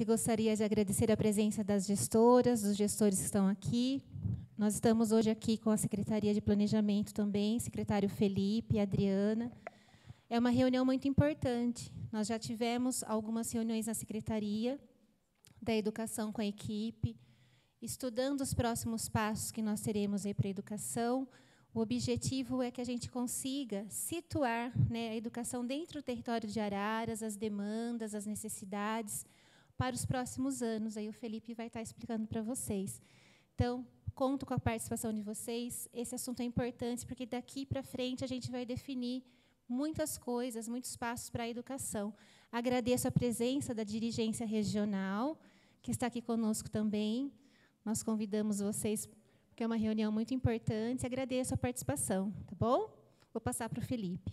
Se gostaria de agradecer a presença das gestoras, dos gestores que estão aqui. Nós estamos hoje aqui com a Secretaria de Planejamento também, secretário Felipe, Adriana. É uma reunião muito importante. Nós já tivemos algumas reuniões na Secretaria da Educação com a equipe, estudando os próximos passos que nós teremos para a educação. O objetivo é que a gente consiga situar né, a educação dentro do território de Araras, as demandas, as necessidades, para os próximos anos. Aí o Felipe vai estar explicando para vocês. Então, conto com a participação de vocês. Esse assunto é importante porque daqui para frente a gente vai definir muitas coisas, muitos passos para a educação. Agradeço a presença da dirigência regional, que está aqui conosco também. Nós convidamos vocês porque é uma reunião muito importante. Agradeço a participação, tá bom? Vou passar para o Felipe.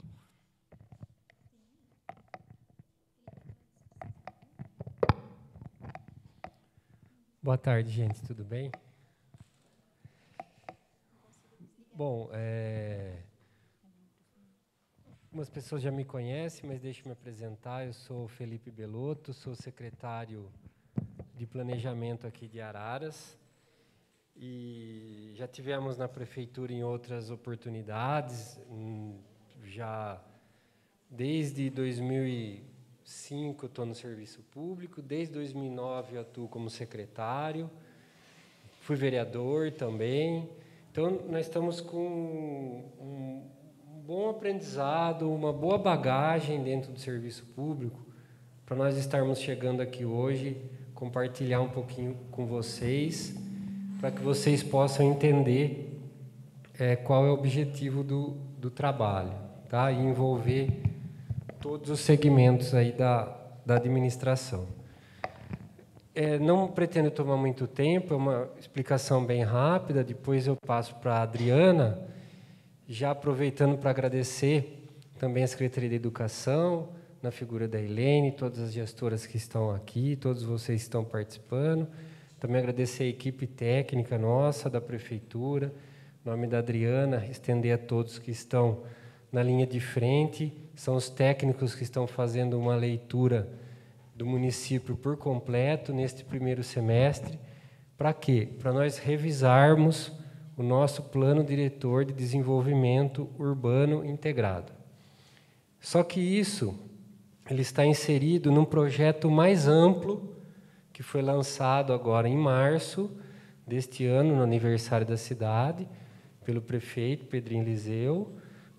Boa tarde, gente. Tudo bem? Bom, é... algumas pessoas já me conhecem, mas deixe-me apresentar. Eu sou Felipe Belotto, sou secretário de planejamento aqui de Araras e já tivemos na prefeitura em outras oportunidades, hum, já desde 2000 2005 estou no serviço público, desde 2009 eu atuo como secretário, fui vereador também. Então, nós estamos com um, um bom aprendizado, uma boa bagagem dentro do serviço público, para nós estarmos chegando aqui hoje, compartilhar um pouquinho com vocês, para que vocês possam entender é, qual é o objetivo do, do trabalho, tá? e envolver todos os segmentos aí da, da administração. É, não pretendo tomar muito tempo, é uma explicação bem rápida, depois eu passo para a Adriana, já aproveitando para agradecer também a Secretaria de Educação, na figura da Helene, todas as gestoras que estão aqui, todos vocês que estão participando. Também agradecer a equipe técnica nossa, da Prefeitura, em nome da Adriana, estender a todos que estão na linha de frente, são os técnicos que estão fazendo uma leitura do município por completo neste primeiro semestre. Para quê? Para nós revisarmos o nosso plano diretor de desenvolvimento urbano integrado. Só que isso ele está inserido num projeto mais amplo que foi lançado agora em março deste ano, no aniversário da cidade, pelo prefeito Pedrinho Liseu,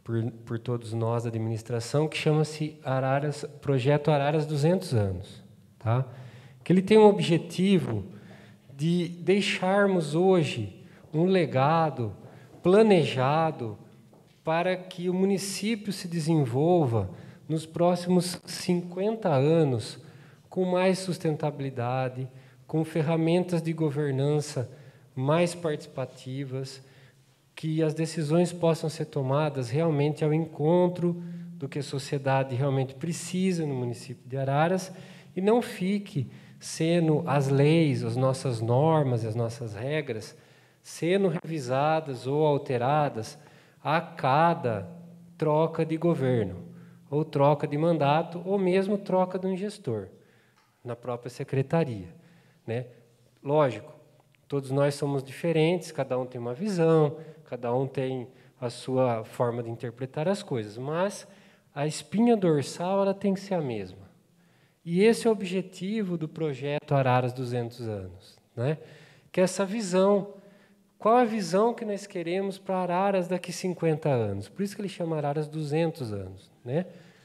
por, por todos nós da administração, que chama-se Araras, Projeto Araras 200 Anos. Tá? Que ele tem um objetivo de deixarmos hoje um legado planejado para que o município se desenvolva nos próximos 50 anos com mais sustentabilidade, com ferramentas de governança mais participativas, que as decisões possam ser tomadas realmente ao encontro do que a sociedade realmente precisa no município de Araras e não fique sendo as leis, as nossas normas, as nossas regras sendo revisadas ou alteradas a cada troca de governo, ou troca de mandato, ou mesmo troca de um gestor na própria secretaria, né? Lógico, todos nós somos diferentes, cada um tem uma visão, Cada um tem a sua forma de interpretar as coisas, mas a espinha dorsal ela tem que ser a mesma. E esse é o objetivo do projeto Araras 200 anos, né? Que é essa visão, qual a visão que nós queremos para Araras daqui 50 anos? Por isso que ele chama Araras 200 anos, né?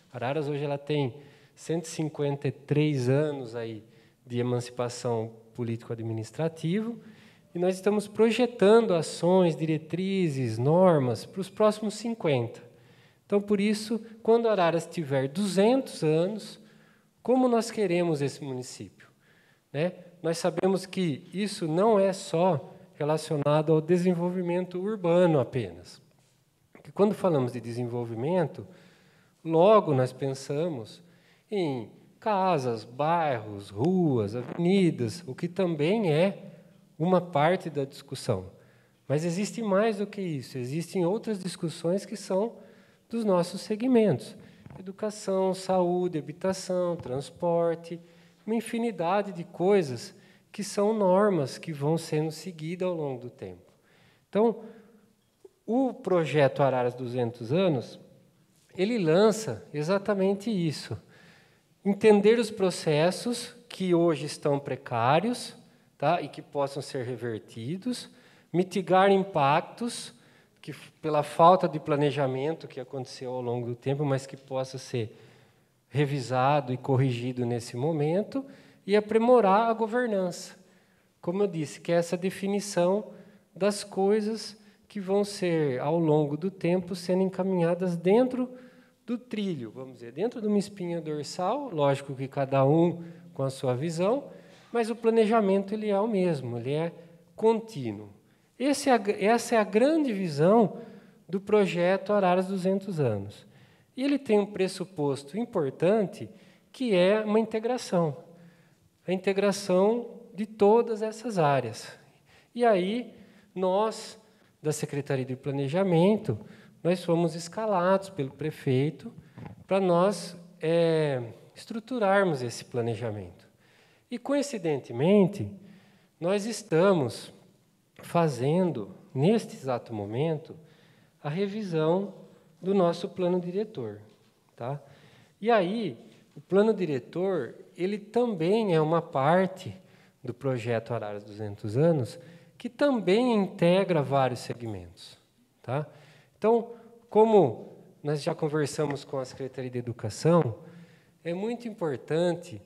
Araras hoje ela tem 153 anos aí de emancipação político-administrativo e nós estamos projetando ações, diretrizes, normas para os próximos 50. Então, por isso, quando Araras tiver 200 anos, como nós queremos esse município? Né? Nós sabemos que isso não é só relacionado ao desenvolvimento urbano apenas. Porque quando falamos de desenvolvimento, logo nós pensamos em casas, bairros, ruas, avenidas, o que também é uma parte da discussão. Mas existe mais do que isso, existem outras discussões que são dos nossos segmentos: educação, saúde, habitação, transporte, uma infinidade de coisas que são normas que vão sendo seguidas ao longo do tempo. Então, o projeto Araras 200 anos, ele lança exatamente isso. Entender os processos que hoje estão precários, tá? e que possam ser revertidos, mitigar impactos que pela falta de planejamento que aconteceu ao longo do tempo, mas que possa ser revisado e corrigido nesse momento e aprimorar a governança. Como eu disse, que é essa definição das coisas que vão ser ao longo do tempo sendo encaminhadas dentro do trilho, vamos dizer, dentro de uma espinha dorsal, lógico que cada um com a sua visão, mas o planejamento ele é o mesmo, ele é contínuo. É essa é a grande visão do projeto Araras 200 anos. E ele tem um pressuposto importante que é uma integração, a integração de todas essas áreas. E aí nós da Secretaria de Planejamento, nós fomos escalados pelo prefeito para nós é, estruturarmos esse planejamento. E coincidentemente, nós estamos fazendo, neste exato momento, a revisão do nosso plano diretor. Tá? E aí, o plano diretor, ele também é uma parte do projeto Araras 200 Anos, que também integra vários segmentos. Tá? Então, como nós já conversamos com a Secretaria de Educação, é muito importante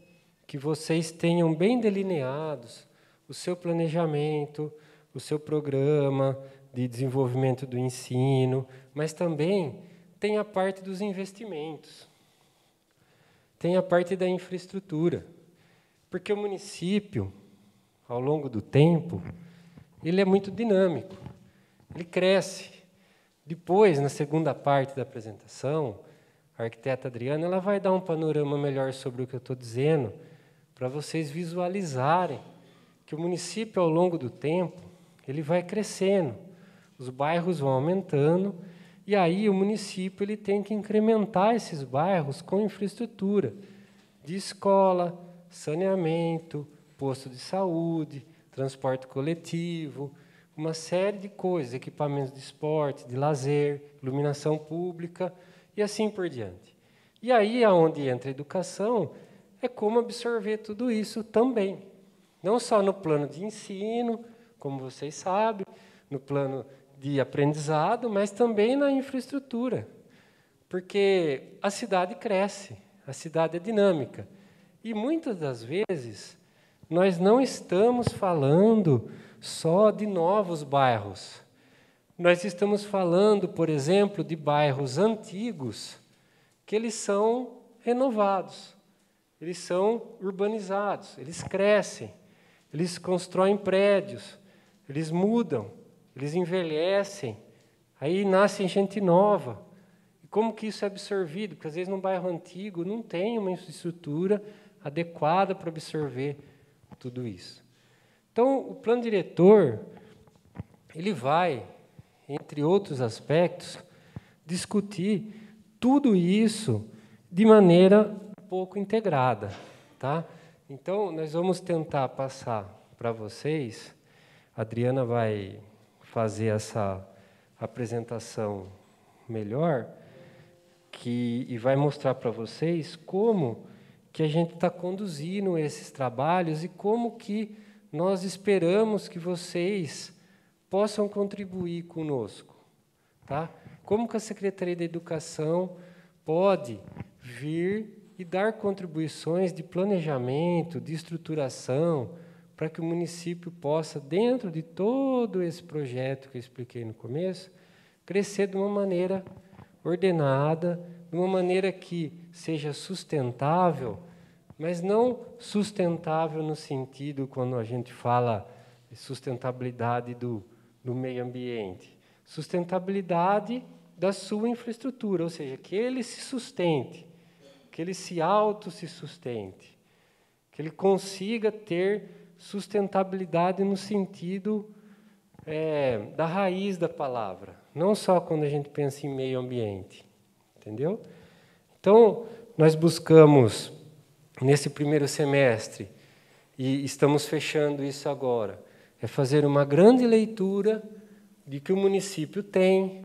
que vocês tenham bem delineados o seu planejamento, o seu programa de desenvolvimento do ensino, mas também tem a parte dos investimentos, tem a parte da infraestrutura, porque o município, ao longo do tempo, ele é muito dinâmico, ele cresce. Depois, na segunda parte da apresentação, a arquiteta Adriana ela vai dar um panorama melhor sobre o que eu estou dizendo, para vocês visualizarem que o município, ao longo do tempo, ele vai crescendo, os bairros vão aumentando, e aí o município ele tem que incrementar esses bairros com infraestrutura de escola, saneamento, posto de saúde, transporte coletivo, uma série de coisas, equipamentos de esporte, de lazer, iluminação pública e assim por diante. E aí é onde entra a educação é como absorver tudo isso também. Não só no plano de ensino, como vocês sabem, no plano de aprendizado, mas também na infraestrutura. Porque a cidade cresce, a cidade é dinâmica. E muitas das vezes, nós não estamos falando só de novos bairros. Nós estamos falando, por exemplo, de bairros antigos que eles são renovados eles são urbanizados, eles crescem, eles constroem prédios, eles mudam, eles envelhecem, aí nasce gente nova. E como que isso é absorvido? Porque às vezes num bairro antigo não tem uma infraestrutura adequada para absorver tudo isso. Então, o plano diretor, ele vai, entre outros aspectos, discutir tudo isso de maneira pouco integrada, tá? Então, nós vamos tentar passar para vocês. A Adriana vai fazer essa apresentação melhor que, e vai mostrar para vocês como que a gente está conduzindo esses trabalhos e como que nós esperamos que vocês possam contribuir conosco, tá? Como que a Secretaria da Educação pode vir e dar contribuições de planejamento, de estruturação, para que o município possa, dentro de todo esse projeto que eu expliquei no começo, crescer de uma maneira ordenada, de uma maneira que seja sustentável, mas não sustentável no sentido quando a gente fala sustentabilidade do, do meio ambiente, sustentabilidade da sua infraestrutura, ou seja, que ele se sustente que ele se auto se sustente, que ele consiga ter sustentabilidade no sentido é, da raiz da palavra, não só quando a gente pensa em meio ambiente, entendeu? Então nós buscamos nesse primeiro semestre e estamos fechando isso agora é fazer uma grande leitura de que o município tem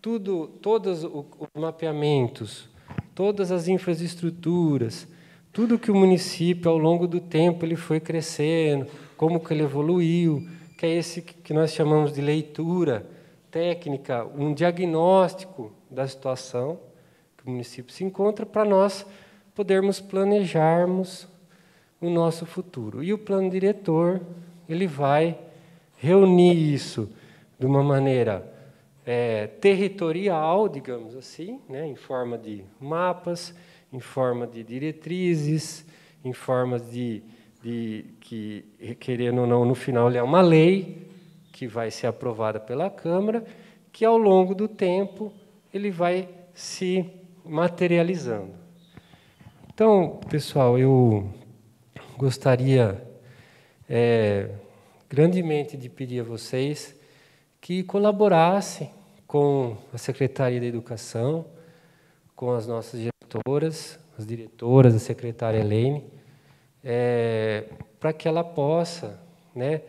tudo, todos os mapeamentos todas as infraestruturas, tudo que o município ao longo do tempo ele foi crescendo, como que ele evoluiu, que é esse que nós chamamos de leitura técnica, um diagnóstico da situação que o município se encontra para nós podermos planejarmos o nosso futuro. E o plano diretor, ele vai reunir isso de uma maneira é, territorial, digamos assim, né, em forma de mapas, em forma de diretrizes, em forma de, de que, querendo ou não, no final ele é uma lei que vai ser aprovada pela Câmara, que ao longo do tempo ele vai se materializando. Então, pessoal, eu gostaria é, grandemente de pedir a vocês que colaborassem com a Secretaria da Educação, com as nossas diretoras, as diretoras, a secretária Helene, é, para que ela possa né,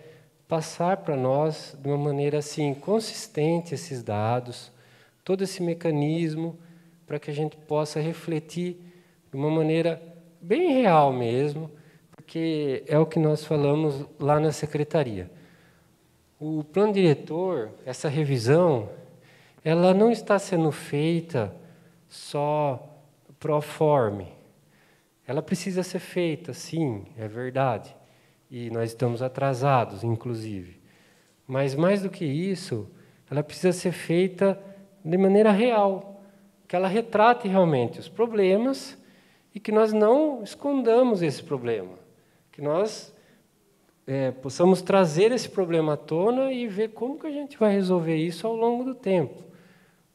passar para nós de uma maneira assim consistente esses dados, todo esse mecanismo, para que a gente possa refletir de uma maneira bem real mesmo, porque é o que nós falamos lá na secretaria o plano diretor, essa revisão, ela não está sendo feita só proforme. Ela precisa ser feita, sim, é verdade. E nós estamos atrasados, inclusive. Mas mais do que isso, ela precisa ser feita de maneira real, que ela retrate realmente os problemas e que nós não escondamos esse problema, que nós é, possamos trazer esse problema à tona e ver como que a gente vai resolver isso ao longo do tempo.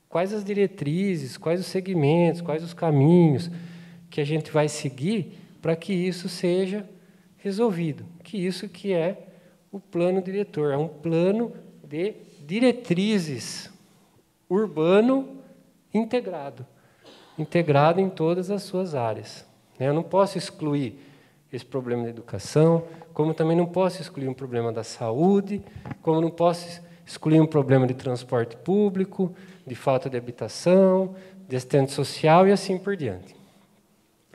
Quais as diretrizes, quais os segmentos, quais os caminhos que a gente vai seguir para que isso seja resolvido. Que isso que é o plano diretor, é um plano de diretrizes urbano integrado, integrado em todas as suas áreas. Né? Eu não posso excluir esse problema da educação, como também não posso excluir um problema da saúde, como não posso excluir um problema de transporte público, de falta de habitação, de assistente social e assim por diante.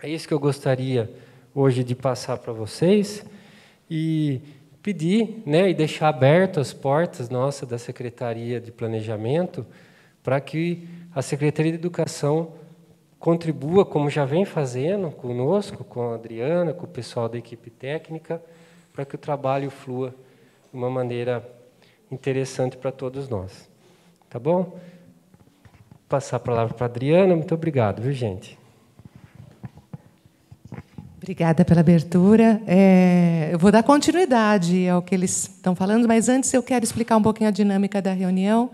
É isso que eu gostaria hoje de passar para vocês e pedir, né, e deixar aberto as portas nossa da Secretaria de Planejamento para que a Secretaria de Educação contribua, como já vem fazendo conosco, com a Adriana, com o pessoal da equipe técnica, para que o trabalho flua de uma maneira interessante para todos nós. Tá bom? Vou passar a palavra para a Adriana. Muito obrigado, viu, gente? Obrigada pela abertura. É, eu vou dar continuidade ao que eles estão falando, mas antes eu quero explicar um pouquinho a dinâmica da reunião.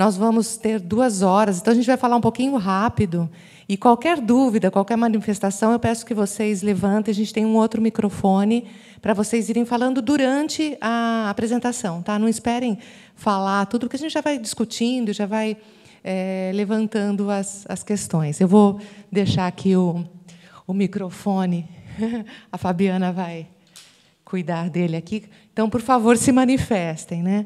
Nós vamos ter duas horas, então a gente vai falar um pouquinho rápido. E qualquer dúvida, qualquer manifestação, eu peço que vocês levantem. A gente tem um outro microfone para vocês irem falando durante a apresentação, tá? Não esperem falar tudo, porque a gente já vai discutindo, já vai é, levantando as, as questões. Eu vou deixar aqui o, o microfone. A Fabiana vai cuidar dele aqui. Então, por favor, se manifestem, né?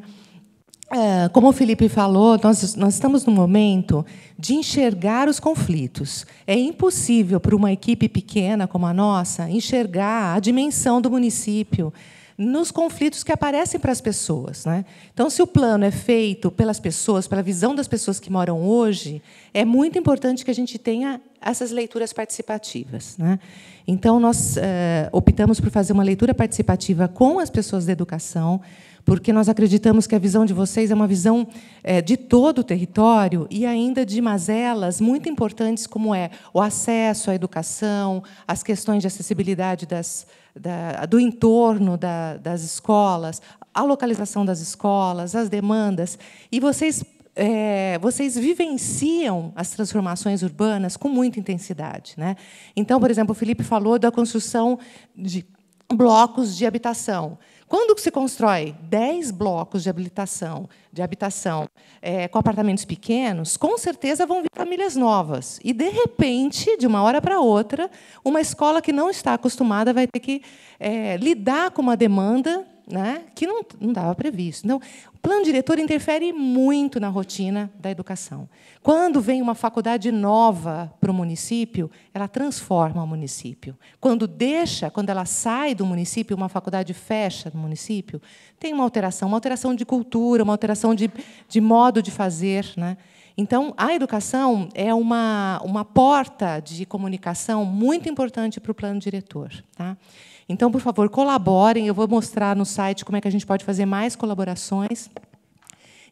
É, como o Felipe falou, nós, nós estamos no momento de enxergar os conflitos. É impossível para uma equipe pequena como a nossa enxergar a dimensão do município nos conflitos que aparecem para as pessoas. Né? Então, se o plano é feito pelas pessoas, pela visão das pessoas que moram hoje, é muito importante que a gente tenha essas leituras participativas. Né? Então, nós é, optamos por fazer uma leitura participativa com as pessoas da educação porque nós acreditamos que a visão de vocês é uma visão é, de todo o território e ainda de mazelas muito importantes, como é o acesso à educação, as questões de acessibilidade das, da, do entorno da, das escolas, a localização das escolas, as demandas. E vocês é, vocês vivenciam as transformações urbanas com muita intensidade. Né? Então, por exemplo, o Felipe falou da construção de blocos de habitação. Quando se constrói 10 blocos de habilitação, de habitação é, com apartamentos pequenos, com certeza vão vir famílias novas. E, de repente, de uma hora para outra, uma escola que não está acostumada vai ter que é, lidar com uma demanda né, que não estava previsto. Então, o plano diretor interfere muito na rotina da educação. Quando vem uma faculdade nova para o município, ela transforma o município. Quando deixa, quando ela sai do município, uma faculdade fecha no município, tem uma alteração, uma alteração de cultura, uma alteração de, de modo de fazer. Né? Então, a educação é uma, uma porta de comunicação muito importante para o plano diretor. Tá? Então, por favor, colaborem. Eu vou mostrar no site como é que a gente pode fazer mais colaborações.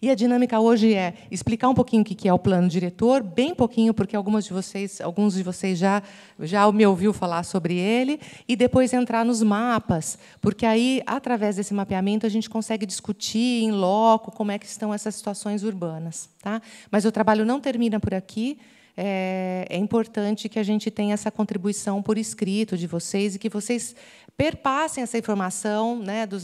E a dinâmica hoje é explicar um pouquinho o que é o plano diretor, bem pouquinho, porque algumas de vocês, alguns de vocês já, já me ouviu falar sobre ele, e depois entrar nos mapas, porque aí, através desse mapeamento, a gente consegue discutir em loco como é que estão essas situações urbanas. Tá? Mas o trabalho não termina por aqui. É, é importante que a gente tenha essa contribuição por escrito de vocês e que vocês perpassem essa informação né, dos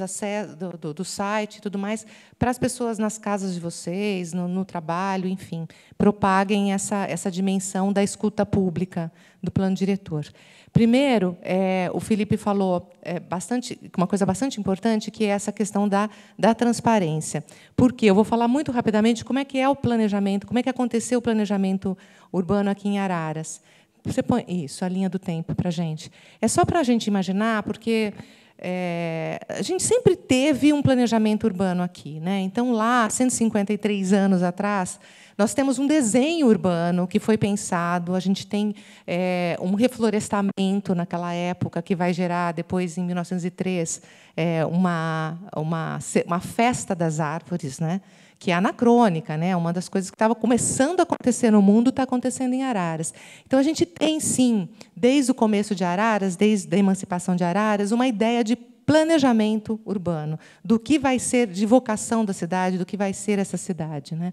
do, do, do, site e tudo mais para as pessoas nas casas de vocês, no, no, trabalho, enfim. Propaguem essa, essa dimensão da escuta pública do plano diretor. Primeiro, é, o Felipe falou é, bastante, uma coisa bastante importante, que é essa questão da, da transparência. Porque eu vou falar muito rapidamente como é que é o planejamento, como é que aconteceu o planejamento urbano aqui em Araras. Você põe isso, a linha do tempo para a gente. É só para a gente imaginar, porque é, a gente sempre teve um planejamento urbano aqui. Né? Então, lá, 153 anos atrás, nós temos um desenho urbano que foi pensado, a gente tem é, um reflorestamento naquela época que vai gerar, depois, em 1903, é, uma, uma, uma festa das árvores, né? que é anacrônica, né? Uma das coisas que estava começando a acontecer no mundo está acontecendo em Araras. Então a gente tem sim, desde o começo de Araras, desde a emancipação de Araras, uma ideia de planejamento urbano, do que vai ser de vocação da cidade, do que vai ser essa cidade, né?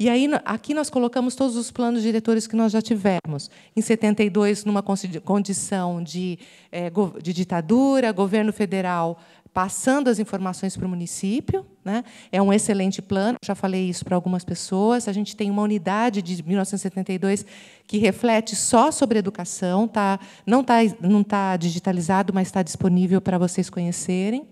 E aí, aqui nós colocamos todos os planos diretores que nós já tivemos. Em 72, numa condição de, eh, de ditadura, governo federal passando as informações para o município. Né? É um excelente plano, já falei isso para algumas pessoas. A gente tem uma unidade de 1972 que reflete só sobre educação, tá? não está não tá digitalizado, mas está disponível para vocês conhecerem.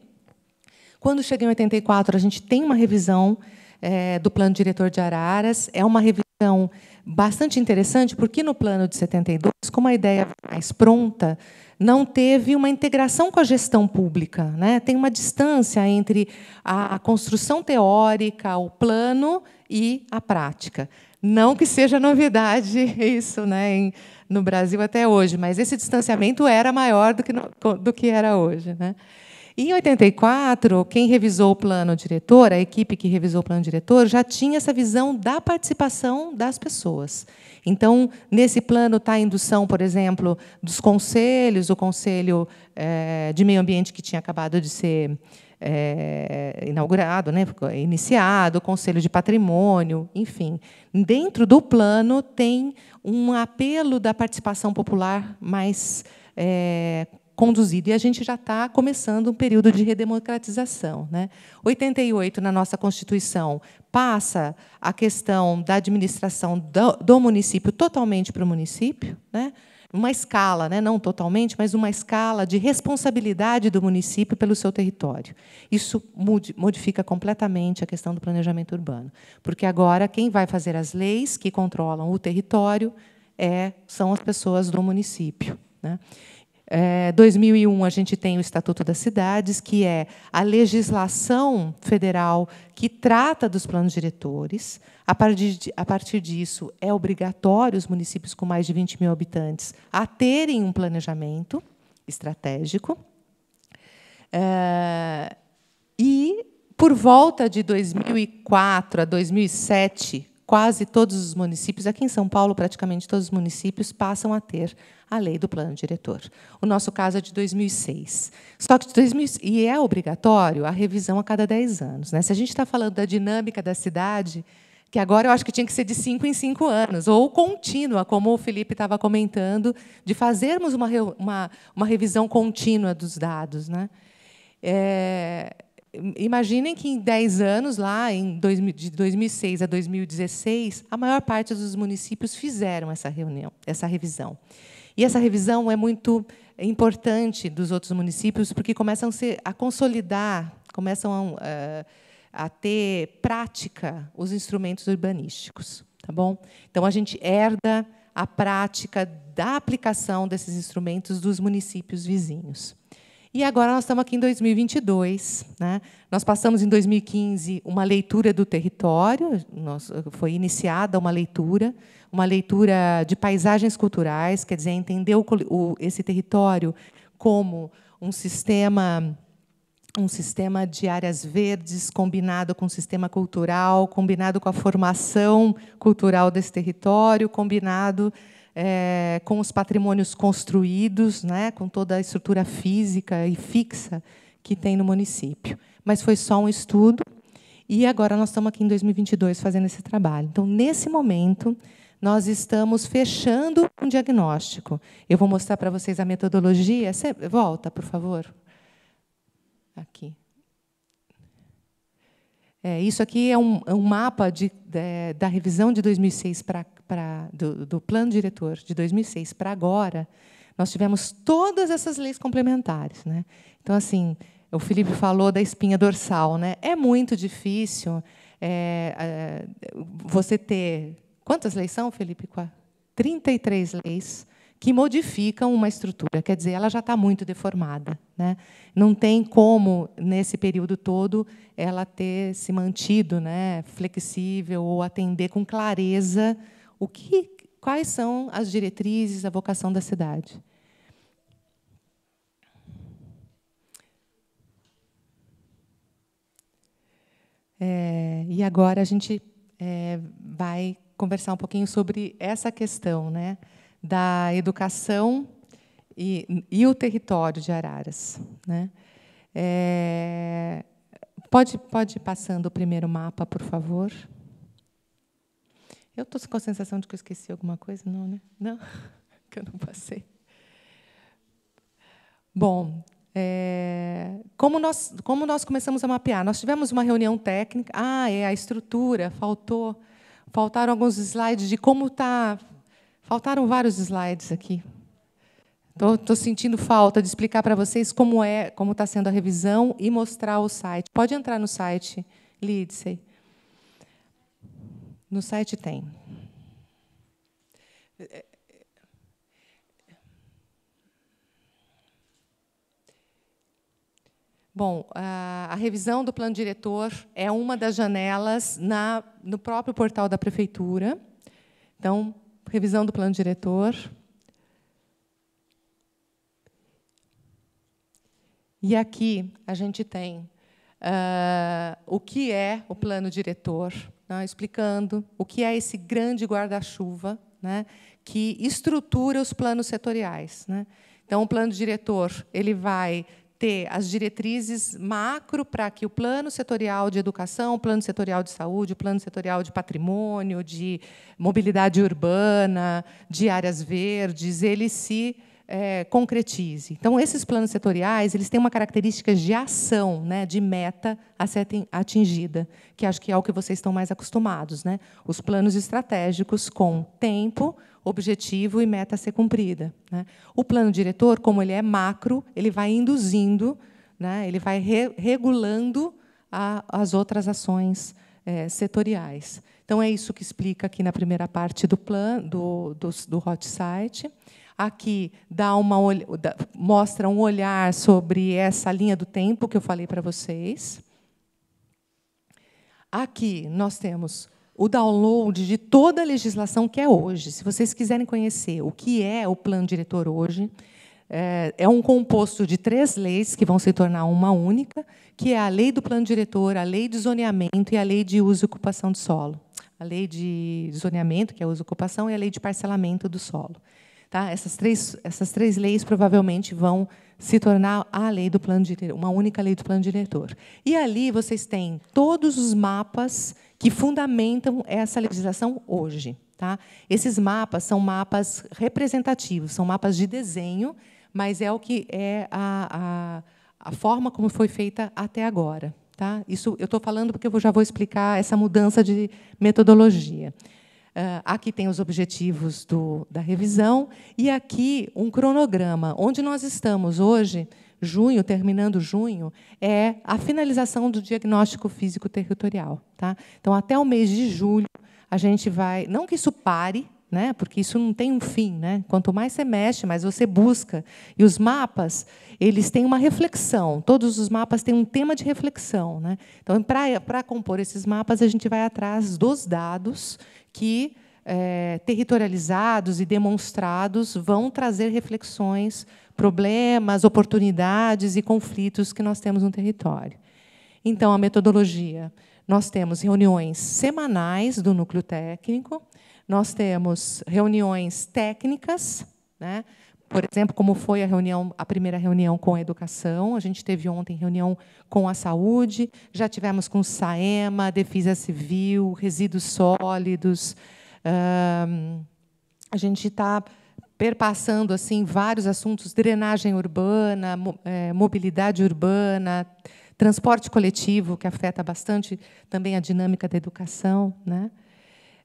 Quando chega em 84, a gente tem uma revisão é, do plano diretor de Araras. É uma revisão bastante interessante, porque no plano de 72, como a ideia mais pronta, não teve uma integração com a gestão pública. Né? Tem uma distância entre a, construção teórica, o plano e a prática. Não que seja novidade isso né, em, no Brasil até hoje, mas esse distanciamento era maior do que, no, do que era hoje. Né? em 84, quem revisou o plano diretor, a equipe que revisou o plano diretor, já tinha essa visão da participação das pessoas. Então, nesse plano está a indução, por exemplo, dos conselhos, o conselho é, de meio ambiente que tinha acabado de ser é, inaugurado, né, iniciado, o Conselho de Patrimônio, enfim. Dentro do plano tem um apelo da participação popular mais é, conduzido. E a gente já está começando um período de redemocratização. Né? 88, na nossa Constituição, passa a questão da administração do, do município totalmente para o município, né? uma escala, né? não totalmente, mas uma escala de responsabilidade do município pelo seu território. Isso modifica completamente a questão do planejamento urbano, porque agora quem vai fazer as leis que controlam o território é, são as pessoas do município. Né? É, 2001 a gente tem o Estatuto das Cidades, que é a legislação federal que trata dos planos diretores. A partir, de, a partir disso, é obrigatório os municípios com mais de 20 mil habitantes a terem um planejamento estratégico. É, e, por volta de 2004 a 2007, quase todos os municípios, aqui em São Paulo, praticamente todos os municípios, passam a ter a lei do plano diretor. O nosso caso é de 2006. Só que de 2000, e é obrigatório a revisão a cada 10 anos. Né? Se a gente está falando da dinâmica da cidade, que agora eu acho que tinha que ser de 5 em 5 anos, ou contínua, como o Felipe estava comentando, de fazermos uma, uma, uma revisão contínua dos dados. Né? É, imaginem que em 10 anos, lá em 2000, de 2006 a 2016, a maior parte dos municípios fizeram essa reunião, essa revisão. E essa revisão é muito importante dos outros municípios, porque começam a consolidar, começam a, eh, a ter prática os instrumentos urbanísticos. Tá bom? Então, a gente herda a prática da aplicação desses instrumentos dos municípios vizinhos. E agora nós estamos aqui em 2022. Né? Nós passamos em 2015 uma leitura do território, nós, foi iniciada uma leitura, uma leitura de paisagens culturais, quer dizer, entender o, o, esse território como um sistema um sistema de áreas verdes combinado com o sistema cultural, combinado com a formação cultural desse território, combinado é, com os patrimônios construídos, né, com toda a estrutura física e fixa que tem no município. Mas foi só um estudo, e agora nós estamos aqui em 2022 fazendo esse trabalho. Então, nesse momento, nós estamos fechando um diagnóstico. Eu vou mostrar para vocês a metodologia. Você volta, por favor. Aqui. É, isso aqui é um, um mapa de, de, é, da revisão de 2006 para do, do plano diretor de 2006 para agora, nós tivemos todas essas leis complementares. Né? Então, assim, o Felipe falou da espinha dorsal. Né? É muito difícil é, é, você ter. Quantas leis são, Felipe? 33 leis que modificam uma estrutura. Quer dizer, ela já está muito deformada. Né? Não tem como, nesse período todo, ela ter se mantido né, flexível ou atender com clareza o que, quais são as diretrizes, a vocação da cidade. É, e agora a gente é, vai conversar um pouquinho sobre essa questão né, da educação e, e o território de Araras. Né? É, pode, pode ir passando o primeiro mapa, por favor. Eu estou com a sensação de que eu esqueci alguma coisa, não, né? Não, que eu não passei. Bom, é, como, nós, como nós começamos a mapear? Nós tivemos uma reunião técnica. Ah, é a estrutura, faltou. Faltaram alguns slides de como está. Faltaram vários slides aqui. Estou sentindo falta de explicar para vocês como é, como está sendo a revisão e mostrar o site. Pode entrar no site, Lidsey. No site tem. Bom, a, revisão do plano diretor é uma das janelas na, no próprio portal da prefeitura. Então, revisão do plano diretor. E aqui a gente tem uh, o que é o plano diretor né, explicando o que é esse grande guarda-chuva né, que estrutura os planos setoriais. Né. Então, o plano diretor ele vai ter as diretrizes macro para que o plano setorial de educação, o plano setorial de saúde, o plano setorial de patrimônio, de mobilidade urbana, de áreas verdes, ele se é, concretize. Então, esses planos setoriais eles têm uma característica de ação, né, de meta a ser atingida, que acho que é o que vocês estão mais acostumados. Né? Os planos estratégicos com tempo, objetivo e meta a ser cumprida. Né? O plano diretor, como ele é macro, ele vai induzindo, né, ele vai re regulando a, as outras ações é, setoriais. Então, é isso que explica aqui na primeira parte do plano do, do, do hot site. Aqui dá uma, mostra um olhar sobre essa linha do tempo que eu falei para vocês. Aqui nós temos o download de toda a legislação que é hoje. Se vocês quiserem conhecer o que é o plano diretor hoje, é, é um composto de três leis que vão se tornar uma única, que é a lei do plano diretor, a lei de zoneamento e a lei de uso e ocupação de solo. A lei de zoneamento, que é uso e ocupação, e a lei de parcelamento do solo. Tá? Essas, três, essas três leis provavelmente vão se tornar a lei do plano diretor, uma única lei do plano diretor. E ali vocês têm todos os mapas que fundamentam essa legislação hoje. Tá? Esses mapas são mapas representativos, são mapas de desenho, mas é o que é a, a, a forma como foi feita até agora. Tá? Isso eu estou falando porque eu já vou explicar essa mudança de metodologia. Ah, aqui tem os objetivos do, da revisão e aqui um cronograma. Onde nós estamos hoje, junho, terminando junho, é a finalização do diagnóstico físico territorial. Tá? Então, até o mês de julho, a gente vai. Não que isso pare, né? Porque isso não tem um fim, né? Quanto mais você mexe, mais você busca. E os mapas, eles têm uma reflexão. Todos os mapas têm um tema de reflexão, né? Então, para compor esses mapas, a gente vai atrás dos dados que é, territorializados e demonstrados vão trazer reflexões, problemas, oportunidades e conflitos que nós temos no território. Então, a metodologia. Nós temos reuniões semanais do núcleo técnico, nós temos reuniões técnicas, né? por exemplo, como foi a reunião, a primeira reunião com a educação, a gente teve ontem reunião com a saúde, já tivemos com Saema, Defesa Civil, resíduos sólidos. Hum, a gente está perpassando assim vários assuntos, drenagem urbana, eh, mobilidade urbana, transporte coletivo, que afeta bastante também a dinâmica da educação, né?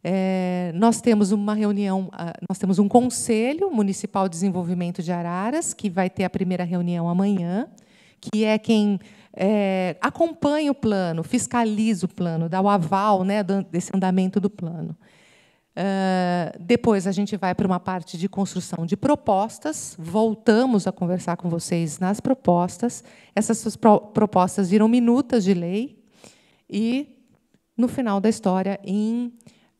É, nós temos uma reunião, ah, nós temos um Conselho Municipal de Desenvolvimento de Araras, que vai ter a primeira reunião amanhã, que é quem é, acompanha o plano, fiscaliza o plano, dá o aval né, desse andamento do plano. Uh, depois a gente vai para uma parte de construção de propostas. Voltamos a conversar com vocês nas propostas. Essas pro propostas viram minutas de lei. E, no final da história, em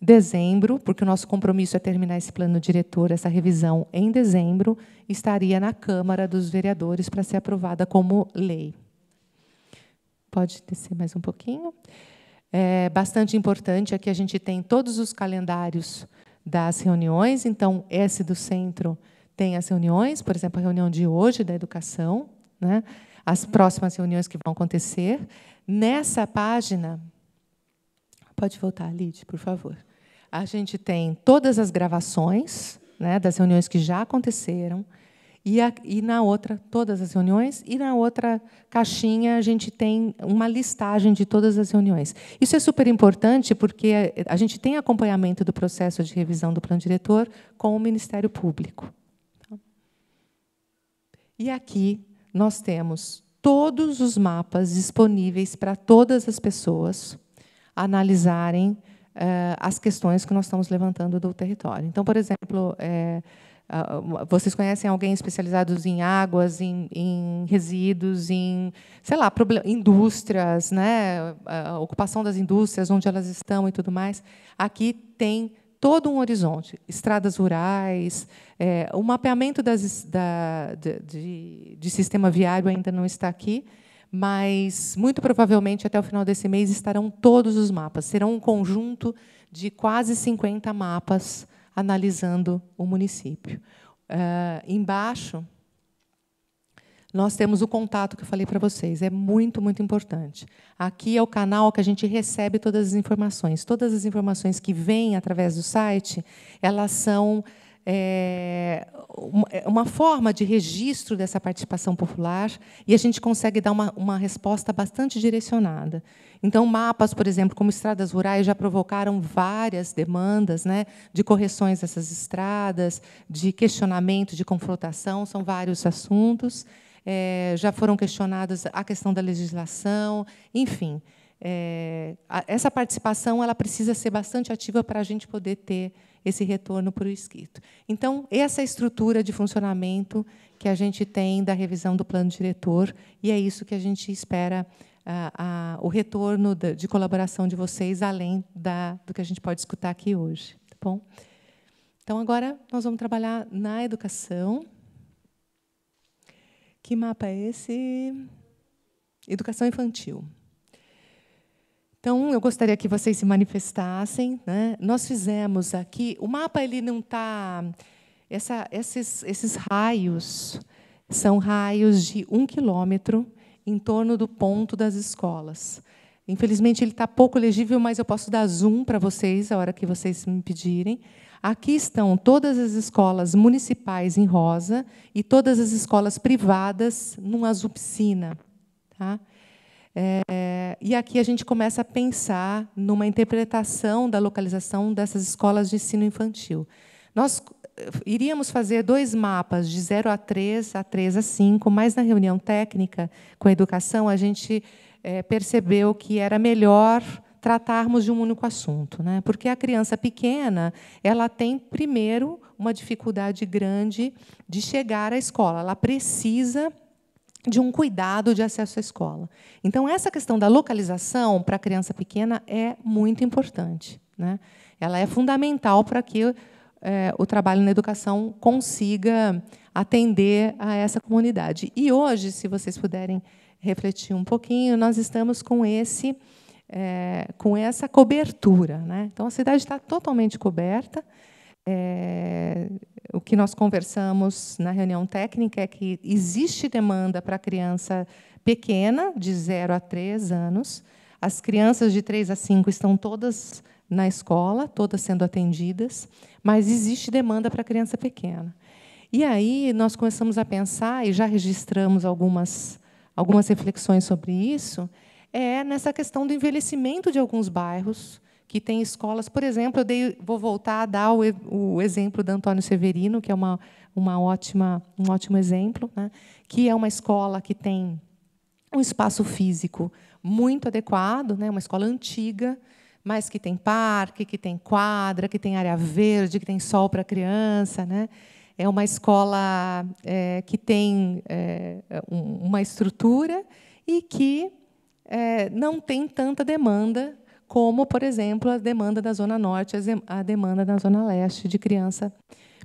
dezembro, porque o nosso compromisso é terminar esse plano diretor, essa revisão em dezembro, estaria na Câmara dos Vereadores para ser aprovada como lei. Pode descer mais um pouquinho. É bastante importante é que a gente tem todos os calendários das reuniões, então esse do centro tem as reuniões, por exemplo, a reunião de hoje da educação, né? as próximas reuniões que vão acontecer. Nessa página, pode voltar, Lid, por favor a gente tem todas as gravações né, das reuniões que já aconteceram, e, a, e, na outra, todas as reuniões, e na outra caixinha a gente tem uma listagem de todas as reuniões. Isso é super importante porque a gente tem acompanhamento do processo de revisão do plano diretor com o Ministério Público. Então, e aqui nós temos todos os mapas disponíveis para todas as pessoas analisarem eh, as questões que nós estamos levantando do território. Então, por exemplo, é, vocês conhecem alguém especializado em águas, em, em resíduos, em, sei lá, indústrias, né? ocupação das indústrias, onde elas estão e tudo mais. Aqui tem todo um horizonte, estradas rurais, é, o mapeamento das, da, de, de sistema viário ainda não está aqui, mas muito provavelmente até o final desse mês estarão todos os mapas. Serão um conjunto de quase 50 mapas analisando o município. Uh, embaixo, nós temos o contato que eu falei para vocês. É muito, muito importante. Aqui é o canal que a gente recebe todas as informações. Todas as informações que vêm através do site, elas são é, é, uma forma de registro dessa participação popular e a gente consegue dar uma, uma resposta bastante direcionada. Então, mapas, por exemplo, como estradas rurais, já provocaram várias demandas né, de correções dessas estradas, de questionamento, de confrontação, são vários assuntos. É, já foram questionadas a questão da legislação, enfim. É, essa participação ela precisa ser bastante ativa para a gente poder ter esse retorno para o escrito. Então, essa é a estrutura de funcionamento que a gente tem da revisão do plano diretor, e é isso que a gente espera a, ah, a, ah, o retorno de, de colaboração de vocês, além da, do que a gente pode escutar aqui hoje. Tá bom? Então, agora nós vamos trabalhar na educação. Que mapa é esse? Educação infantil. Então, eu gostaria que vocês se manifestassem. Né? Nós fizemos aqui. O mapa ele não está. Esses, esses raios são raios de um quilômetro em torno do ponto das escolas. Infelizmente, ele está pouco legível, mas eu posso dar zoom para vocês a hora que vocês me pedirem. Aqui estão todas as escolas municipais em rosa e todas as escolas privadas num azul piscina. Tá? É, e aqui a gente começa a pensar numa interpretação da localização dessas escolas de ensino infantil. Nós eh, iríamos fazer dois mapas, de 0 a 3, a 3 a 5, mas na reunião técnica com a educação a gente é, percebeu que era melhor tratarmos de um único assunto, né? Porque a criança pequena, ela tem primeiro uma dificuldade grande de chegar à escola, ela precisa de um cuidado de acesso à escola. Então, essa questão da localização para a criança pequena é muito importante. Né? Ela é fundamental para que é, o trabalho na educação consiga atender a essa comunidade. E hoje, se vocês puderem refletir um pouquinho, nós estamos com esse é, com essa cobertura. Né? Então, a cidade está totalmente coberta, é, o que nós conversamos na reunião técnica é que existe demanda para criança pequena, de 0 a 3 anos. As crianças de 3 a 5 estão todas na escola, todas sendo atendidas, mas existe demanda para criança pequena. E aí nós começamos a pensar, e já registramos algumas, algumas reflexões sobre isso, é nessa questão do envelhecimento de alguns bairros, que tem escolas. Por exemplo, eu dei, vou voltar a dar o, o exemplo da Antônio Severino, que é uma, uma ótima, um ótimo exemplo, né? que é uma escola que tem um espaço físico muito adequado, né? uma escola antiga, mas que tem parque, que tem quadra, que tem área verde, que tem sol para criança. Né? É uma escola é, que tem é, um, uma estrutura e que é, não tem tanta demanda como, por exemplo, a demanda da Zona Norte, a demanda da Zona Leste de criança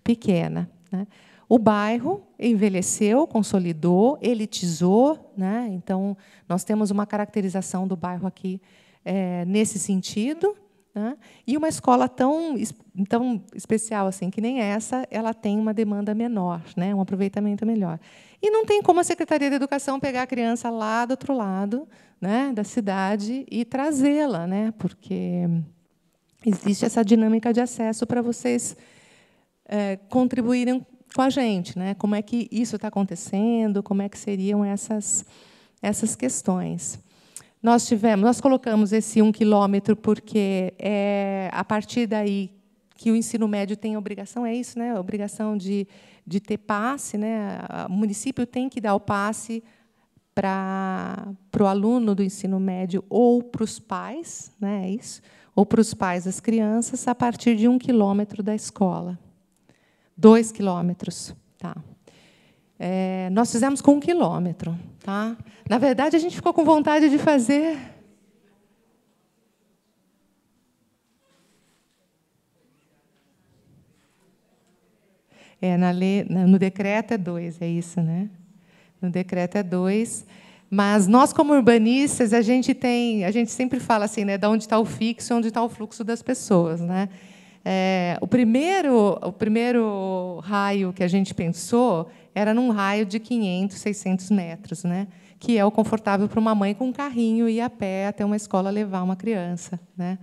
pequena. Né? O bairro envelheceu, consolidou, elitizou, né? então nós temos uma caracterização do bairro aqui é, nesse sentido, né? E uma escola tão, tão especial assim que nem essa, ela tem uma demanda menor, né? um aproveitamento melhor. E não tem como a Secretaria de Educação pegar a criança lá do outro lado né, da cidade e trazê-la, né? porque existe essa dinâmica de acesso para vocês é, contribuírem com a gente. Né? Como é que isso está acontecendo? Como é que seriam essas, essas questões? Nós tivemos, nós colocamos esse um quilômetro porque é a partir daí que o ensino médio tem a obrigação, é isso, né? A obrigação de, de ter passe, né? O município tem que dar o passe para o aluno do ensino médio ou para os pais, né? É isso, ou para os pais das crianças a partir de um quilômetro da escola, dois quilômetros, tá? É, nós fizemos com um quilômetro. Tá? Na verdade, a gente ficou com vontade de fazer. É, na lei, no decreto é dois, é isso, né? No decreto é dois. Mas nós, como urbanistas, a gente tem, a gente sempre fala assim, né, de onde está o fixo, onde está o fluxo das pessoas, né? É, o primeiro, o primeiro raio que a gente pensou era num raio de 500, 600 metros, né? que é o confortável para uma mãe com um carrinho ir a pé até uma escola levar uma criança. Né?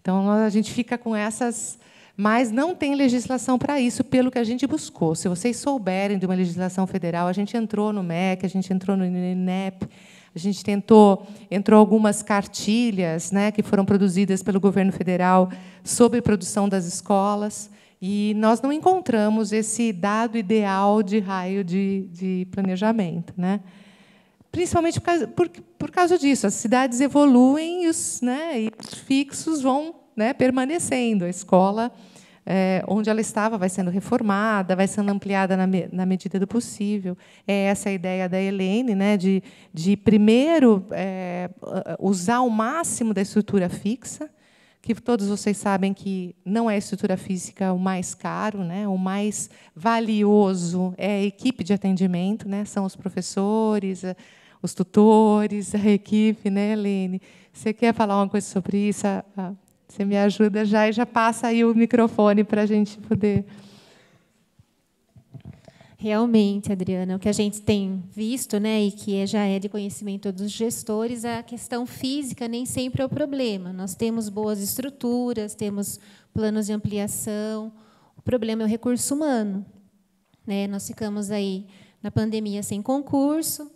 Então, a gente fica com essas... Mas não tem legislação para isso, pelo que a gente buscou. Se vocês souberem de uma legislação federal, a gente entrou no MEC, a gente entrou no INEP, a gente tentou, entrou algumas cartilhas né, que foram produzidas pelo governo federal sobre produção das escolas. E nós não encontramos esse dado ideal de raio de, de planejamento. Né? Principalmente por causa, por, por causa disso, as cidades evoluem e os, né, e os fixos vão né, permanecendo. A escola, é, onde ela estava, vai sendo reformada, vai sendo ampliada na, me, na medida do possível. É essa a ideia da Helene, né, de, de primeiro é, usar o máximo da estrutura fixa, que todos vocês sabem que não é a estrutura física o mais caro, né? o mais valioso é a equipe de atendimento, né? são os professores, eh, os tutores, a equipe, né, Helene? Você quer falar uma coisa sobre isso? Ah, ah, você me ajuda já e já passa aí o microfone para a gente poder. Realmente, Adriana, o que a gente tem visto, né, e que é, já é de conhecimento dos gestores, é a questão física nem sempre é o problema. Nós temos boas estruturas, temos planos de ampliação. O problema é o recurso humano. Né? Nós ficamos aí na pandemia sem concurso,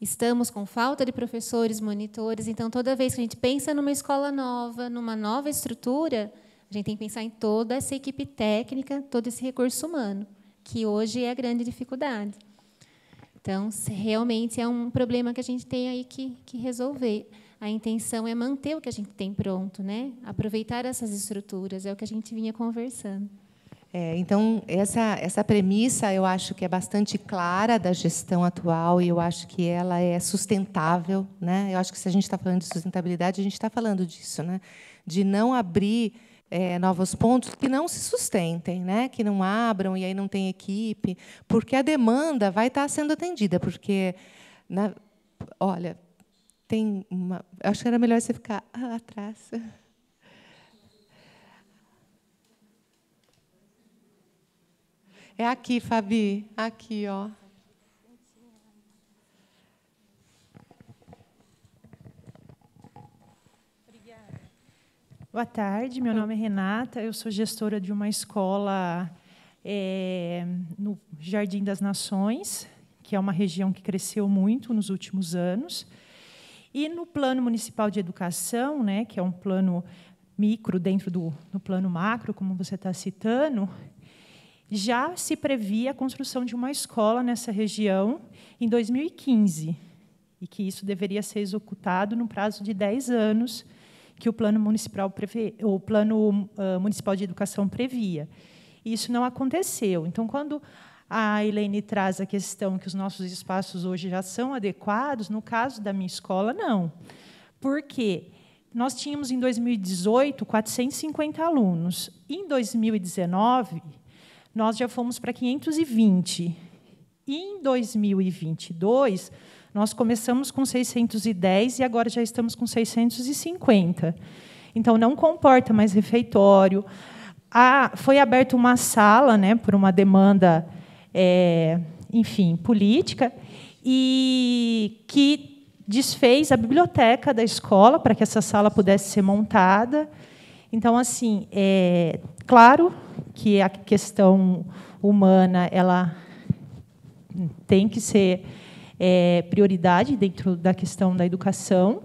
estamos com falta de professores, monitores. Então, toda vez que a gente pensa numa escola nova, numa nova estrutura, a gente tem que pensar em toda essa equipe técnica, todo esse recurso humano que hoje é a grande dificuldade. Então, realmente é um problema que a gente tem aí que, que resolver. A intenção é manter o que a gente tem pronto, né? aproveitar essas estruturas, é o que a gente vinha conversando. É, então, essa, essa premissa eu acho que é bastante clara da gestão atual e eu acho que ela é sustentável. Né? Eu acho que se a gente está falando de sustentabilidade, a gente está falando disso, né? de não abrir é, novos pontos que não se sustentem, né? que não abram e aí não tem equipe, porque a demanda vai estar sendo atendida, porque, na, né, olha, tem uma. Acho que era melhor você ficar atrás. É aqui, Fabi, aqui, ó. Boa tarde, meu nome é Renata, eu sou gestora de uma escola é, no Jardim das Nações, que é uma região que cresceu muito nos últimos anos. E no Plano Municipal de Educação, né, que é um plano micro dentro do, do plano macro, como você está citando, já se previa a construção de uma escola nessa região em 2015, e que isso deveria ser executado no prazo de 10 anos que o plano municipal prevê, o plano uh, municipal de educação previa. E isso não aconteceu. Então, quando a Helene traz a questão que os nossos espaços hoje já são adequados, no caso da minha escola, não. Por quê? Nós tínhamos em 2018 450 alunos. Em 2019, nós já fomos para 520. E em 2022, nós começamos com 610 e agora já estamos com 650. Então, não comporta mais refeitório. foi aberta uma sala, né, por uma demanda, é, enfim, política, e que desfez a biblioteca da escola para que essa sala pudesse ser montada. Então, assim, é claro que a questão humana ela tem que ser é, prioridade dentro da questão da educação,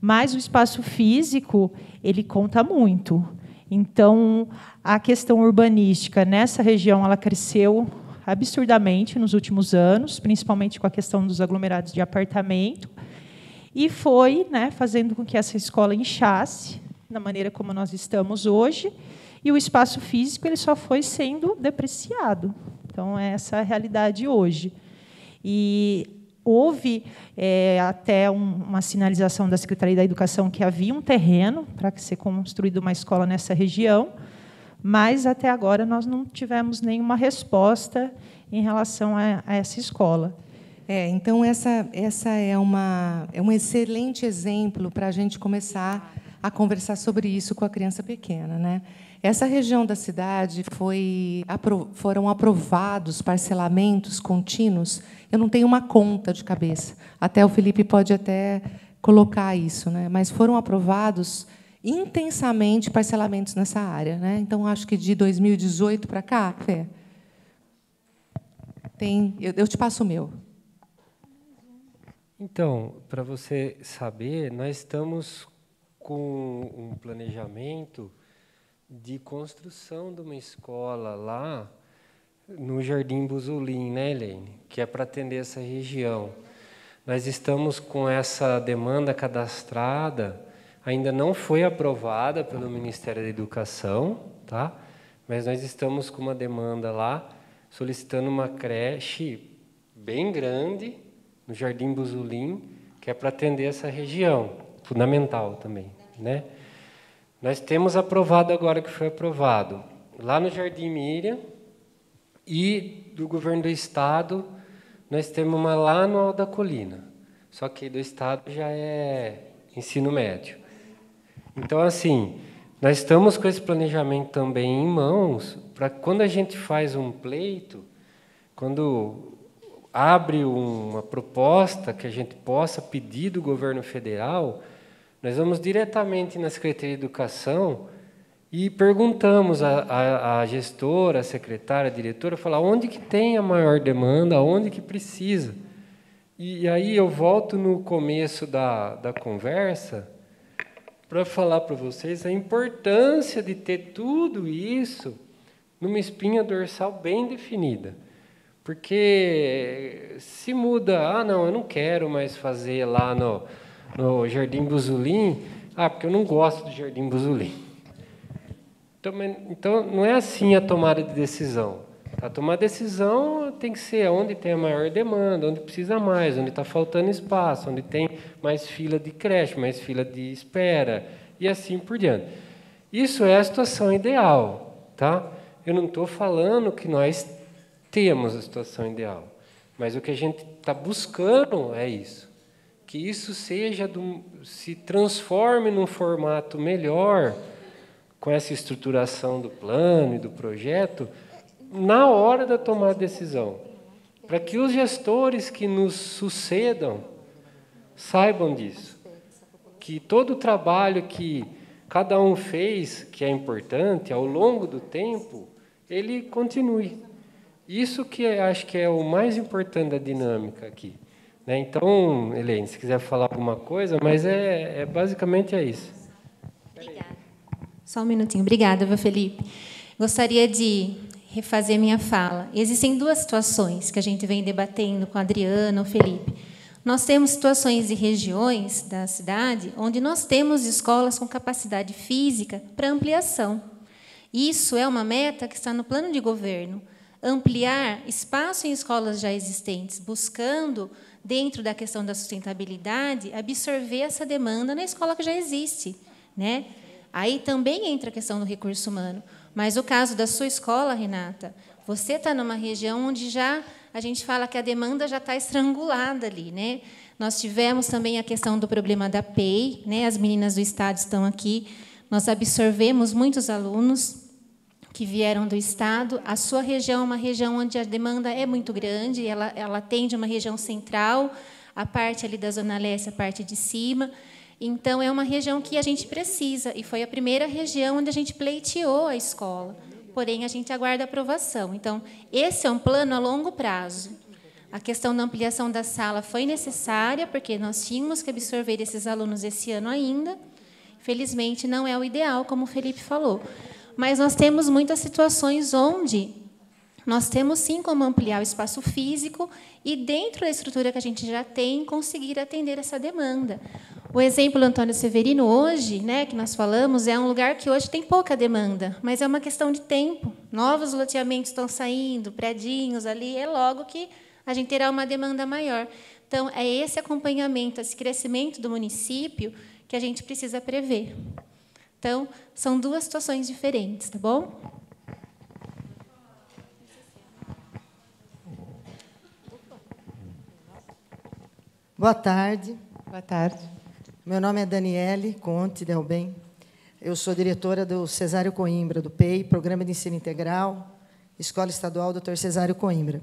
mas o espaço físico ele conta muito. Então, a questão urbanística nessa região ela cresceu absurdamente nos últimos anos, principalmente com a questão dos aglomerados de apartamento, e foi né, fazendo com que essa escola inchasse na maneira como nós estamos hoje, e o espaço físico ele só foi sendo depreciado. Então, é essa a realidade hoje. E houve é, até um, uma sinalização da Secretaria da Educação que havia um terreno para ser construída uma escola nessa região, mas até agora nós não tivemos nenhuma resposta em relação a, a essa escola. É, então essa, essa é, uma, é um excelente exemplo para a gente começar a conversar sobre isso com a criança pequena, né? Essa região da cidade foi, foram aprovados parcelamentos contínuos. Eu não tenho uma conta de cabeça. Até o Felipe pode até colocar isso, né? Mas foram aprovados intensamente parcelamentos nessa área, né? Então acho que de 2018 para cá, Fê, tem, eu, eu te passo o meu. Então, para você saber, nós estamos com um planejamento de construção de uma escola lá no Jardim Buzulim, né, Helene? Que é para atender essa região. Nós estamos com essa demanda cadastrada, ainda não foi aprovada pelo Ministério da Educação, tá? Mas nós estamos com uma demanda lá, solicitando uma creche bem grande no Jardim Buzulim, que é para atender essa região, fundamental também, né? Nós temos aprovado agora que foi aprovado lá no Jardim Miriam e do governo do estado nós temos uma lá no Alto da Colina. Só que do estado já é ensino médio. Então assim, nós estamos com esse planejamento também em mãos para quando a gente faz um pleito, quando abre uma proposta que a gente possa pedir do governo federal, nós vamos diretamente na Secretaria de Educação e perguntamos à gestora, à secretária, à diretora, falar onde que tem a maior demanda, onde que precisa. E, e aí eu volto no começo da, da conversa para falar para vocês a importância de ter tudo isso numa espinha dorsal bem definida. Porque se muda, ah, não, eu não quero mais fazer lá no, no Jardim Buzulim, ah, porque eu não gosto do Jardim Buzulim. Então, então não é assim a tomada de decisão. A tomar decisão tem que ser onde tem a maior demanda, onde precisa mais, onde está faltando espaço, onde tem mais fila de creche, mais fila de espera e assim por diante. Isso é a situação ideal, tá? Eu não estou falando que nós temos a situação ideal, mas o que a gente está buscando é isso que isso seja do, se transforme num formato melhor com essa estruturação do plano e do projeto na hora da tomada de decisão, para que os gestores que nos sucedam saibam disso, que todo o trabalho que cada um fez, que é importante ao longo do tempo, ele continue. Isso que acho que é o mais importante da dinâmica aqui. Né? Então, Helene, se quiser falar alguma coisa, mas é, é basicamente é isso. Obrigada. Só um minutinho. Obrigada, meu Felipe. Gostaria de refazer minha fala. Existem duas situações que a gente vem debatendo com a Adriana o Felipe. Nós temos situações e regiões da cidade onde nós temos escolas com capacidade física para ampliação. Isso é uma meta que está no plano de governo. Ampliar espaço em escolas já existentes, buscando dentro da questão da sustentabilidade, absorver essa demanda na escola que já existe. Né? Aí também entra a questão do recurso humano. Mas o caso da sua escola, Renata, você está numa região onde já a gente fala que a demanda já está estrangulada ali, né? Nós tivemos também a questão do problema da PEI, né? As meninas do estado estão aqui. Nós absorvemos muitos alunos, que vieram do Estado. A sua região é uma região onde a demanda é muito grande, ela, ela atende uma região central, a parte ali da Zona Leste, a parte de cima. Então, é uma região que a gente precisa, e foi a primeira região onde a gente pleiteou a escola. Porém, a gente aguarda aprovação. Então, esse é um plano a longo prazo. A questão da ampliação da sala foi necessária, porque nós tínhamos que absorver esses alunos esse ano ainda. Felizmente, não é o ideal, como o Felipe falou. Mas nós temos muitas situações onde nós temos sim como ampliar o espaço físico e, dentro da estrutura que a gente já tem, conseguir atender essa demanda. O exemplo do Antônio Severino, hoje, né, que nós falamos, é um lugar que hoje tem pouca demanda, mas é uma questão de tempo. Novos loteamentos estão saindo, predinhos ali, é logo que a gente terá uma demanda maior. Então, é esse acompanhamento, esse crescimento do município que a gente precisa prever. Então, são duas situações diferentes, tá bom? Boa tarde. Boa tarde. Meu nome é Daniele Conte Delbem. Eu sou diretora do Cesário Coimbra, do PEI, Programa de Ensino Integral, Escola Estadual Dr. Cesário Coimbra.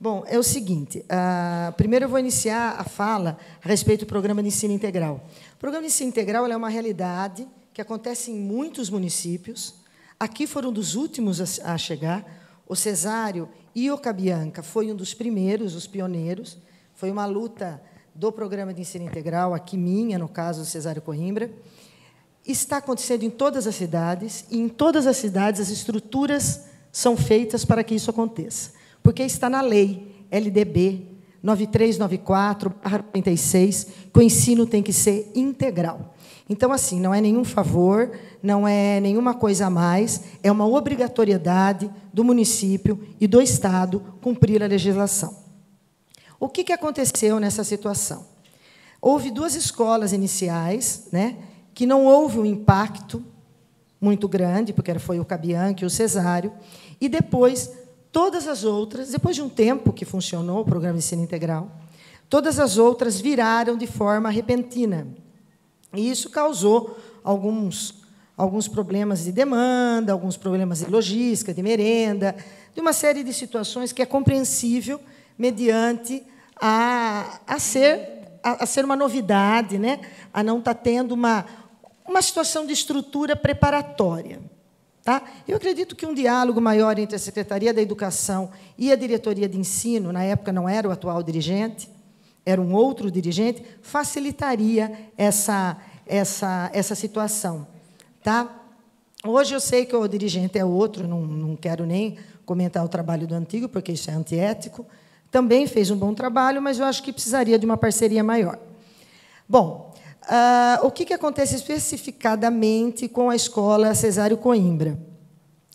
Bom, é o seguinte, uh, primeiro eu vou iniciar a fala a respeito do Programa de Ensino Integral. O Programa de Ensino Integral é uma realidade que acontece em muitos municípios. Aqui foram dos últimos a chegar. O Cesário e o Cabianca foi um dos primeiros, os pioneiros. Foi uma luta do programa de ensino integral, aqui minha, no caso do Cesário Coimbra. Está acontecendo em todas as cidades, e em todas as cidades as estruturas são feitas para que isso aconteça. Porque está na lei LDB 9394-36 que o ensino tem que ser integral. Então, assim, não é nenhum favor, não é nenhuma coisa a mais, é uma obrigatoriedade do município e do Estado cumprir a legislação. O que, que aconteceu nessa situação? Houve duas escolas iniciais, né, que não houve um impacto muito grande, porque foi o Cabianchi e o Cesário, e depois todas as outras, depois de um tempo que funcionou o programa de ensino integral, todas as outras viraram de forma repentina. E isso causou alguns, alguns problemas de demanda, alguns problemas de logística, de merenda, de uma série de situações que é compreensível mediante a, a, ser, a, a ser uma novidade, né? a não estar tá tendo uma, uma situação de estrutura preparatória. Tá? Eu acredito que um diálogo maior entre a Secretaria da Educação e a Diretoria de Ensino, na época não era o atual dirigente, era um outro dirigente, facilitaria essa, essa, essa situação. Tá? Hoje eu sei que o dirigente é outro, não, não quero nem comentar o trabalho do antigo, porque isso é antiético. Também fez um bom trabalho, mas eu acho que precisaria de uma parceria maior. Bom, uh, o que, que acontece especificadamente com a escola Cesário Coimbra?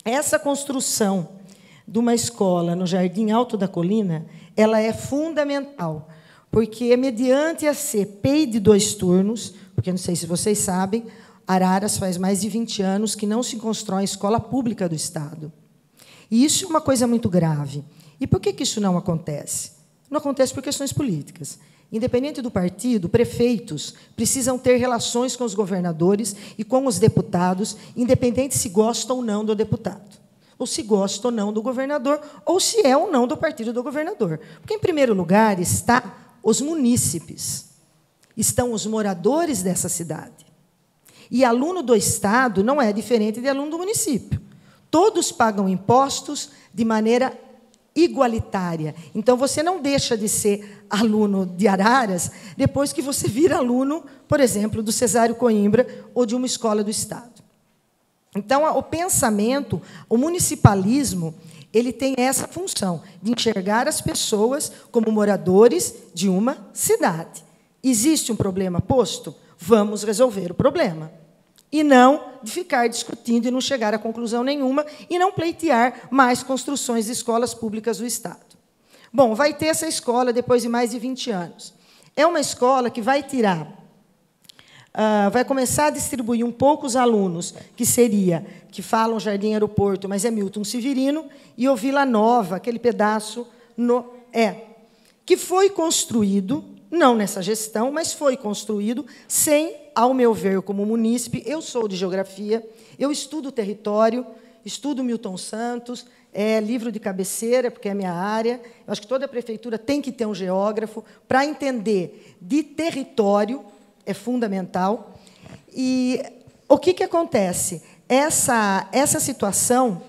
Essa construção de uma escola no Jardim Alto da Colina, ela é fundamental porque é mediante a CPI de dois turnos, porque não sei se vocês sabem, Araras faz mais de 20 anos que não se constrói escola pública do Estado. E isso é uma coisa muito grave. E por que, isso não acontece? Não acontece por questões políticas. Independente do partido, prefeitos precisam ter relações com os governadores e com os deputados, independente se gostam ou não do deputado, ou se gostam ou não do governador, ou se é ou não do partido do governador. Porque, em primeiro lugar, está os munícipes, estão os moradores dessa cidade. E aluno do Estado não é diferente de aluno do município. Todos pagam impostos de maneira igualitária. Então você não deixa de ser aluno de Araras depois que você vira aluno, por exemplo, do Cesário Coimbra ou de uma escola do Estado. Então, o pensamento, o municipalismo, ele tem essa função de enxergar as pessoas como moradores de uma cidade. Existe um problema posto? Vamos resolver o problema. E não de ficar discutindo e não chegar a conclusão nenhuma e não pleitear mais construções de escolas públicas do Estado. Bom, vai ter essa escola depois de mais de 20 anos. É uma escola que vai tirar uh, vai começar a distribuir um pouco os alunos, que seria, que falam Jardim Aeroporto, mas é Milton Severino, e o Vila Nova, aquele pedaço no é, que foi construído, não nessa gestão, mas foi construído sem, ao meu ver, como munícipe, eu sou de geografia, eu estudo o território, estudo Milton Santos, é livro de cabeceira, porque é a minha área. Eu acho que toda prefeitura tem que ter um geógrafo para entender de território é fundamental. E o que, que acontece? Essa, essa situação,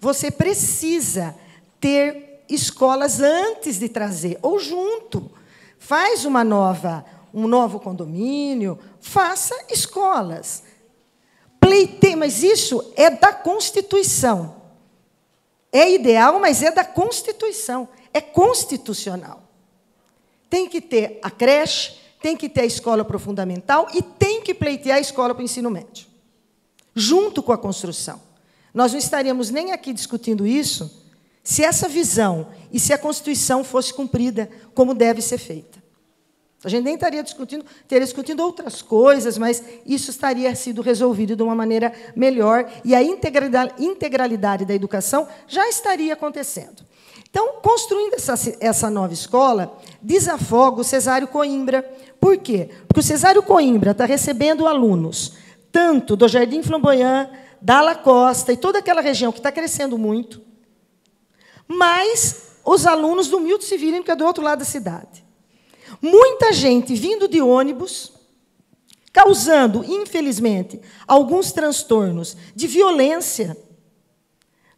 você precisa ter escolas antes de trazer, ou junto. Faz uma nova, um novo condomínio, faça escolas. pleitei mas isso é da Constituição. É ideal, mas é da Constituição. É constitucional. Tem que ter a creche, tem que ter a escola para o fundamental e tem que pleitear a escola para o ensino médio, junto com a construção. Nós não estaríamos nem aqui discutindo isso se essa visão e se a Constituição fosse cumprida como deve ser feita. A gente nem estaria discutindo, teria discutindo outras coisas, mas isso estaria sido resolvido de uma maneira melhor e a integralidade da educação já estaria acontecendo. Então, construindo essa, essa nova escola, desafoga o Cesário Coimbra, por quê? Porque o Cesário Coimbra está recebendo alunos tanto do Jardim Flamboyant, da La Costa e toda aquela região que está crescendo muito, mas os alunos do Milton Severino, que é do outro lado da cidade. Muita gente vindo de ônibus, causando, infelizmente, alguns transtornos de violência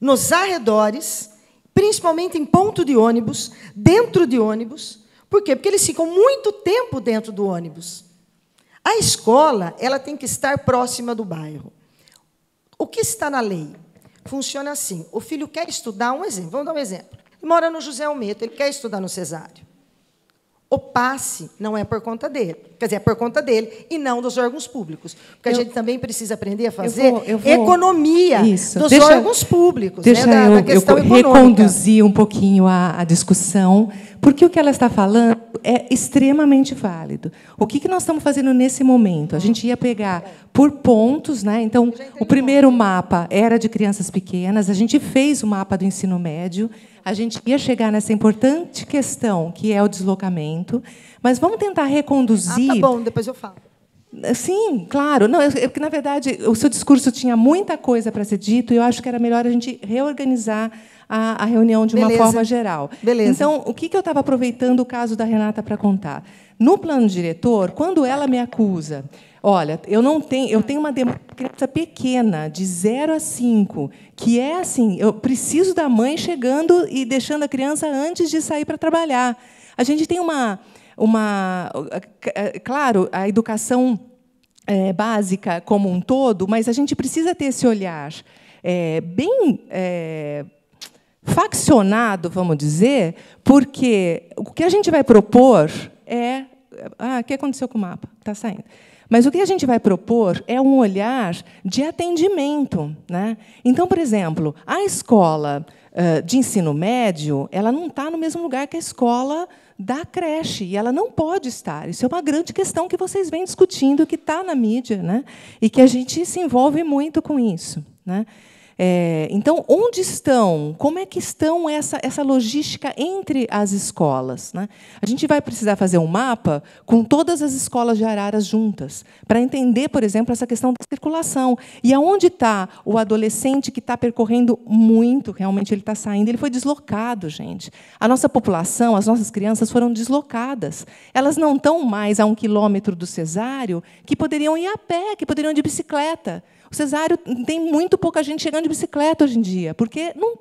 nos arredores, principalmente em ponto de ônibus, dentro de ônibus, por quê? Porque eles ficam muito tempo dentro do ônibus. A escola, ela tem que estar próxima do bairro. O que está na lei? Funciona assim: o filho quer estudar, um exemplo, vamos dar um exemplo. Ele mora no José Almeida, ele quer estudar no Cesário o passe não é por conta dele, quer dizer, é por conta dele e não dos órgãos públicos. Porque eu, a gente também precisa aprender a fazer eu vou, eu vou, economia isso. dos deixa, órgãos públicos, deixa né, eu, da, da questão eu econômica. reconduzir um pouquinho a, a, discussão, porque o que ela está falando é extremamente válido. O que, que nós estamos fazendo nesse momento? A gente ia pegar por pontos, né? então, o primeiro mapa era de crianças pequenas, a gente fez o mapa do ensino médio, a gente ia chegar nessa importante questão, que é o deslocamento, mas vamos tentar reconduzir. Ah, tá bom, depois eu falo. Sim, claro. Não, é eu, na verdade, o seu discurso tinha muita coisa para ser dito e eu acho que era melhor a gente reorganizar a, a reunião de Beleza. uma forma geral. Beleza. Então, o que, que eu estava aproveitando o caso da Renata para contar? No plano diretor, quando ela me acusa Olha, eu não tenho, eu tenho uma criança pequena, de 0 a 5, que é assim, eu preciso da mãe chegando e deixando a criança antes de sair para trabalhar. A gente tem uma uma eh, claro, a educação é, básica como um todo, mas a gente precisa ter esse olhar é, bem é, faccionado, vamos dizer, porque o que a gente vai propor é. Ah, o que aconteceu com o mapa? Está saindo. Mas o que a gente vai propor é um olhar de atendimento. Né? Então, por exemplo, a escola de ensino médio, ela não está no mesmo lugar que a escola da creche, e ela não pode estar. Isso é uma grande questão que vocês vêm discutindo, que está na mídia, né? e que a gente se envolve muito com isso. Né? É, então, onde estão? Como é que estão essa, essa logística entre as escolas? Né? A gente vai precisar fazer um mapa com todas as escolas de Araras juntas, para entender, por exemplo, essa questão da circulação. E aonde está o adolescente que está percorrendo muito, realmente ele está saindo, ele foi deslocado, gente. A nossa população, as nossas crianças foram deslocadas. Elas não estão mais a um quilômetro do cesário, que poderiam ir a pé, que poderiam ir de bicicleta. O cesário tem muito pouca gente chegando de bicicleta hoje em dia, porque não,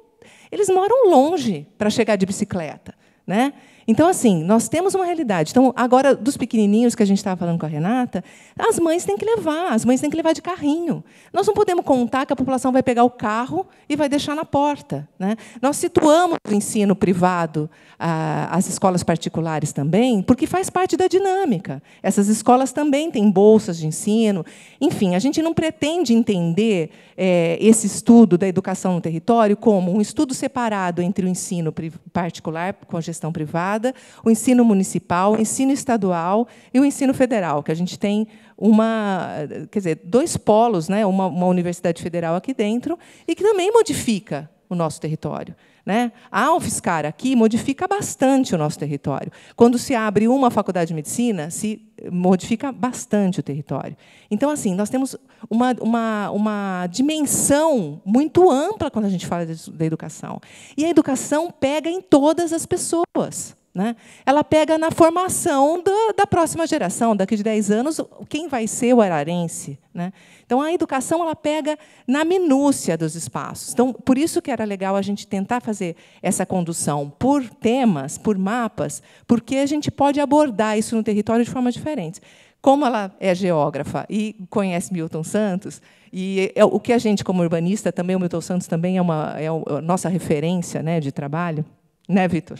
eles moram longe para chegar de bicicleta. Né? Então, assim, nós temos uma realidade. Então, agora, dos pequenininhos que a gente estava falando com a Renata, as mães têm que levar, as mães têm que levar de carrinho. Nós não podemos contar que a população vai pegar o carro e vai deixar na porta. Né? Nós situamos o ensino privado às escolas particulares também, porque faz parte da dinâmica. Essas escolas também têm bolsas de ensino. Enfim, a gente não pretende entender é, esse estudo da educação no território como um estudo separado entre o ensino particular com a gestão privada privada, o ensino municipal, o ensino estadual e o ensino federal, que a gente tem uma, quer dizer, dois polos, né, uma, uma universidade federal aqui dentro e que também modifica o nosso território. Né? A UFSCar aqui modifica bastante o nosso território. Quando se abre uma faculdade de medicina, se modifica bastante o território. Então, assim, nós temos uma, uma, uma dimensão muito ampla quando a gente fala da educação. E a educação pega em todas as pessoas. Né? Ela pega na formação da, da, próxima geração, daqui de 10 anos, quem vai ser o ararense. Né? Então, a educação ela pega na minúcia dos espaços. Então, por isso que era legal a gente tentar fazer essa condução por temas, por mapas, porque a gente pode abordar isso no território de forma diferente. Como ela é geógrafa e conhece Milton Santos, e é o que a gente, como urbanista, também, o Milton Santos também é, uma, é a nossa referência né, de trabalho, né, Vitor?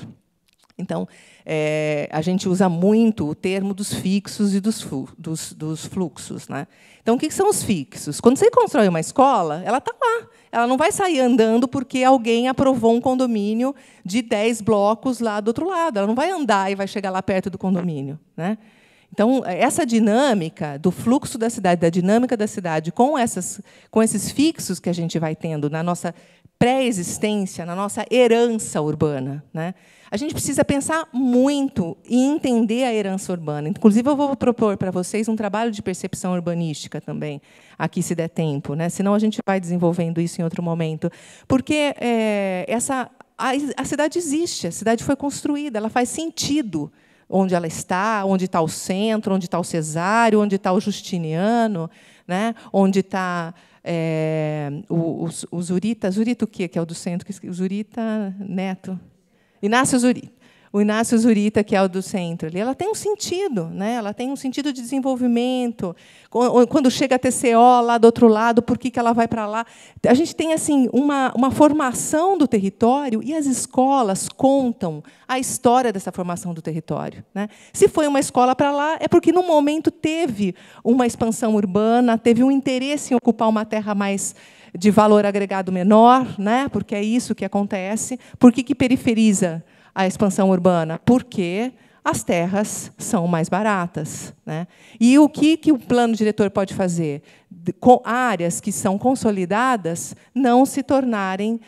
Então, é, a gente usa muito o termo dos fixos e dos, dos, dos fluxos. Né? Então, o que são os fixos? Quando você constrói uma escola, ela está lá. Ela não vai sair andando porque alguém aprovou um condomínio de 10 blocos lá do outro lado. Ela não vai andar e vai chegar lá perto do condomínio. Né? Então, essa dinâmica do fluxo da cidade, da dinâmica da cidade, com, essas, com esses fixos que a gente vai tendo na nossa pré-existência, na nossa herança urbana, né? A gente precisa pensar muito e entender a herança urbana. Inclusive, eu vou propor para vocês um trabalho de percepção urbanística também, aqui, se der tempo, né? senão a gente vai desenvolvendo isso em outro momento. Porque é, essa, a, a cidade existe, a cidade foi construída, ela faz sentido onde ela está, onde está o centro, onde está o Cesário, onde está o Justiniano, né? onde está é, o, o, Zurita. Zurita o quê? Que é o do centro? Zurita Neto. Inácio Zurita. O Inácio Zurita, que é o do centro, ali, ela tem um sentido, né? ela tem um sentido de desenvolvimento. Quando chega a TCO lá do outro lado, por que, que ela vai para lá? A gente tem assim uma, uma formação do território e as escolas contam a história dessa formação do território. Né? Se foi uma escola para lá, é porque, no momento, teve uma expansão urbana, teve um interesse em ocupar uma terra mais de valor agregado menor, né? porque é isso que acontece. Por que, que periferiza a expansão urbana? Porque as terras são mais baratas. Né? E o que, que o plano diretor pode fazer? Com áreas que são consolidadas não se tornarem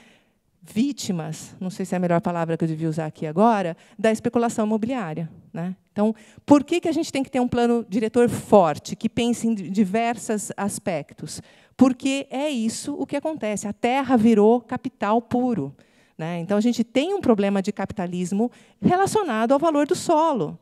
vítimas, não sei se é a melhor palavra que eu devia usar aqui agora, da especulação imobiliária. Né? Então, por que, que a gente tem que ter um plano diretor forte, que pense em diversos aspectos? porque é isso o que acontece. A terra virou capital puro. Né? Então, a gente tem um problema de capitalismo relacionado ao valor do solo.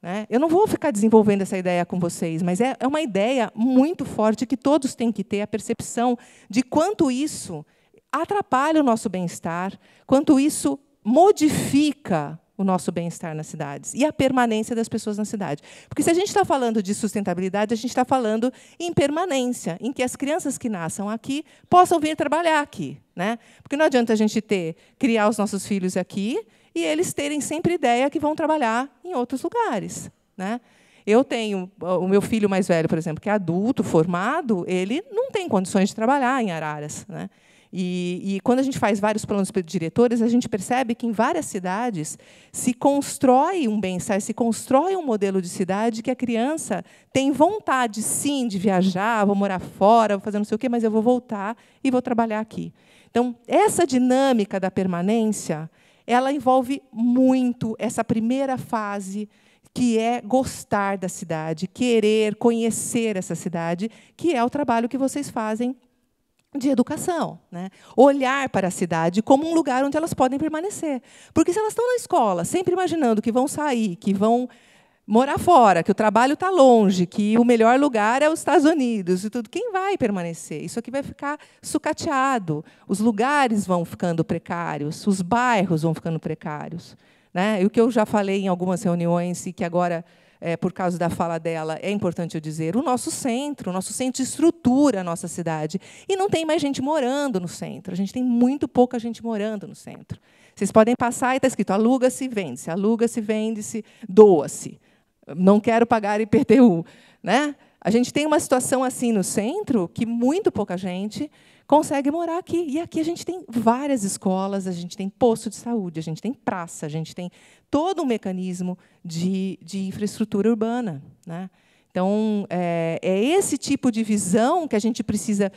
Né? Eu não vou ficar desenvolvendo essa ideia com vocês, mas é, é uma ideia muito forte que todos têm que ter a percepção de quanto isso atrapalha o nosso bem-estar, quanto isso modifica o nosso bem-estar nas cidades e a permanência das pessoas na cidade. Porque se a gente está falando de sustentabilidade, a gente está falando em permanência, em que as crianças que nasçam aqui possam vir trabalhar aqui. Né? Porque não adianta a gente ter, criar os nossos filhos aqui e eles terem sempre ideia que vão trabalhar em outros lugares. Né? Eu tenho o meu filho mais velho, por exemplo, que é adulto, formado, ele não tem condições de trabalhar em Araras. Né? E, e quando a gente faz vários planos diretores, a gente percebe que em várias cidades se constrói um bem-estar, se constrói um modelo de cidade que a criança tem vontade, sim, de viajar, vou morar fora, vou fazer não sei o quê, mas eu vou voltar e vou trabalhar aqui. Então, essa dinâmica da permanência, ela envolve muito essa primeira fase que é gostar da cidade, querer conhecer essa cidade, que é o trabalho que vocês fazem de educação, né? olhar para a cidade como um lugar onde elas podem permanecer, porque se elas estão na escola sempre imaginando que vão sair, que vão morar fora, que o trabalho está longe, que o melhor lugar é os Estados Unidos e tudo. Quem vai permanecer? Isso aqui vai ficar sucateado. Os lugares vão ficando precários, os bairros vão ficando precários. Né? E o que eu já falei em algumas reuniões e que agora é, por causa da fala dela, é importante eu dizer, o nosso centro, o nosso centro estrutura a nossa cidade. E não tem mais gente morando no centro. A gente tem muito pouca gente morando no centro. Vocês podem passar e está escrito aluga-se, vende-se, aluga-se, vende-se, doa-se. Não quero pagar IPTU. Né? A gente tem uma situação assim no centro que muito pouca gente consegue morar aqui. E aqui a gente tem várias escolas, a gente tem posto de saúde, a gente tem praça, a gente tem todo um mecanismo de, de infraestrutura urbana. Né? Então, é, é esse tipo de visão que a gente precisa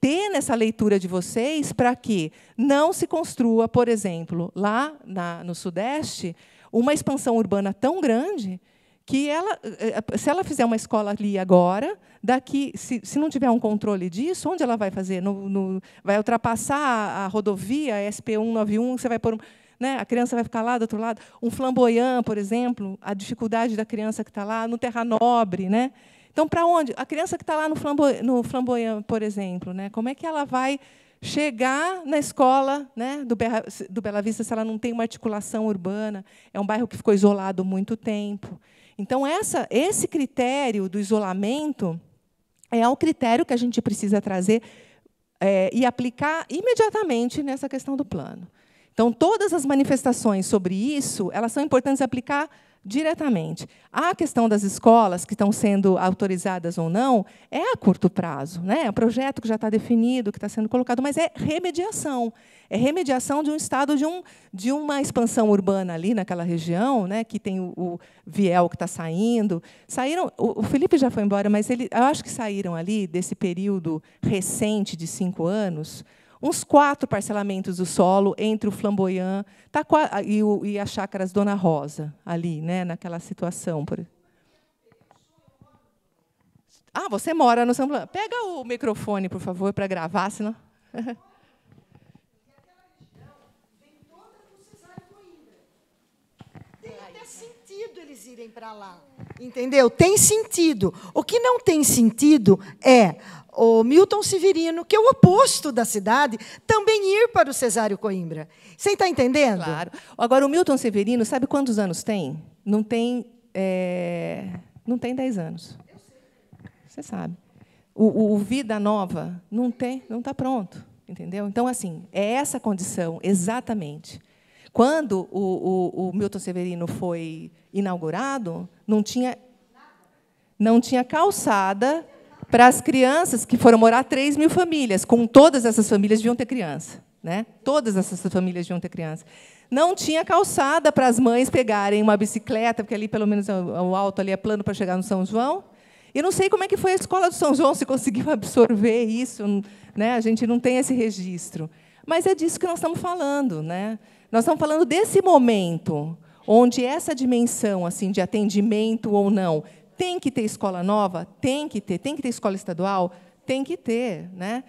ter nessa leitura de vocês para que não se construa, por exemplo, lá na, no Sudeste, uma expansão urbana tão grande que ela, é, se ela fizer uma escola ali agora, daqui, se, se não tiver um controle disso, onde ela vai fazer? No, no, vai ultrapassar a, rodovia a SP 191, você vai pôr. Um, né? a criança vai ficar lá do outro lado. Um flamboyant, por exemplo, a dificuldade da criança que está lá, no terra nobre. Né? Então, para onde? A criança que está lá no, flambo, no flamboyant, por exemplo, né? como é que ela vai chegar na escola né, do, do Bela Vista se ela não tem uma articulação urbana? É um bairro que ficou isolado muito tempo. Então, essa, esse critério do isolamento é o critério que a gente precisa trazer é, e aplicar imediatamente nessa questão do plano. Então, todas as manifestações sobre isso, elas são importantes aplicar diretamente. A questão das escolas que estão sendo autorizadas ou não é a curto prazo, né? É um projeto que já está definido, que está sendo colocado, mas é remediação. É remediação de um estado de, um, de uma expansão urbana ali naquela região, né? Que tem o, o Viel que está saindo. Saíram. O, o, Felipe já foi embora, mas ele, eu acho que saíram ali desse período recente de cinco anos uns quatro parcelamentos do solo entre o Flamboyant tá e, as chácaras Dona Rosa, ali, né, naquela situação. Ah, você mora no São Paulo. Pega o microfone, por favor, para gravar, senão. eles irem para lá. Entendeu? Tem sentido. O que não tem sentido é o Milton Severino, que é o oposto da cidade, também ir para o Cesário Coimbra. Você está entendendo? Claro. Agora, o Milton Severino, sabe quantos anos tem? Não tem, é... não tem 10 anos. Você sabe. O, o, o Vida Nova não tem, não está pronto. Entendeu? Então, assim, é essa condição, exatamente. Quando o, o, o Milton Severino foi inaugurado, não tinha, não tinha calçada para as crianças que foram morar 3 mil famílias, com todas essas famílias deviam ter criança. Né? Todas essas famílias deviam ter criança. Não tinha calçada para as mães pegarem uma bicicleta, porque ali pelo menos é é o alto ali é plano para chegar no São João. E não sei como é que foi a escola do São João se conseguiu absorver isso, né? A gente não tem esse registro. Mas é disso que nós estamos falando, né? Nós estamos falando desse momento onde essa dimensão assim de atendimento ou não tem que ter escola nova? Tem que ter. Tem que ter escola estadual? Tem que ter. Né?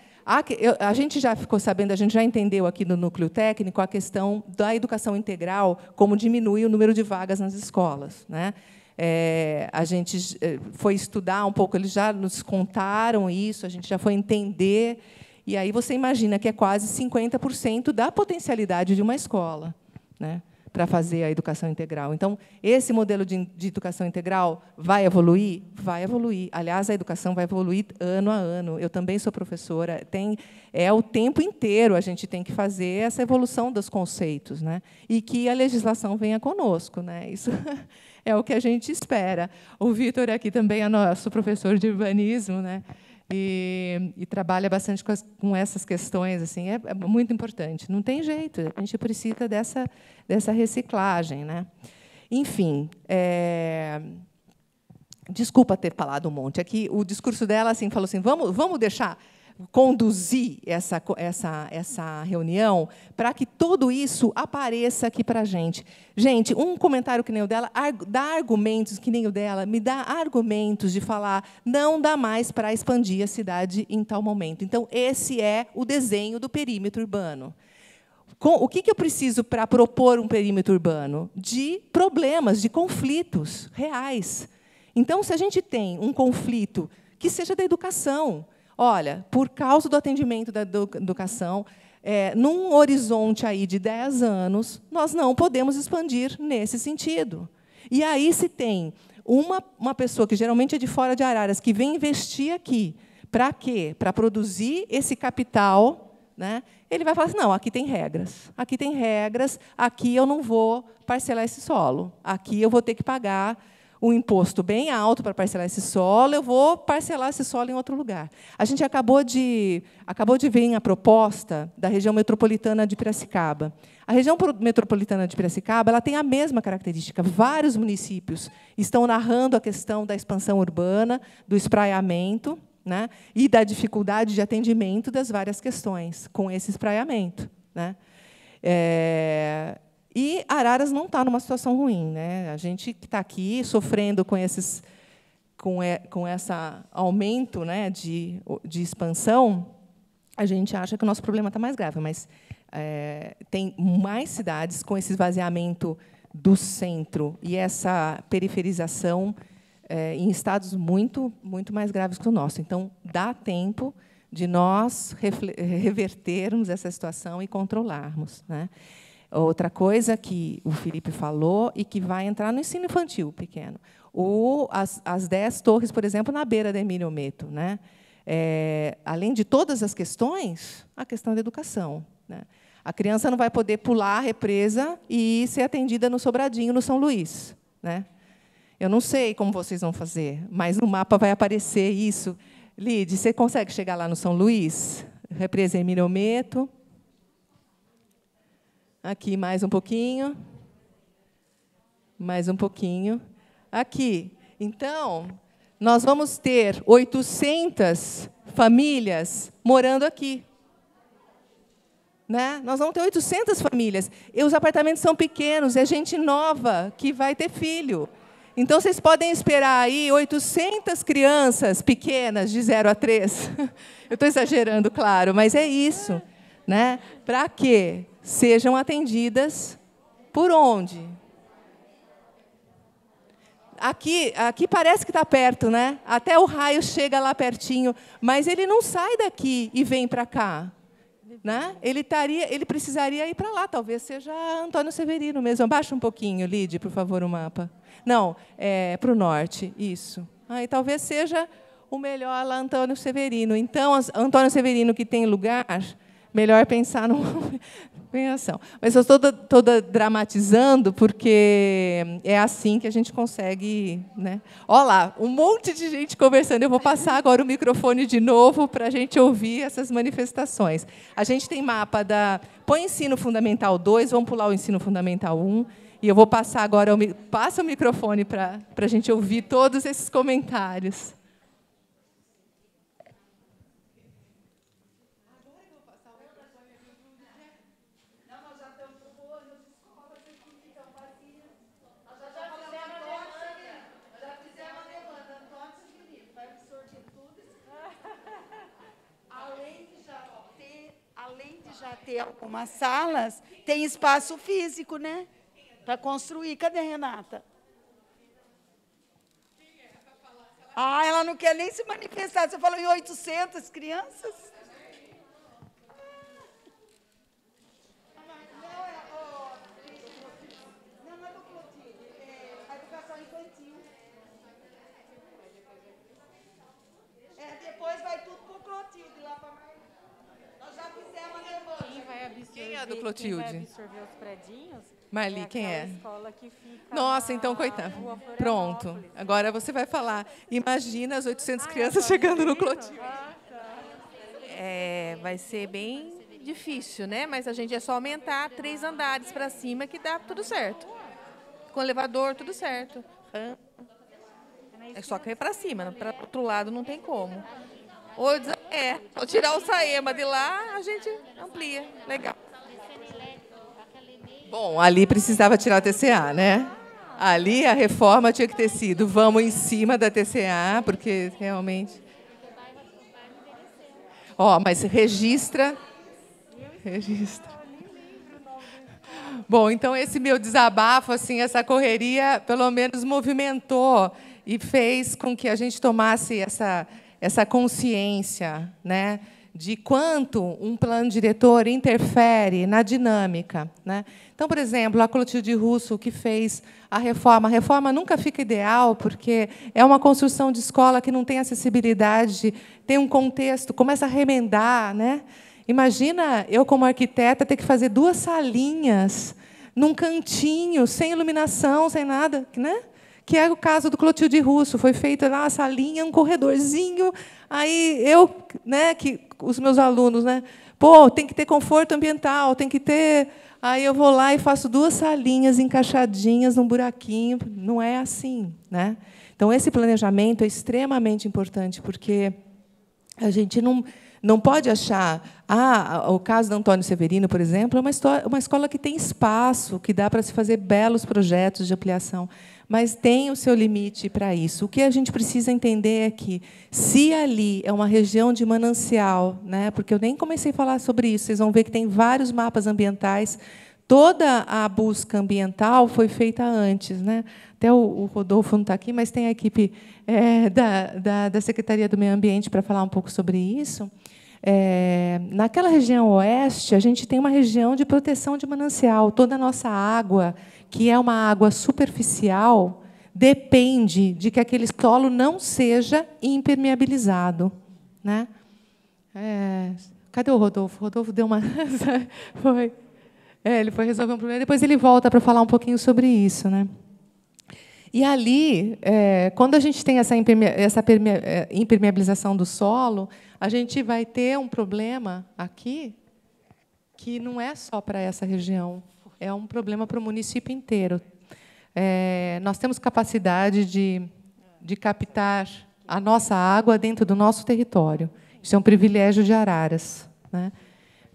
a gente já ficou sabendo, a gente já entendeu aqui no núcleo técnico a questão da educação integral, como diminui o número de vagas nas escolas. Né? É, a gente é, foi estudar um pouco, eles já nos contaram isso, a gente já foi entender. E aí você imagina que é quase 50% da potencialidade de uma escola. Né? para fazer a educação integral. Então, esse modelo de, de, educação integral vai evoluir? Vai evoluir. Aliás, a educação vai evoluir ano a ano. Eu também sou professora. Tem, é o tempo inteiro a gente tem que fazer essa evolução dos conceitos, né? E que a legislação venha conosco, né? Isso é o que a gente espera. O Vitor aqui também é nosso professor de urbanismo, né? e, e trabalha bastante com, as, com, essas questões. assim é, é, muito importante. Não tem jeito, a gente precisa dessa, dessa reciclagem. Né? Enfim, é... desculpa ter falado um monte. Aqui, o discurso dela assim, falou assim, vamos, vamos deixar conduzir essa, essa, essa reunião para que tudo isso apareça aqui para a gente. Gente, um comentário que nem o dela dá argumentos que nem o dela, me dá argumentos de falar não dá mais para expandir a cidade em tal momento. Então, esse é o desenho do perímetro urbano. Com, o que, que eu preciso para propor um perímetro urbano? De problemas, de conflitos reais. Então, se a gente tem um conflito que seja da educação, olha, por causa do atendimento da educação, é, num horizonte aí de 10 anos, nós não podemos expandir nesse sentido. E aí se tem uma, uma pessoa que geralmente é de fora de Araras, que vem investir aqui, para quê? Para produzir esse capital né? ele vai falar assim, não, aqui tem regras, aqui tem regras, aqui eu não vou parcelar esse solo, aqui eu vou ter que pagar um imposto bem alto para parcelar esse solo, eu vou parcelar esse solo em outro lugar. A gente acabou de, acabou de ver a proposta da região metropolitana de Piracicaba. A região metropolitana de Piracicaba ela tem a mesma característica. Vários municípios estão narrando a questão da expansão urbana, do espraiamento né, e da dificuldade de atendimento das várias questões com esse espraiamento. Né. É, e Araras não está numa situação ruim. Né? A gente que está aqui sofrendo com esses com, é, com esse aumento né, de, de expansão, a gente acha que o nosso problema está mais grave, mas é, tem mais cidades com esse esvaziamento do centro e essa periferização é, em estados muito, muito mais graves que o nosso. Então, dá tempo de nós revertermos essa situação e controlarmos. Né? Outra coisa que o Felipe falou e que vai entrar no ensino infantil pequeno. O, as, as dez torres, por exemplo, na beira da Emílio Meto. Né? É, além de todas as questões, a questão da educação. Né? A criança não vai poder pular a represa e ser atendida no Sobradinho, no São Luís. Né? Eu não sei como vocês vão fazer, mas no mapa vai aparecer isso. Lid, você consegue chegar lá no São Luís? Represa Emílio Meto. Aqui mais um pouquinho. Mais um pouquinho. Aqui. Então, nós vamos ter 800 famílias morando aqui. Né? Nós vamos ter 800 famílias. E os apartamentos são pequenos, é gente nova que vai ter filho. Então, vocês podem esperar aí 800 crianças pequenas, de 0 a 3. Eu estou exagerando, claro, mas é isso. Né? Para quê? sejam atendidas por onde? Aqui, aqui parece que está perto, né? Até o raio chega lá pertinho, mas ele não sai daqui e vem para cá. Né? Ele, taria, ele precisaria ir para lá, talvez seja Antônio Severino mesmo. Abaixa um pouquinho, Lide, por favor, o mapa. Não, é, para o norte, isso. Aí talvez seja o melhor lá Antônio Severino. Então, Antônio Severino que tem lugar, melhor pensar no Ganhação. Mas eu estou toda, toda dramatizando, porque é assim que a gente consegue. Né? Olha lá, um monte de gente conversando. Eu vou passar agora o microfone de novo para a gente ouvir essas manifestações. A gente tem mapa da. Põe ensino fundamental 2, vamos pular o ensino fundamental 1. Um, e eu vou passar agora. Passa o microfone para a gente ouvir todos esses comentários. ter algumas salas, tem espaço físico, né? Para construir. Cadê a Renata? Ah, ela não quer nem se manifestar. Você falou em 800 crianças? É quem é do Clotilde? Marli, quem é? é? Nossa, então, coitada. Pronto. Agora você vai falar. Imagina as 800 ah, é crianças chegando no Clotilde. Ah, tá. é, vai ser bem difícil, né? Mas a gente é só aumentar três andares para cima que dá tudo certo. Com elevador, tudo certo. É só cair para cima, para outro lado não tem como. Ou é, ou tirar o Saema de lá, a gente amplia. Legal. Bom, ali precisava tirar a TCA, né? Ali a reforma tinha que ter sido. Vamos em cima da TCA, porque realmente. Ó, oh, mas registra. Registra. Bom, então esse meu desabafo, assim, essa correria, pelo menos movimentou e fez com que a gente tomasse essa essa consciência né, de quanto um plano diretor interfere na dinâmica. Né? Então, por exemplo, a Clotilde Russo, que fez a reforma. A reforma nunca fica ideal, porque é uma construção de escola que não tem acessibilidade, tem um contexto, começa a remendar. Né? Imagina eu, como arquiteta, ter que fazer duas salinhas num cantinho, sem iluminação, sem nada. Né? que era é o caso do Clotilde Russo. Foi feita lá a salinha, um corredorzinho. Aí eu, né, que os meus alunos, né, pô, tem que ter conforto ambiental, tem que ter. Aí eu vou lá e faço duas salinhas encaixadinhas num buraquinho. Não é assim, né? Então esse planejamento é extremamente importante porque a gente não não pode achar. Ah, o caso do Antônio Severino, por exemplo, é uma, história, uma escola que tem espaço, que dá para se fazer belos projetos de ampliação mas tem o seu limite para isso. O que a gente precisa entender é que, se ali é uma região de manancial, né, porque eu nem comecei a falar sobre isso, vocês vão ver que tem vários mapas ambientais, toda a busca ambiental foi feita antes. Né? Até o, Rodolfo não está aqui, mas tem a equipe é, da, da, da Secretaria do Meio Ambiente para falar um pouco sobre isso. É, naquela região oeste, a gente tem uma região de proteção de manancial. Toda a nossa água que é uma água superficial, depende de que aquele solo não seja impermeabilizado. Né? É... Cadê o Rodolfo? O Rodolfo deu uma. foi. É, ele foi resolver um problema. Depois ele volta para falar um pouquinho sobre isso. Né? E ali, é, quando a gente tem essa, é, impermeabilização do solo, a gente vai ter um problema aqui que não é só para essa região é um problema para o município inteiro. É, nós temos capacidade de, de captar a nossa água dentro do nosso território. Isso é um privilégio de Araras. Né?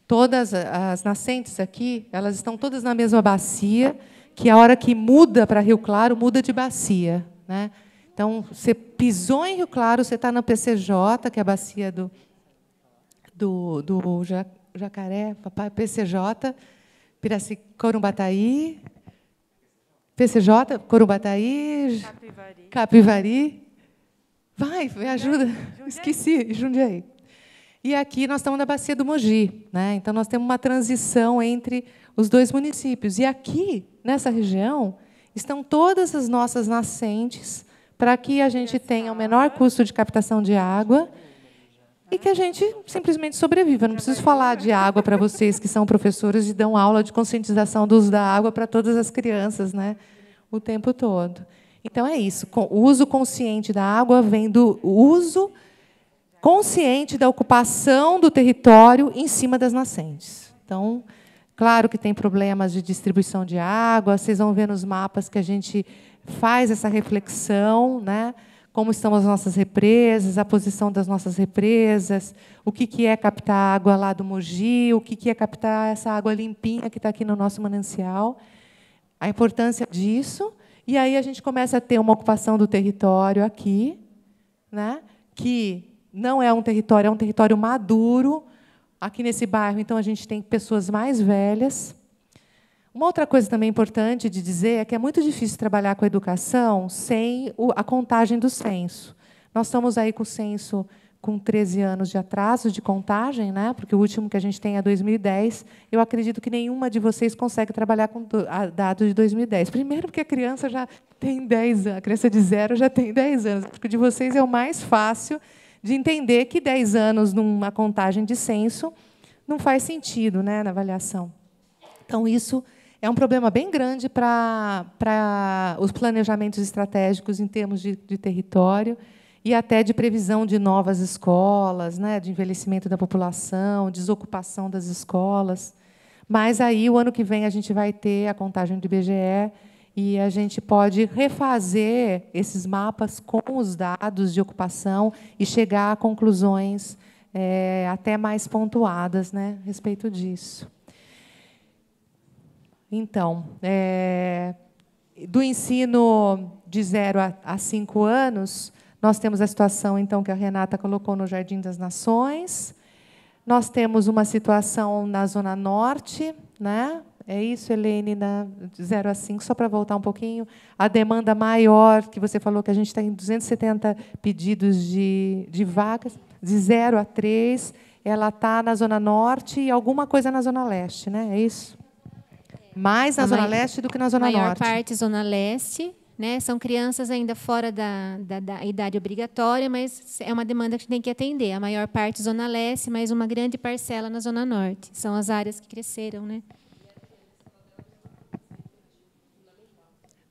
Todas as nascentes aqui, elas estão todas na mesma bacia, que a hora que muda para Rio Claro, muda de bacia. Né? Então, você pisou em Rio Claro, você está na PCJ, que é a bacia do, do, do Jacaré, papai, PCJ, Piraci, Corumbataí, PCJ, Corumbataí, Capivari. Capivari. Vai, me ajuda. Jundiaí. Esqueci, Jundiaí. E aqui nós estamos na Bacia do Mogi. Né? Então, nós temos uma transição entre os dois municípios. E aqui, nessa região, estão todas as nossas nascentes para que a gente tenha o menor custo de captação de água e que a gente simplesmente sobreviva. Não preciso falar de água para vocês que são professores e dão aula de conscientização do uso da água para todas as crianças, né? O tempo todo. Então é isso. O uso consciente da água vem do uso consciente da ocupação do território em cima das nascentes. Então, claro que tem problemas de distribuição de água. Vocês vão ver nos mapas que a gente faz essa reflexão, né? como estão as nossas represas, a posição das nossas represas, o que, que é captar água lá do Mogi, o que, que é captar essa água limpinha que está aqui no nosso manancial, a importância disso, e aí a gente começa a ter uma ocupação do território aqui, né, que não é um território, é um território maduro. Aqui nesse bairro, então, a gente tem pessoas mais velhas, uma outra coisa também importante de dizer é que é muito difícil trabalhar com a educação sem a contagem do censo. Nós estamos aí com o censo com 13 anos de atraso de contagem, né? porque o último que a gente tem é 2010. Eu acredito que nenhuma de vocês consegue trabalhar com dados de 2010. Primeiro, porque a criança já tem 10 anos, a criança de zero já tem 10 anos, porque de vocês é o mais fácil de entender que 10 anos numa contagem de censo não faz sentido né, na avaliação. Então, isso é um problema bem grande para, para os planejamentos estratégicos em termos de, de território e até de previsão de novas escolas, né, de envelhecimento da população, desocupação das escolas. Mas aí, o ano que vem, a gente vai ter a contagem do IBGE e a gente pode refazer esses mapas com os dados de ocupação e chegar a conclusões é, até mais pontuadas né, a respeito disso. Então, é, do ensino de 0 a 5 anos, nós temos a situação então que a Renata colocou no Jardim das Nações. Nós temos uma situação na Zona Norte, né? É isso, Helene, na 0 a 5, só para voltar um pouquinho. A demanda maior, que você falou que a gente está em 270 pedidos de, de vagas, de 0 a 3, ela está na Zona Norte e alguma coisa na Zona Leste, né? É isso? Mais na a Zona maior, Leste do que na Zona maior Norte. maior parte Zona Leste. Né? São crianças ainda fora da, da, da, idade obrigatória, mas é uma demanda que a gente tem que atender. A maior parte Zona Leste, mas uma grande parcela na Zona Norte. São as áreas que cresceram. Né?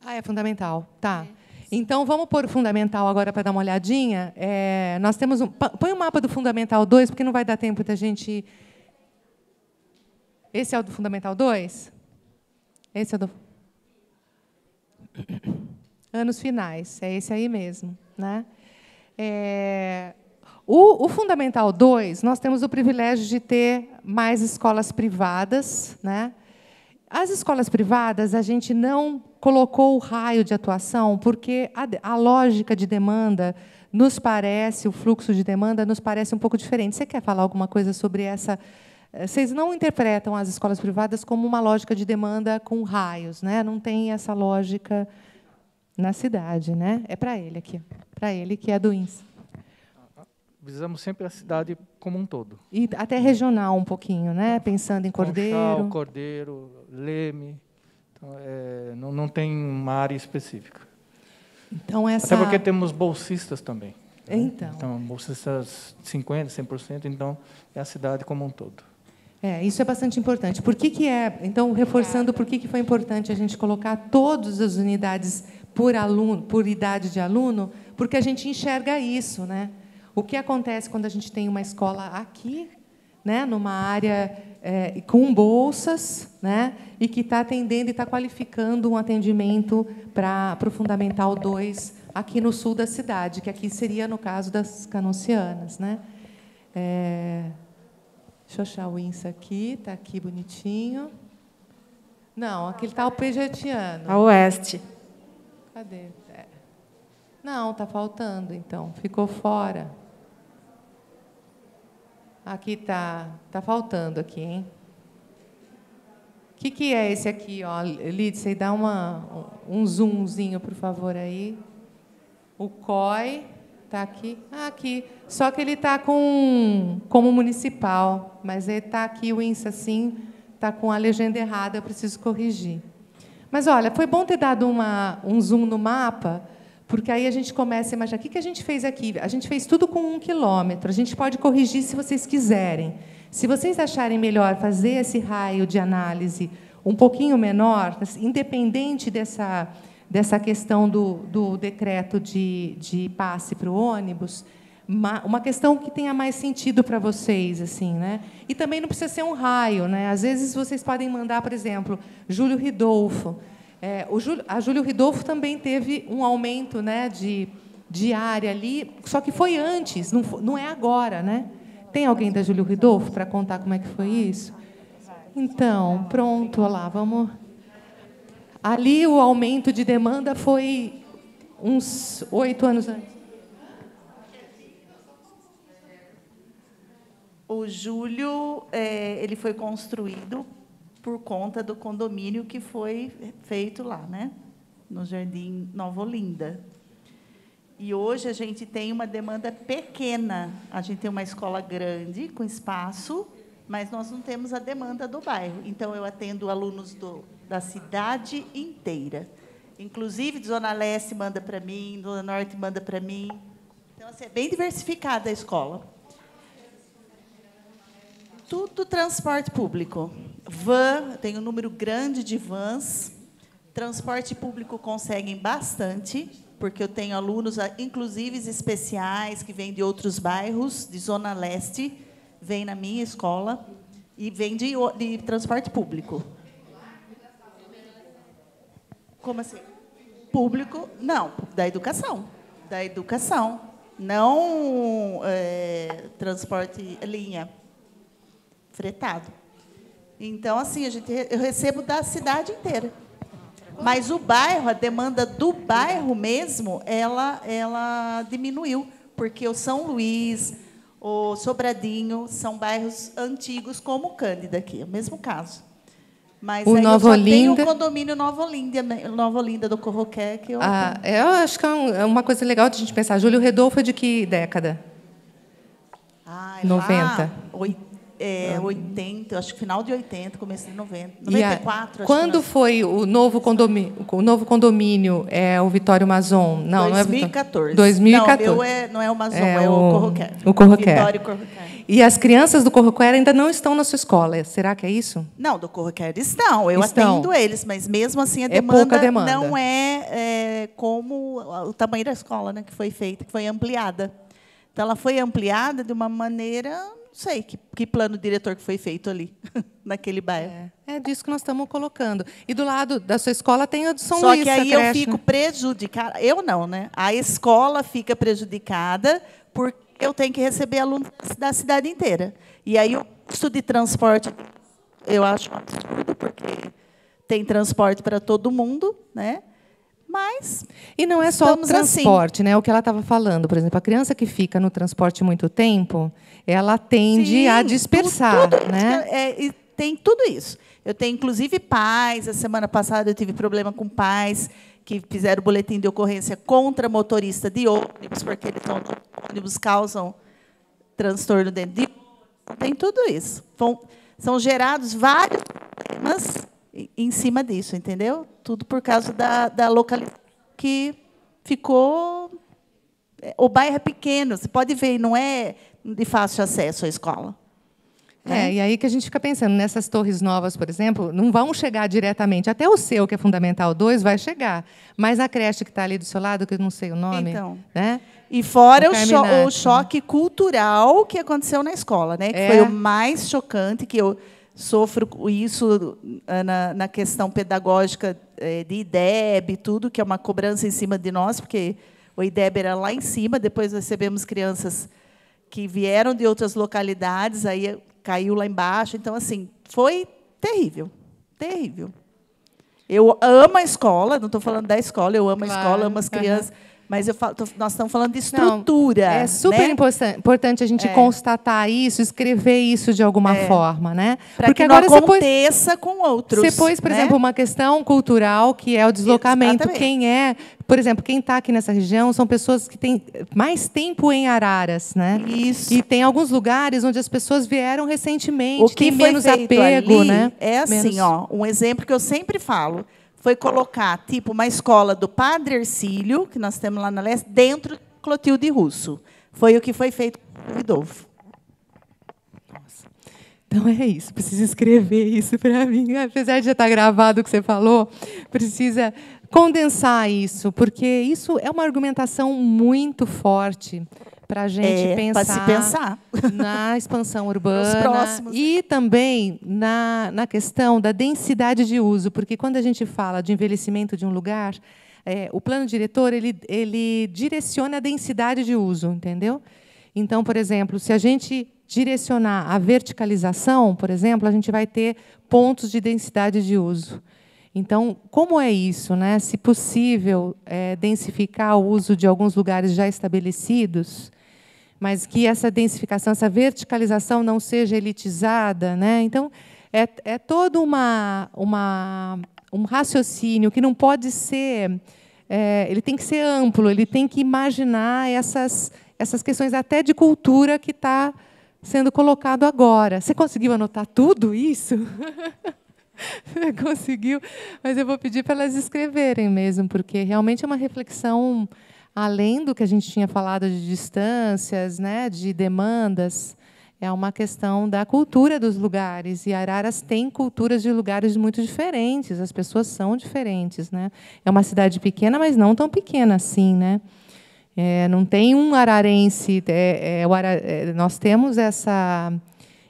Ah, é fundamental. Tá. Então, vamos pôr o fundamental agora para dar uma olhadinha. É, nós temos um, põe o um mapa do fundamental 2, porque não vai dar tempo da gente... Esse é o do fundamental 2? Esse é do. Anos finais, é esse aí mesmo. Né? É... O, o, Fundamental 2, nós temos o privilégio de ter mais escolas privadas. Né? As escolas privadas, a gente não colocou o raio de atuação, porque a, a lógica de demanda nos parece, o fluxo de demanda nos parece um pouco diferente. Você quer falar alguma coisa sobre essa eh, vocês não interpretam as escolas privadas como uma lógica de demanda com raios, né? Não tem essa lógica na cidade, né? É para ele aqui, para ele que é do INSS. Visamos sempre a cidade como um todo. E até regional um pouquinho, né? Pensando em Cordeiro. Conchal, Cordeiro, Leme. Então, é, não, não tem uma área específica. Então, essa... Até porque temos bolsistas também. Né? Então. Então, bolsistas 50%, 100%, então é a cidade como um todo. É, isso é bastante importante. Por que, que é? Então, reforçando por que, que foi importante a gente colocar todas as unidades por aluno, por idade de aluno, porque a gente enxerga isso, né? O que acontece quando a gente tem uma escola aqui, né, numa área é, com bolsas, né, e que está atendendo e está qualificando um atendimento para o Fundamental 2 aqui no sul da cidade, que aqui seria no caso das canuncianas. né? É o Winsa aqui, tá aqui bonitinho. Não, aquele tá o Pejetiano. A oeste. Cadê? É. Não, tá faltando então. Ficou fora. Aqui tá, tá faltando aqui, hein? O que, que é esse aqui, ó? Lidson, dá uma, um zoomzinho, por favor, aí. O COI. Está aqui? Ah, aqui. Só que ele está com como municipal, mas está é, aqui o INSA, sim, está com a legenda errada, eu preciso corrigir. Mas, olha, foi bom ter dado uma, um zoom no mapa, porque aí a gente começa a imaginar o que a gente fez aqui. A gente fez tudo com um quilômetro. A gente pode corrigir se vocês quiserem. Se vocês acharem melhor fazer esse raio de análise um pouquinho menor, independente dessa dessa questão do, do decreto de, de passe para o ônibus, uma questão que tenha mais sentido para vocês, assim, né? E também não precisa ser um raio, né? Às vezes vocês podem mandar, por exemplo, Júlio Ridolfo. É, o Júlio, a Júlio Ridolfo também teve um aumento, né, de, diária área ali, só que foi antes, não, não é agora, né? Tem alguém da Júlio Ridolfo para contar como é que foi isso? Então, pronto, olá, vamos. Ali o aumento de demanda foi uns oito anos antes. O Júlio é, ele foi construído por conta do condomínio que foi feito lá, né? no Jardim Nova Olinda. E hoje a gente tem uma demanda pequena. A gente tem uma escola grande, com espaço, mas nós não temos a demanda do bairro. Então, eu atendo alunos do, da cidade inteira. Inclusive, Zona Leste manda para mim, Zona Norte manda para mim. Então, assim, é bem diversificada a escola. Tudo transporte público. Van, tem um número grande de vans. Transporte público conseguem bastante, porque eu tenho alunos, ah, inclusive especiais, que vêm de outros bairros, de Zona Leste, vem na minha escola e vem de, de transporte público. Como assim? Público, não, da educação. Da educação. Não é, transporte linha. Fretado. Então, assim, a gente, eu recebo da cidade inteira. Mas o bairro, a demanda do bairro mesmo, ela, ela diminuiu. Porque o São Luís, o Sobradinho, são bairros antigos, como Cândida aqui, é o mesmo caso. Mas o Nova Olinda. Tem o condomínio Nova Olinda, né? Nova Olinda do Corroquer. Que eu, ah, eu acho que é, é uma coisa legal de a gente pensar. Júlio Redolfo é de que década? Ah, 90. É lá, 80 é, 80, acho que final de 80, começo de 90, 94. A, quando foi o novo condomínio, o novo condomínio é o Vitório Mazon? Não, 2014. não é 2014. Não, meu é, não é o Mazon, é, é o, Corroquer. O Corroquer. Corroquer. E as crianças do Corroquer ainda não estão na sua escola, será que é isso? Não, do Corroquer estão, eu estão. atendo eles, mas mesmo assim a é demanda, é pouca demanda. não é, é como o tamanho da escola né, que foi feita, que foi ampliada. Então, ela foi ampliada de uma maneira sei que, que plano diretor que foi feito ali, naquele bairro. É, é disso que nós estamos colocando. E do lado da sua escola tem a do São Só Luís. Só que aí eu fico né? prejudicada. Eu não, né? A escola fica prejudicada porque eu tenho que receber alunos da cidade inteira. E aí o custo de transporte eu acho um absurdo, porque tem transporte para todo mundo, né? Mas e não é só o assim. transporte, assim. né? O que ela estava falando, por exemplo, a criança que fica no transporte muito tempo, ela tende Sim, a dispersar, tudo, tudo né? É, tem tudo isso. Eu tenho inclusive pais. A semana passada eu tive problema com pais que fizeram boletim de ocorrência contra motorista de ônibus porque eles estão ônibus causam transtorno dentro de tem tudo isso. São gerados vários problemas em cima disso, entendeu? Tudo por causa da, da localização que ficou. É, o bairro é pequeno, você pode ver, não é de fácil acesso à escola. É, né? e aí que a gente fica pensando, nessas torres novas, por exemplo, não vão chegar diretamente. Até o seu, que é Fundamental 2, vai chegar. Mas a creche que está ali do seu lado, que eu não sei o nome. Então. Né? E fora o, cho o choque cultural que aconteceu na escola, né? Que é. foi o mais chocante, que eu sofro isso ah, na, na questão pedagógica eh, de IDEB, tudo, que é uma cobrança em cima de nós, porque o IDEB era lá em cima, depois recebemos crianças que vieram de outras localidades, aí caiu lá embaixo. Então, assim, foi terrível, terrível. Eu amo a escola, não estou falando da escola, eu amo claro, a escola, amo as crianças, mas eu falo, tô, nós estamos falando de estrutura. Não, é super né? importante a gente é. constatar isso, escrever isso de alguma é. forma, né? Pra Porque que agora não aconteça pôs, com outros. Você pôs, por né? exemplo, uma questão cultural que é o deslocamento. Exatamente. Quem é por exemplo, quem está aqui nessa região são pessoas que têm mais tempo em Araras, né? Isso. E tem alguns lugares onde as pessoas vieram recentemente, o que tem menos apego, né? É assim, menos... ó, um exemplo que eu sempre falo foi colocar, tipo, uma escola do Padre Ercílio, que nós temos lá na Leste, dentro de Clotilde Russo. Foi o que foi feito com o Vidolfo. Então é isso, precisa escrever isso para mim. Apesar de já estar tá gravado o que você falou, precisa condensar isso, porque isso é uma argumentação muito forte para a gente é, pensar, pensar, na expansão urbana e né? também na, na questão da densidade de uso, porque quando a gente fala de envelhecimento de um lugar, é, o plano diretor ele, ele direciona a densidade de uso, entendeu? Então, por exemplo, se a gente direcionar a verticalização, por exemplo, a gente vai ter pontos de densidade de uso. Então, como é isso? Né? Se possível, é, densificar o uso de alguns lugares já estabelecidos, mas que essa densificação, essa verticalização não seja elitizada. Né? Então, é, é todo uma, uma, um raciocínio que não pode ser. É, ele tem que ser amplo, ele tem que imaginar essas, essas questões até de cultura que está sendo colocado agora. Você conseguiu anotar tudo isso? conseguiu, mas eu vou pedir para elas escreverem mesmo, porque realmente é uma reflexão além do que a gente tinha falado de distâncias, né, de demandas, é uma questão da cultura dos lugares. E Araras tem culturas de lugares muito diferentes, as pessoas são diferentes. Né? É uma cidade pequena, mas não tão pequena assim. Né? É, não tem um ararense. É, é, Ara, é, nós temos essa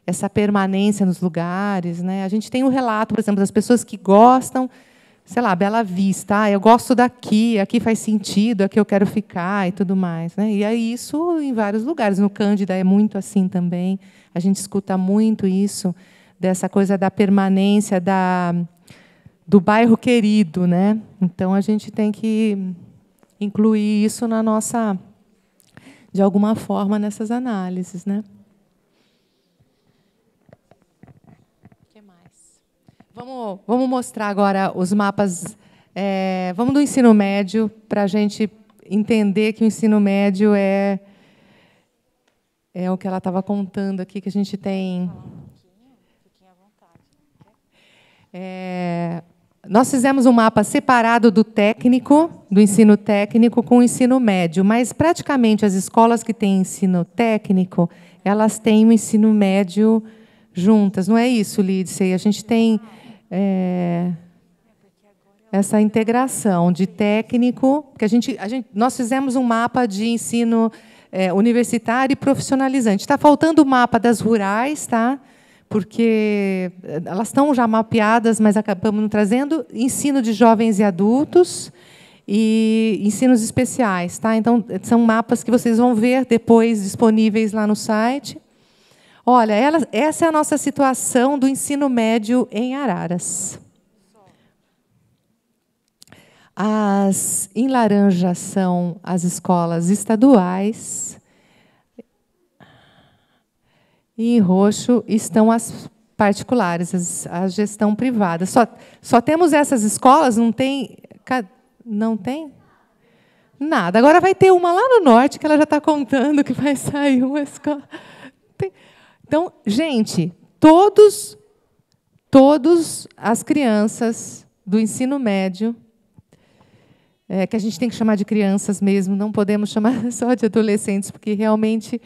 essa permanência nos lugares, né? A gente tem o um relato, por exemplo, das pessoas que gostam sei lá, Bela Vista, ah, eu gosto daqui, aqui faz sentido, aqui eu quero ficar e tudo mais. Né? E é isso em vários lugares. No Cândida é muito assim também. A gente escuta muito isso, dessa coisa da permanência da, do bairro querido. Né? Então a gente tem que incluir isso na nossa. de alguma forma nessas análises. Né? Vamos, vamos mostrar agora os mapas. É, vamos do ensino médio, para a gente entender que o ensino médio é, é o que ela estava contando aqui, que a gente tem. É, nós fizemos um mapa separado do técnico, do ensino técnico, com o ensino médio, mas praticamente as escolas que têm ensino técnico, elas têm o ensino médio juntas. Não é isso, Lidsey? A gente tem é, essa integração de técnico, que a gente, a gente, nós fizemos um mapa de ensino é, universitário e profissionalizante. Está faltando o mapa das rurais, tá? Porque é, elas estão já mapeadas, mas acabamos não trazendo ensino de jovens e adultos e ensinos especiais, tá? Então são mapas que vocês vão ver depois disponíveis lá no site. Olha, ela, essa é a nossa situação do ensino médio em Araras. As, em laranja são as escolas estaduais. E em roxo estão as particulares, as, a gestão privada. Só, só temos essas escolas, não tem. Não tem? Nada. Agora vai ter uma lá no norte que ela já está contando que vai sair uma escola. Tem, então, gente, todos, todos as crianças do ensino médio, é, que a gente tem que chamar de crianças mesmo, não podemos chamar só de adolescentes, porque realmente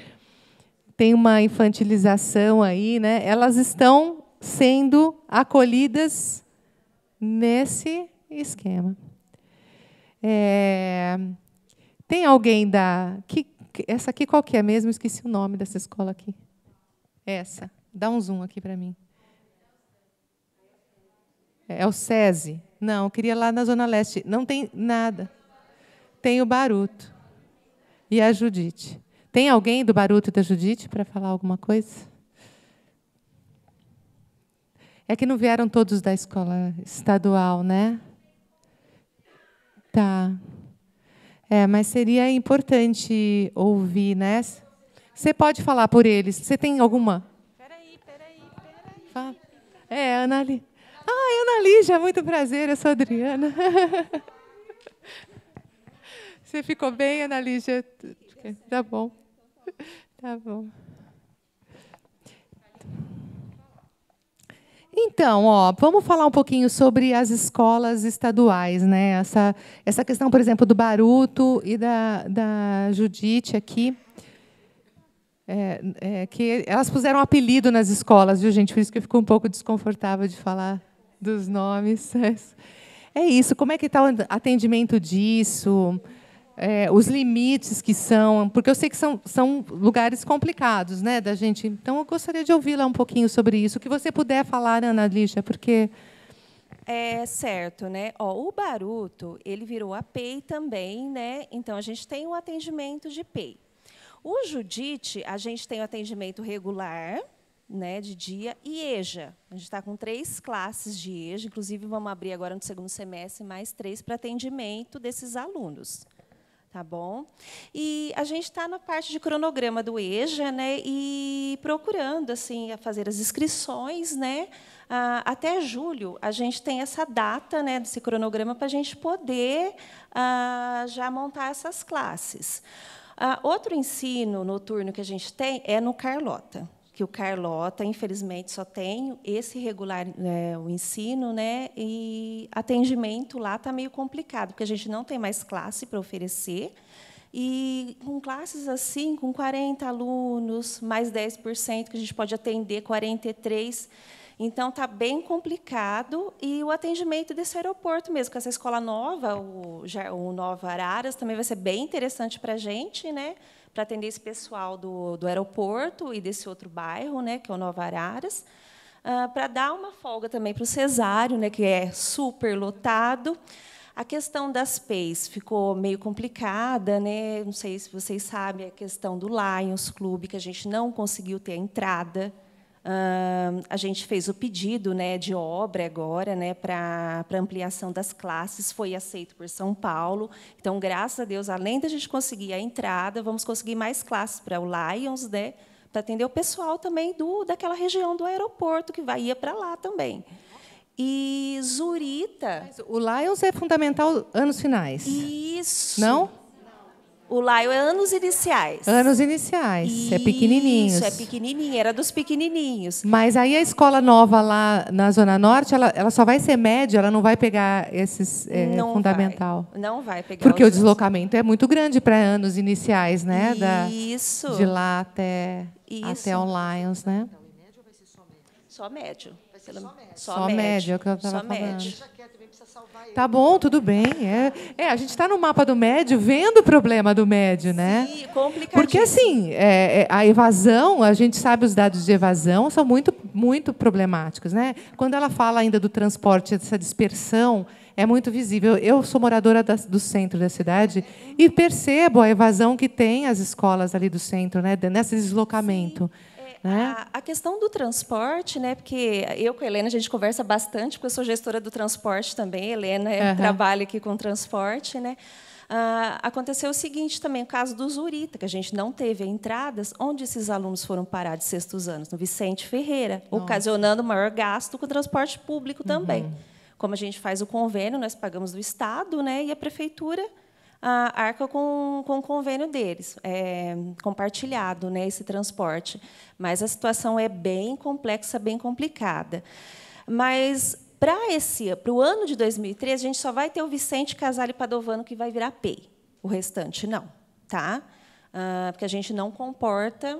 tem uma infantilização aí, né? Elas estão sendo acolhidas nesse esquema. É, tem alguém da que essa aqui qual que é mesmo? Esqueci o nome dessa escola aqui. Essa. Dá um zoom aqui para mim. É, é o SESI. Não, eu queria lá na Zona Leste. Não tem nada. Tem o Baruto e a Judite. Tem alguém do Baruto e da Judite para falar alguma coisa? É que não vieram todos da escola estadual, né? Tá. É, mas seria importante ouvir, né? Você pode falar por eles. Você tem alguma? Peraí, peraí, peraí. É, Ana Ah, Ana Lígia, muito prazer, eu sou Adriana. Você ficou bem, Ana Tá bom. Tá bom. Então, ó, vamos falar um pouquinho sobre as escolas estaduais, né? Essa, essa questão, por exemplo, do Baruto e da, da Judite aqui. É, é, que elas puseram apelido nas escolas, viu, gente? Por isso que eu fico um pouco desconfortável de falar dos nomes. É isso. Como é que está o atendimento disso? É, os limites que são, porque eu sei que são, são lugares complicados, né, da gente. Então, eu gostaria de ouvi-la um pouquinho sobre isso. O que você puder falar, Ana Lígia, porque é certo, né? Ó, o baruto ele virou a PEI também, né? Então a gente tem o um atendimento de PEI. O Judite, a gente tem o atendimento regular, né, de dia, e EJA. A gente está com três classes de EJA, inclusive vamos abrir agora no segundo semestre mais três para atendimento desses alunos. Tá bom? E a gente está na parte de cronograma do EJA, né? E procurando assim fazer as inscrições, né? Ah, até julho a gente tem essa data, né? Desse cronograma para a gente poder ah, já montar essas classes. Ah, outro ensino noturno que a gente tem é no Carlota, que o Carlota, infelizmente, só tem esse regular né, o ensino, né? E atendimento lá está meio complicado, porque a gente não tem mais classe para oferecer. E com classes assim, com 40 alunos, mais 10%, que a gente pode atender 43 então está bem complicado e o atendimento desse aeroporto mesmo, com essa escola nova, o, o Nova Araras, também vai ser bem interessante para a gente, né? Para atender esse pessoal do, do aeroporto e desse outro bairro, né? Que é o Nova Araras. Uh, ah, para dar uma folga também para o Cesário, né, que é super lotado. A questão das PEIs ficou meio complicada, né? não sei se vocês sabem, a questão do Lions Clube, que a gente não conseguiu ter a entrada. Uh, a gente fez o pedido né, de obra agora né, para ampliação das classes, foi aceito por São Paulo. Então, graças a Deus, além da gente conseguir a entrada, vamos conseguir mais classes para o Lions, né, para atender o pessoal também do, daquela região do aeroporto, que vai, ir para lá também. E Zurita. Mas o Lions é fundamental anos finais. Isso. Não? O Laio é anos iniciais. Anos iniciais. É isso, é pequenininhos. Isso, é pequenininho. Era dos pequenininhos. Mas aí a escola nova lá na Zona Norte, ela, ela só vai ser média, ela não vai pegar esses é, não fundamental. Vai. Não vai pegar. Porque o deslocamento anos. é muito grande para anos iniciais, né? Da, isso. De lá até, isso. até o Lions, né? Então, médio ou vai ser só médio? Só médio. Vai ser só médio. Só médio, é o que eu estava falando. Médio. Tá bom, tudo bem. É, é a gente está no mapa do médio, vendo o problema do médio, né? Sim, complicado. Porque assim, é, é, a evasão, a gente sabe os dados de evasão são muito, muito problemáticos, né? Quando ela fala ainda do transporte, dessa dispersão, é muito visível. Eu sou moradora da, do centro da cidade e percebo a evasão que tem as escolas ali do centro, né? Nesse deslocamento. Sim né? A, a, questão do transporte, né? Porque eu com a Helena a gente conversa bastante, porque eu sou gestora do transporte também. A Helena uhum. trabalha aqui com transporte, né? Uh, aconteceu o seguinte também, o caso do Zurita, que a gente não teve entradas, onde esses alunos foram parar de sextos anos? No Vicente Ferreira, Nossa. ocasionando maior gasto com o transporte público também. Uhum. Como a gente faz o convênio, nós pagamos do Estado né, e a Prefeitura ah, arca com, com o convênio deles, é, compartilhado né, esse transporte. Mas a situação é bem complexa, bem complicada. Mas para esse para o ano de 2013, a gente só vai ter o Vicente Casale Padovano que vai virar PEI. O restante não, tá? Ah, porque a gente não comporta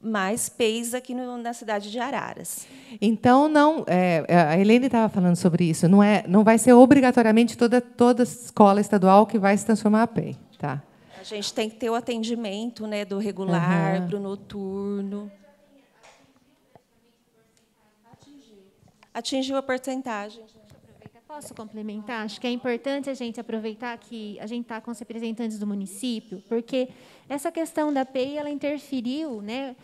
mais PEIs aqui no, na cidade de Araras. Então não, é, é a Helene estava falando sobre isso. Não é, não vai ser obrigatoriamente toda toda escola estadual que vai se transformar a PEI, tá? A gente tem que ter o atendimento, né, do regular, uhum. o noturno. Atingiu a porcentagem. Posso complementar? Acho que é importante a gente aproveitar que a gente está com os representantes do município, porque essa questão da PEI ela interferiu, né?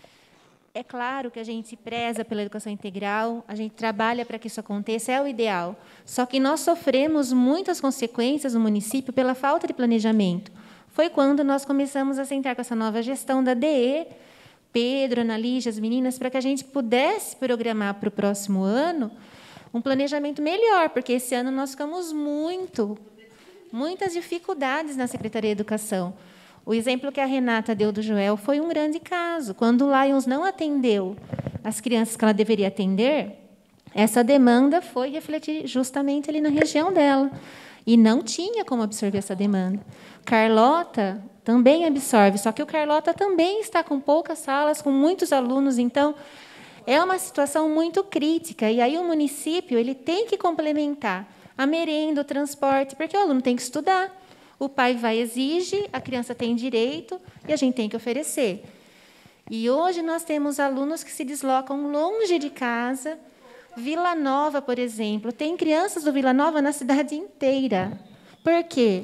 É claro que a gente preza pela educação integral, a gente trabalha para que isso aconteça, é o ideal. Só que nós sofremos muitas consequências no município pela falta de planejamento. Foi quando nós começamos a sentar com essa nova gestão da DE, Pedro, Ana Lígia, as meninas, para que a gente pudesse programar para o próximo ano um planejamento melhor, porque esse ano nós ficamos muito, muitas dificuldades na Secretaria de Educação. O exemplo que a Renata deu do Joel foi um grande caso. Quando o Lions não atendeu as crianças que ela deveria atender, essa demanda foi refletir justamente ali na região dela. E não tinha como absorver essa demanda. Carlota também absorve, só que o Carlota também está com poucas salas, com muitos alunos, então é uma situação muito crítica e aí o município ele tem que complementar a merenda, o transporte, porque o aluno tem que estudar. O pai vai exige, a criança tem direito e a gente tem que oferecer. E hoje nós temos alunos que se deslocam longe de casa. Vila Nova, por exemplo, tem crianças do Vila Nova na cidade inteira. Por quê?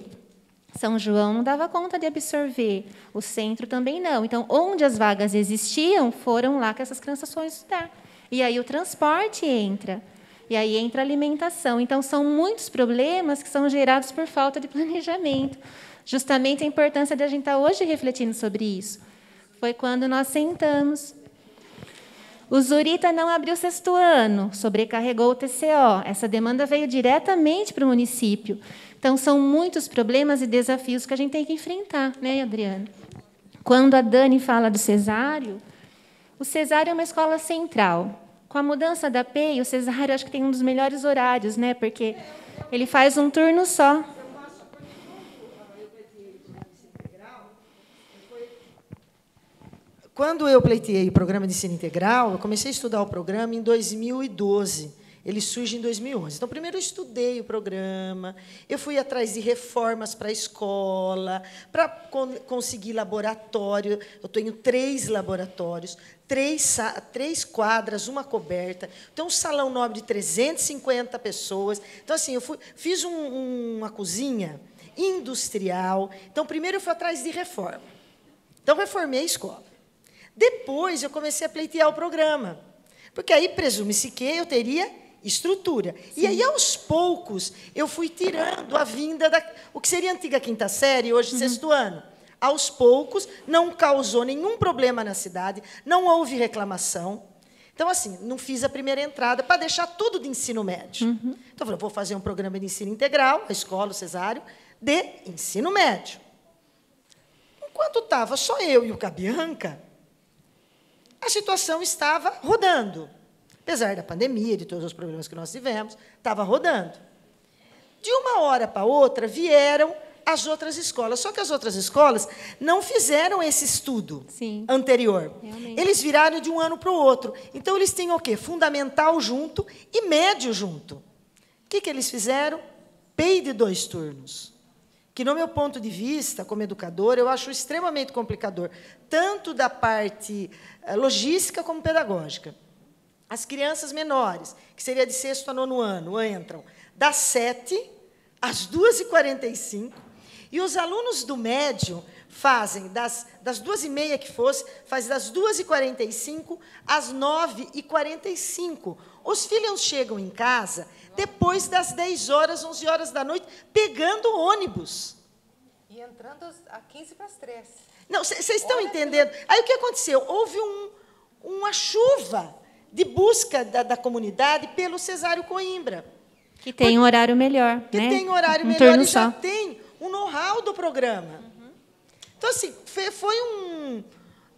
São João não dava conta de absorver, o centro também não. Então, onde as vagas existiam, foram lá que essas crianças foram estudar. E aí o transporte entra. E aí entra a alimentação. Então, são muitos problemas que são gerados por falta de planejamento. Justamente a importância de a gente estar tá hoje refletindo sobre isso. Foi quando nós sentamos. O Zurita não abriu o sexto ano, sobrecarregou o TCO. Essa demanda veio diretamente para o município. Então, são muitos problemas e desafios que a gente tem que enfrentar, né, Adriana? Quando a Dani fala do cesário, o cesário é uma escola central. Com a mudança da PEI, o cesário acho que tem um dos melhores horários, né? Porque ele faz um turno só. Quando eu pleiteei o programa de ensino integral, eu comecei a estudar o programa em 2012. Ele surge em 2011. Então, primeiro eu estudei o programa, eu fui atrás de reformas para a escola, para conseguir laboratório. Eu tenho três laboratórios, três, três quadras, uma coberta. Então, um salão nobre de 350 pessoas. Então, assim, eu fui, fiz um, uma cozinha industrial. Então, primeiro eu fui atrás de reforma. Então, reformei a escola. Depois, eu comecei a pleitear o programa. Porque aí presume-se que eu teria estrutura. Sim. E aí, aos poucos, eu fui tirando a vinda da. O que seria antiga quinta série, hoje uhum. sexto ano. Aos poucos, não causou nenhum problema na cidade, não houve reclamação. Então, assim, não fiz a primeira entrada para deixar tudo de ensino médio. Uhum. Então, eu falei, vou fazer um programa de ensino integral, a escola, o cesário, de ensino médio. Enquanto estava só eu e o Cabianca, a situação estava rodando apesar da pandemia, de todos os problemas que nós tivemos, estava rodando. De uma hora para outra vieram as outras escolas, só que as outras escolas não fizeram esse estudo Sim, anterior. Realmente. Eles viraram de um ano para o outro. Então eles têm o quê? Fundamental junto e médio junto. O que, que eles fizeram? PEI de dois turnos. Que, no meu ponto de vista, como educador, eu acho extremamente complicador, tanto da parte eh, logística como pedagógica. As crianças menores, que seria de sexto a nono ano, entram das 7 às 2h45. E os alunos do médio fazem das, das 2h30 que fosse, faz das 2h45 às 9h45. Os filhos chegam em casa depois das 10 horas, 11 horas da noite, pegando ônibus. E entrando a 15 para as 3. Não, vocês estão entendendo? Aí o que aconteceu? Houve um, uma chuva de busca da, da comunidade pelo Cesário Coimbra. Que tem um horário melhor. Que né? tem um horário um melhor e já tem o um know-how do programa. Uhum. Então, assim, foi um.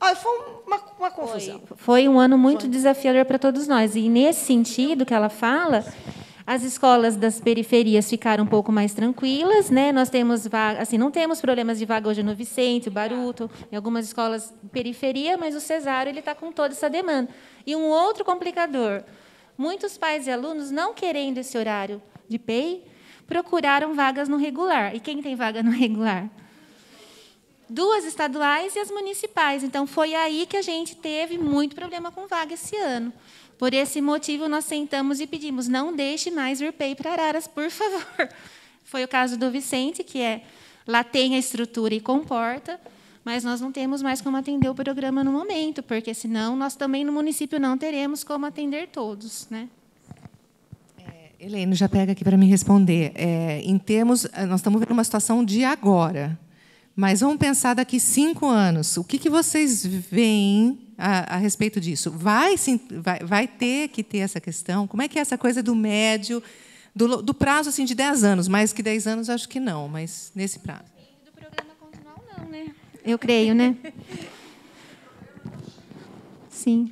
Ah, foi uma, uma confusão. Foi, foi, um ano muito foi. desafiador para todos nós. E nesse sentido que ela fala. As escolas das periferias ficaram um pouco mais tranquilas, né? Nós temos vaga, assim, não temos problemas de vaga hoje no Vicente, o Baruto, em algumas escolas periferia, mas o Cesário ele está com toda essa demanda. E um outro complicador: muitos pais e alunos, não querendo esse horário de PEI, procuraram vagas no regular. E quem tem vaga no regular? Duas estaduais e as municipais. Então, foi aí que a gente teve muito problema com vaga esse ano. Por esse motivo, nós sentamos e pedimos: não deixe mais vir PEI para Araras, por favor. Foi o caso do Vicente, que é lá tem a estrutura e comporta mas nós não temos mais como atender o programa no momento, porque senão nós também no município não teremos como atender todos, né? É, Helena, já pega aqui para me responder. É, em termos, eh, nós estamos vendo uma situação de agora, mas vamos pensar daqui cinco anos. O que, que vocês veem a, a, respeito disso? Vai, sim, vai, vai, ter que ter essa questão? Como é que é essa coisa do médio, do, do prazo assim de dez anos? Mais que dez anos, acho que não, mas nesse prazo. do programa continuar não, né? Eu creio, né? Sim.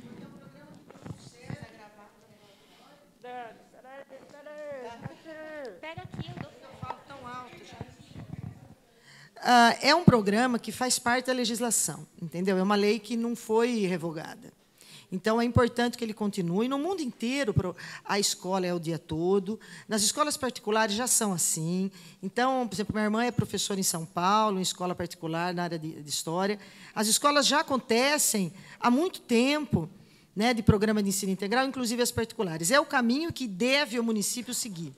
Uh, é um programa que faz parte da legislação, entendeu? É uma lei que não foi revogada. Então, é importante que ele continue. No mundo inteiro, a escola é o dia todo. Nas escolas particulares já são assim. Então, por exemplo, minha irmã é professora em São Paulo, em escola particular na área de, história. As escolas já acontecem há muito tempo. Né, de programa de ensino integral, inclusive as particulares. É o caminho que deve o município seguir.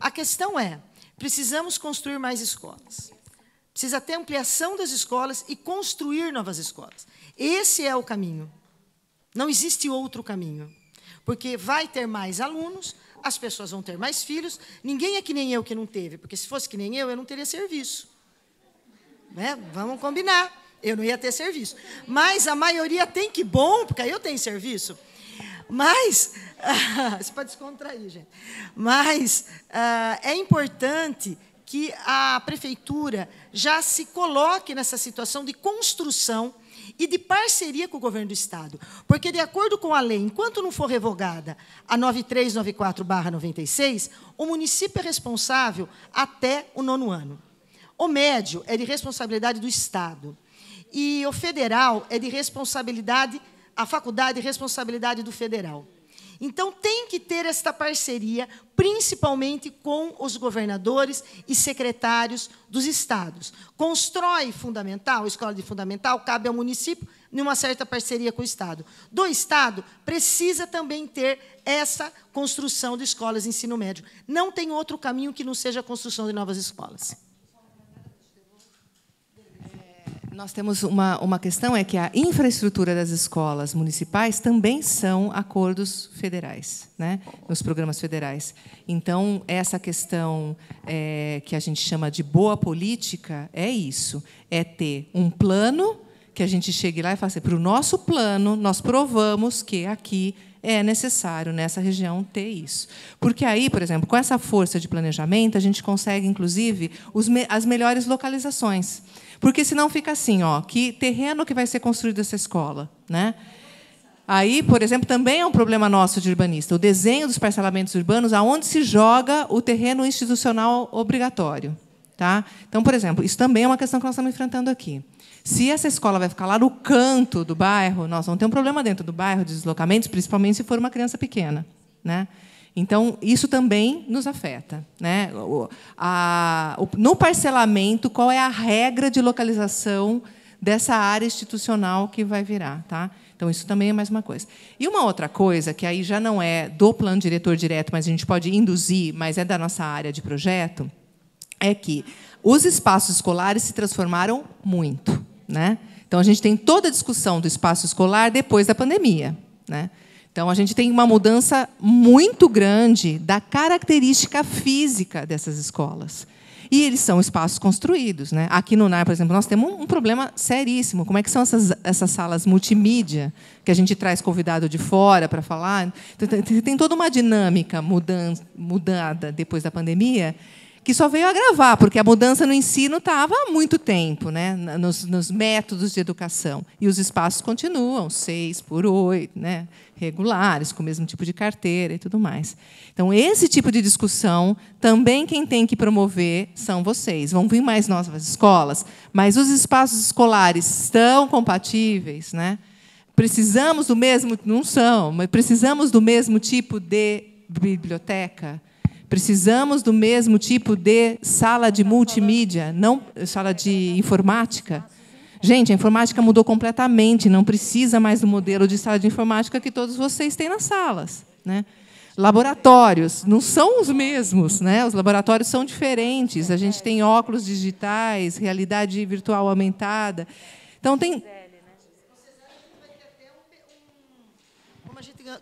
A questão é: precisamos construir mais escolas. Precisa ter ampliação das escolas e construir novas escolas. Esse é o caminho. Não existe outro caminho. Porque vai ter mais alunos, as pessoas vão ter mais filhos, ninguém é que nem eu que não teve, porque se fosse que nem eu, eu não teria serviço. Né? Vamos combinar, eu não ia ter serviço. Mas a maioria tem que bom, porque aí eu tenho serviço. Mas, ah, você pode descontrair, gente. Mas ah, é importante que a prefeitura já se coloque nessa situação de construção e de parceria com o governo do Estado. Porque, de acordo com a lei, enquanto não for revogada a 9394-96, o município é responsável até o nono ano. O médio é de responsabilidade do Estado. E o federal é de responsabilidade, a faculdade é de responsabilidade do federal. Então tem que ter esta parceria, principalmente com os governadores e secretários dos estados. Constrói fundamental, escola de fundamental, cabe ao município, numa certa parceria com o Estado. Do Estado, precisa também ter essa construção de escolas de ensino médio. Não tem outro caminho que não seja a construção de novas escolas. Nós temos uma, uma questão é que a infraestrutura das escolas municipais também são acordos federais, né? nos programas federais. Então, essa questão é, que a gente chama de boa política é isso, é ter um plano que a gente chegue lá e fale assim, para o nosso plano, nós provamos que aqui é necessário nessa região ter isso. Porque aí, por exemplo, com essa força de planejamento, a gente consegue, inclusive, os, as melhores localizações. Porque senão fica assim, ó, que terreno que vai ser construído essa escola, né? Aí, por exemplo, também é um problema nosso de urbanista, o desenho dos parcelamentos urbanos, aonde se joga o terreno institucional obrigatório, tá? Então, por exemplo, isso também é uma questão que nós estamos enfrentando aqui. Se essa escola vai ficar lá no canto do bairro, nós vamos ter um problema dentro do bairro de deslocamentos, principalmente se for uma criança pequena, né? Então, isso também nos afeta. Né? O, a, o, no parcelamento, qual é a regra de localização dessa área institucional que vai virar? Tá? Então, isso também é mais uma coisa. E uma outra coisa, que aí já não é do plano diretor direto, mas a gente pode induzir, mas é da nossa área de projeto, é que os espaços escolares se transformaram muito. Né? Então, a gente tem toda a discussão do espaço escolar depois da pandemia. Né? Então, a gente tem uma mudança muito grande da característica física dessas escolas. E eles são espaços construídos. Né? Aqui no NAR, por exemplo, nós temos um problema seríssimo. Como é que são essas, essas salas multimídia que a gente traz convidado de fora para falar? Então, tem toda uma dinâmica mudando, mudada depois da pandemia que só veio agravar, porque a mudança no ensino estava há muito tempo, né? Nos, nos, métodos de educação. E os espaços continuam, seis por oito, né? regulares, com o mesmo tipo de carteira e tudo mais. Então, esse tipo de discussão, também quem tem que promover são vocês. Vão vir mais novas escolas, mas os espaços escolares estão compatíveis, né? Precisamos do mesmo, não são, mas precisamos do mesmo tipo de biblioteca Precisamos do mesmo tipo de sala de multimídia, não sala de informática. Gente, a informática mudou completamente, não precisa mais do modelo de sala de informática que todos vocês têm nas salas. Né? Laboratórios não são os mesmos, né? os laboratórios são diferentes. A gente tem óculos digitais, realidade virtual aumentada. Então, tem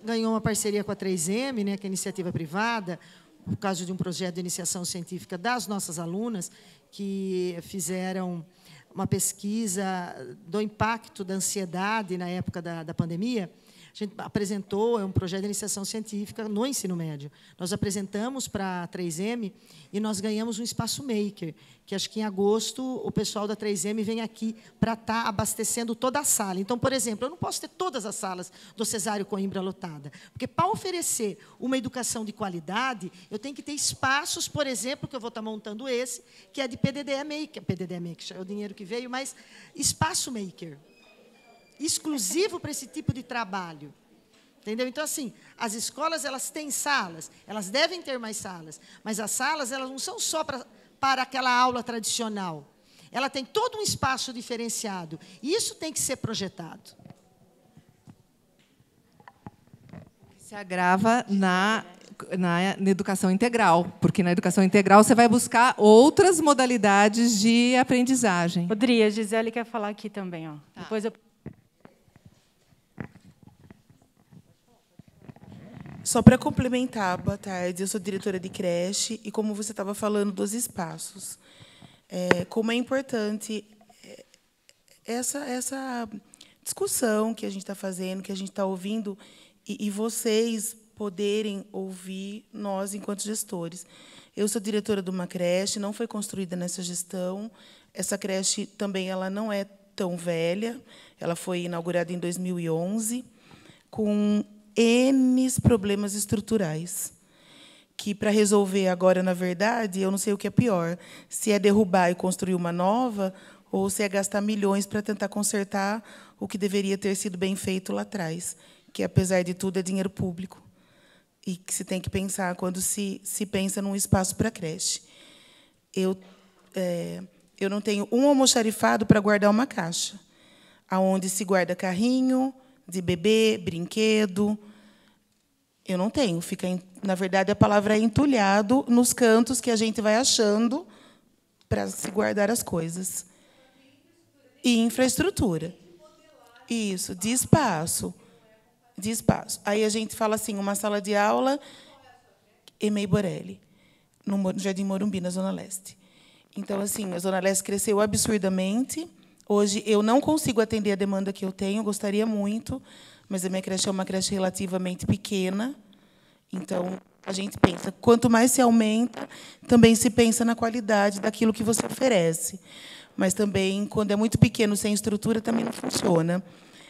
ganhou uma parceria com a 3M, né, que é a iniciativa privada, por causa de um projeto de iniciação científica das nossas alunas, que fizeram uma pesquisa do impacto da ansiedade na época da, da pandemia, a gente apresentou, é um projeto de iniciação científica no ensino médio. Nós apresentamos para a 3M e nós ganhamos um espaço maker, que acho que em agosto o pessoal da 3M vem aqui para estar tá abastecendo toda a sala. Então, por exemplo, eu não posso ter todas as salas do Cesário Coimbra lotada, porque para oferecer uma educação de qualidade, eu tenho que ter espaços, por exemplo, que eu vou estar tá montando esse, que é de PDDE Maker. PDDE Maker é o dinheiro que veio, mas espaço maker exclusivo para esse tipo de trabalho. Entendeu? Então, assim, as escolas elas têm salas, elas devem ter mais salas, mas as salas elas não são só pra, para aquela aula tradicional. Ela tem todo um espaço diferenciado. E isso tem que ser projetado. Se agrava na, na, na educação integral, porque na educação integral você vai buscar outras modalidades de aprendizagem. a Gisele quer falar aqui também. Ó. Tá. Depois eu... Só para complementar, boa tarde. Eu sou diretora de creche e como você estava falando dos espaços, é, como é importante é, essa essa discussão que a gente está fazendo, que a gente está ouvindo e, e vocês poderem ouvir nós enquanto gestores. Eu sou diretora de uma creche, não foi construída nessa gestão. Essa creche também ela não é tão velha. Ela foi inaugurada em 2011 com N problemas estruturais. Que para resolver agora, na verdade, eu não sei o que é pior: se é derrubar e construir uma nova, ou se é gastar milhões para tentar consertar o que deveria ter sido bem feito lá atrás, que apesar de tudo é dinheiro público e que se tem que pensar quando se, se pensa num espaço para creche. Eu, é, eu não tenho um almoxarifado para guardar uma caixa, aonde se guarda carrinho, de bebê, brinquedo. Eu não tenho. Fica, na verdade, a palavra é entulhado nos cantos que a gente vai achando para se guardar as coisas. E infraestrutura. Isso, de espaço. De espaço. Aí a gente fala assim, uma sala de aula, Emei Borelli, no Jardim Morumbi, na Zona Leste. Então, assim, a Zona Leste cresceu absurdamente Hoje eu não consigo atender a demanda que eu tenho, gostaria muito, mas a minha creche é uma creche relativamente pequena. Então, a gente pensa, quanto mais se aumenta, também se pensa na qualidade daquilo que você oferece. Mas também, quando é muito pequeno, sem estrutura, também não funciona.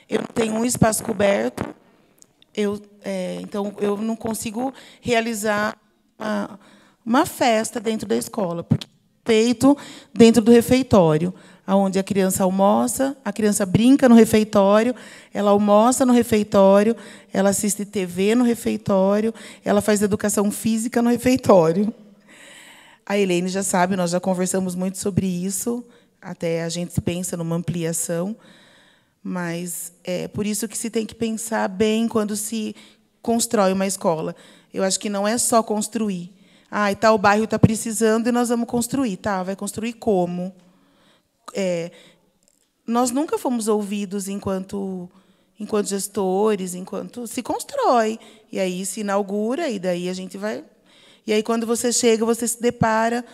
Eu tenho um espaço coberto, eu, é, então eu não consigo realizar uma, uma festa dentro da escola, porque é feito dentro do refeitório onde a criança almoça, a criança brinca no refeitório, ela almoça no refeitório, ela assiste TV no refeitório, ela faz educação física no refeitório. A Helene já sabe, nós já conversamos muito sobre isso, até a gente pensa numa ampliação, mas é por isso que se tem que pensar bem quando se constrói uma escola. Eu acho que não é só construir. Ah, e tal bairro está precisando e nós vamos construir. Tá, vai construir como? é, nós nunca fomos ouvidos enquanto enquanto gestores, enquanto se constrói e aí se inaugura e daí a gente vai e aí quando você chega você se depara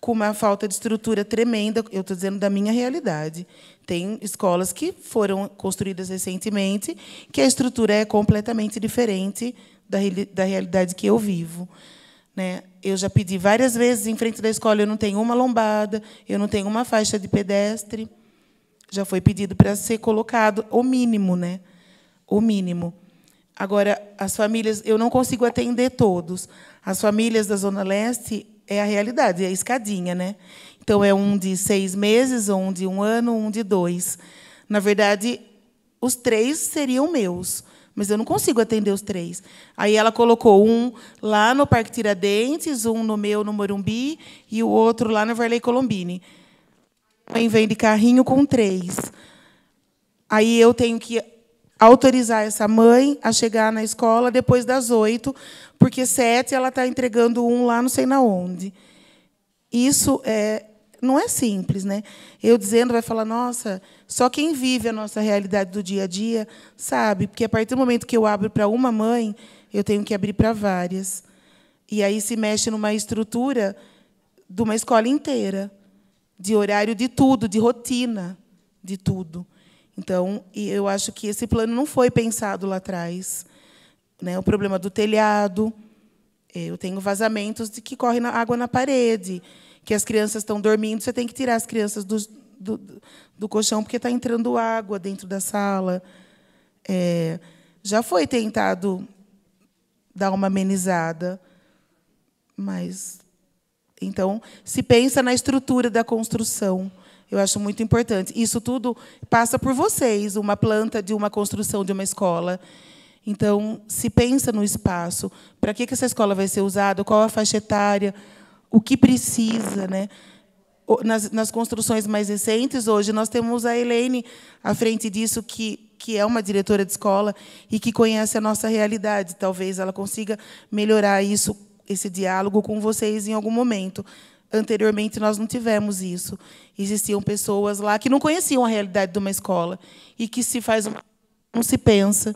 com uma falta de estrutura tremenda. Eu estou dizendo da minha realidade. Tem escolas que foram construídas recentemente que a estrutura é completamente diferente da, da realidade que eu vivo. Né? Eu já pedi várias vezes em frente da escola, eu não tenho uma lombada, eu não tenho uma faixa de pedestre. Já foi pedido para ser colocado o mínimo, né? O mínimo. Agora, as famílias, eu não consigo atender todos. As famílias da Zona Leste é a realidade, é a escadinha, né? Então é um de seis meses, um de um ano, um de dois. Na verdade, os três seriam meus, mas eu não consigo atender os três. Aí ela colocou um lá no Parque Tiradentes, um no meu no Morumbi e o outro lá na Verley Colombini. Mãe vem de carrinho com três. Aí eu tenho que autorizar essa mãe a chegar na escola depois das oito, porque sete ela está entregando um lá não sei na onde. Isso é não é simples, né? Eu dizendo vai falar, nossa, só quem vive a nossa realidade do dia a dia sabe, porque a partir do momento que eu abro para uma mãe, eu tenho que abrir para várias. E aí se mexe numa estrutura de uma escola inteira, de horário de tudo, de rotina de tudo. Então, eu acho que esse plano não foi pensado lá atrás. Né? O problema do telhado, eh, eu tenho vazamentos de que corre água na parede que as crianças estão dormindo, você tem que tirar as crianças do, do, do colchão porque está entrando água dentro da sala. É, já foi tentado dar uma amenizada, mas então se pensa na estrutura da construção. Eu acho muito importante. Isso tudo passa por vocês, uma planta de uma construção de uma escola. Então, se pensa no espaço, para que essa escola vai ser usada, qual a faixa etária, o que precisa, né? Nas, nas, construções mais recentes, hoje, nós temos a Helene à frente disso, que, que é uma diretora de escola e que conhece a nossa realidade. Talvez ela consiga melhorar isso, esse diálogo com vocês em algum momento. Anteriormente, nós não tivemos isso. Existiam pessoas lá que não conheciam a realidade de uma escola e que se faz uma... não se pensa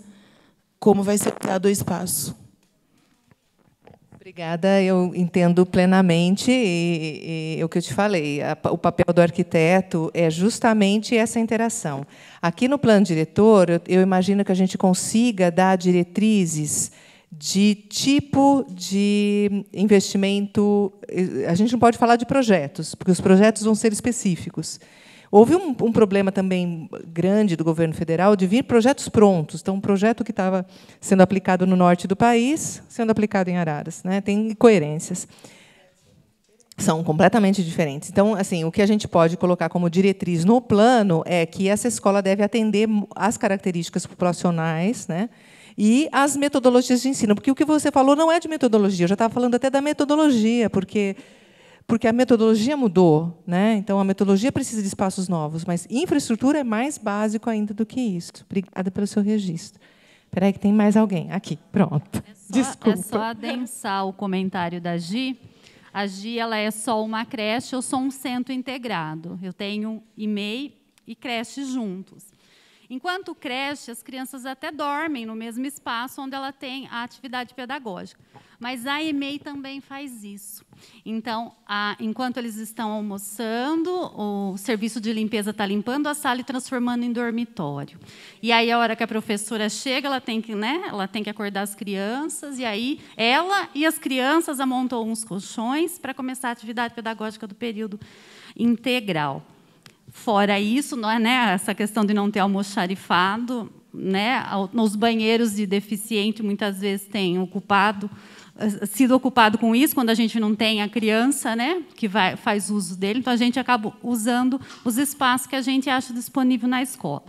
como vai ser dado o espaço. Obrigada, eu entendo plenamente e, e, o que eu te falei, a, o papel do arquiteto é justamente essa interação. Aqui no plano diretor, eu, eu imagino que a gente consiga dar diretrizes de tipo de investimento. A gente não pode falar de projetos, porque os projetos vão ser específicos Houve um, um, problema também grande do governo federal de vir projetos prontos. Então, um projeto que estava sendo aplicado no norte do país, sendo aplicado em Araras. Né? Tem incoerências. São completamente diferentes. Então, assim, o que a gente pode colocar como diretriz no plano é que essa escola deve atender às características populacionais, né? e as metodologias de ensino. Porque o que você falou não é de metodologia, eu já estava falando até da metodologia, porque porque a metodologia mudou, né? Então a metodologia precisa de espaços novos, mas infraestrutura é mais básico ainda do que isso. Obrigada pelo seu registro. Espera aí que tem mais alguém aqui. Pronto. É só, Desculpa. É só adensar o comentário da Gi. A Gi ela é só uma creche, eu sou um centro integrado. Eu tenho e-mail e creche juntos. Enquanto creche, as crianças até dormem no mesmo espaço onde ela tem a atividade pedagógica. Mas a EMEI também faz isso. Então, a, enquanto eles estão almoçando, o serviço de limpeza está limpando a sala e transformando em dormitório. E aí, a hora que a professora chega, ela tem que, né, ela tem que acordar as crianças, e aí ela e as crianças amontam uns colchões para começar a atividade pedagógica do período integral. Fora isso, não é, né, essa questão de não ter almoxarifado, né, os banheiros de deficiente muitas vezes têm ocupado sido ocupado com isso quando a gente não tem a criança, né, que vai, faz uso dele. Então a gente acaba usando os espaços que a gente acha disponível na escola.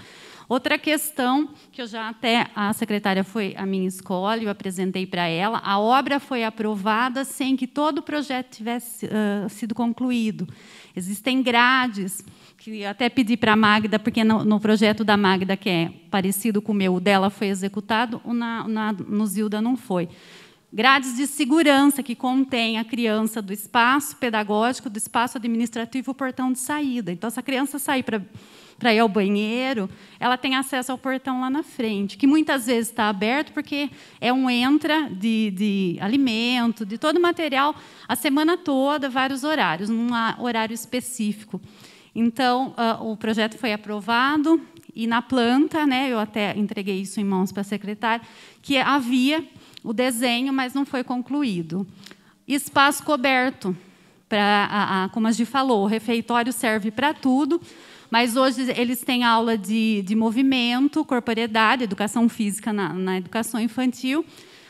Outra questão que eu já até a secretária foi à minha escola, eu apresentei para ela, a obra foi aprovada sem que todo o projeto tivesse uh, sido concluído. Existem grades que até pedi para a Magda, porque no, no, projeto da Magda, que é parecido com o meu, o dela foi executado, o na, na, no Zilda não foi grades de segurança que contém a criança do espaço pedagógico, do espaço administrativo, o portão de saída. Então, se a criança sair para para ir ao banheiro, ela tem acesso ao portão lá na frente, que muitas vezes está aberto porque é um entra de, de alimento, de todo o material, a semana toda, vários horários, num horário específico. Então, ah, o projeto foi aprovado e na planta, né, eu até entreguei isso em mãos para a secretária, que havia o desenho, mas não foi concluído. Espaço coberto, para a, como a Gi falou, o refeitório serve para tudo, mas hoje eles têm aula de, de movimento, corporeidade, educação física na, na educação infantil,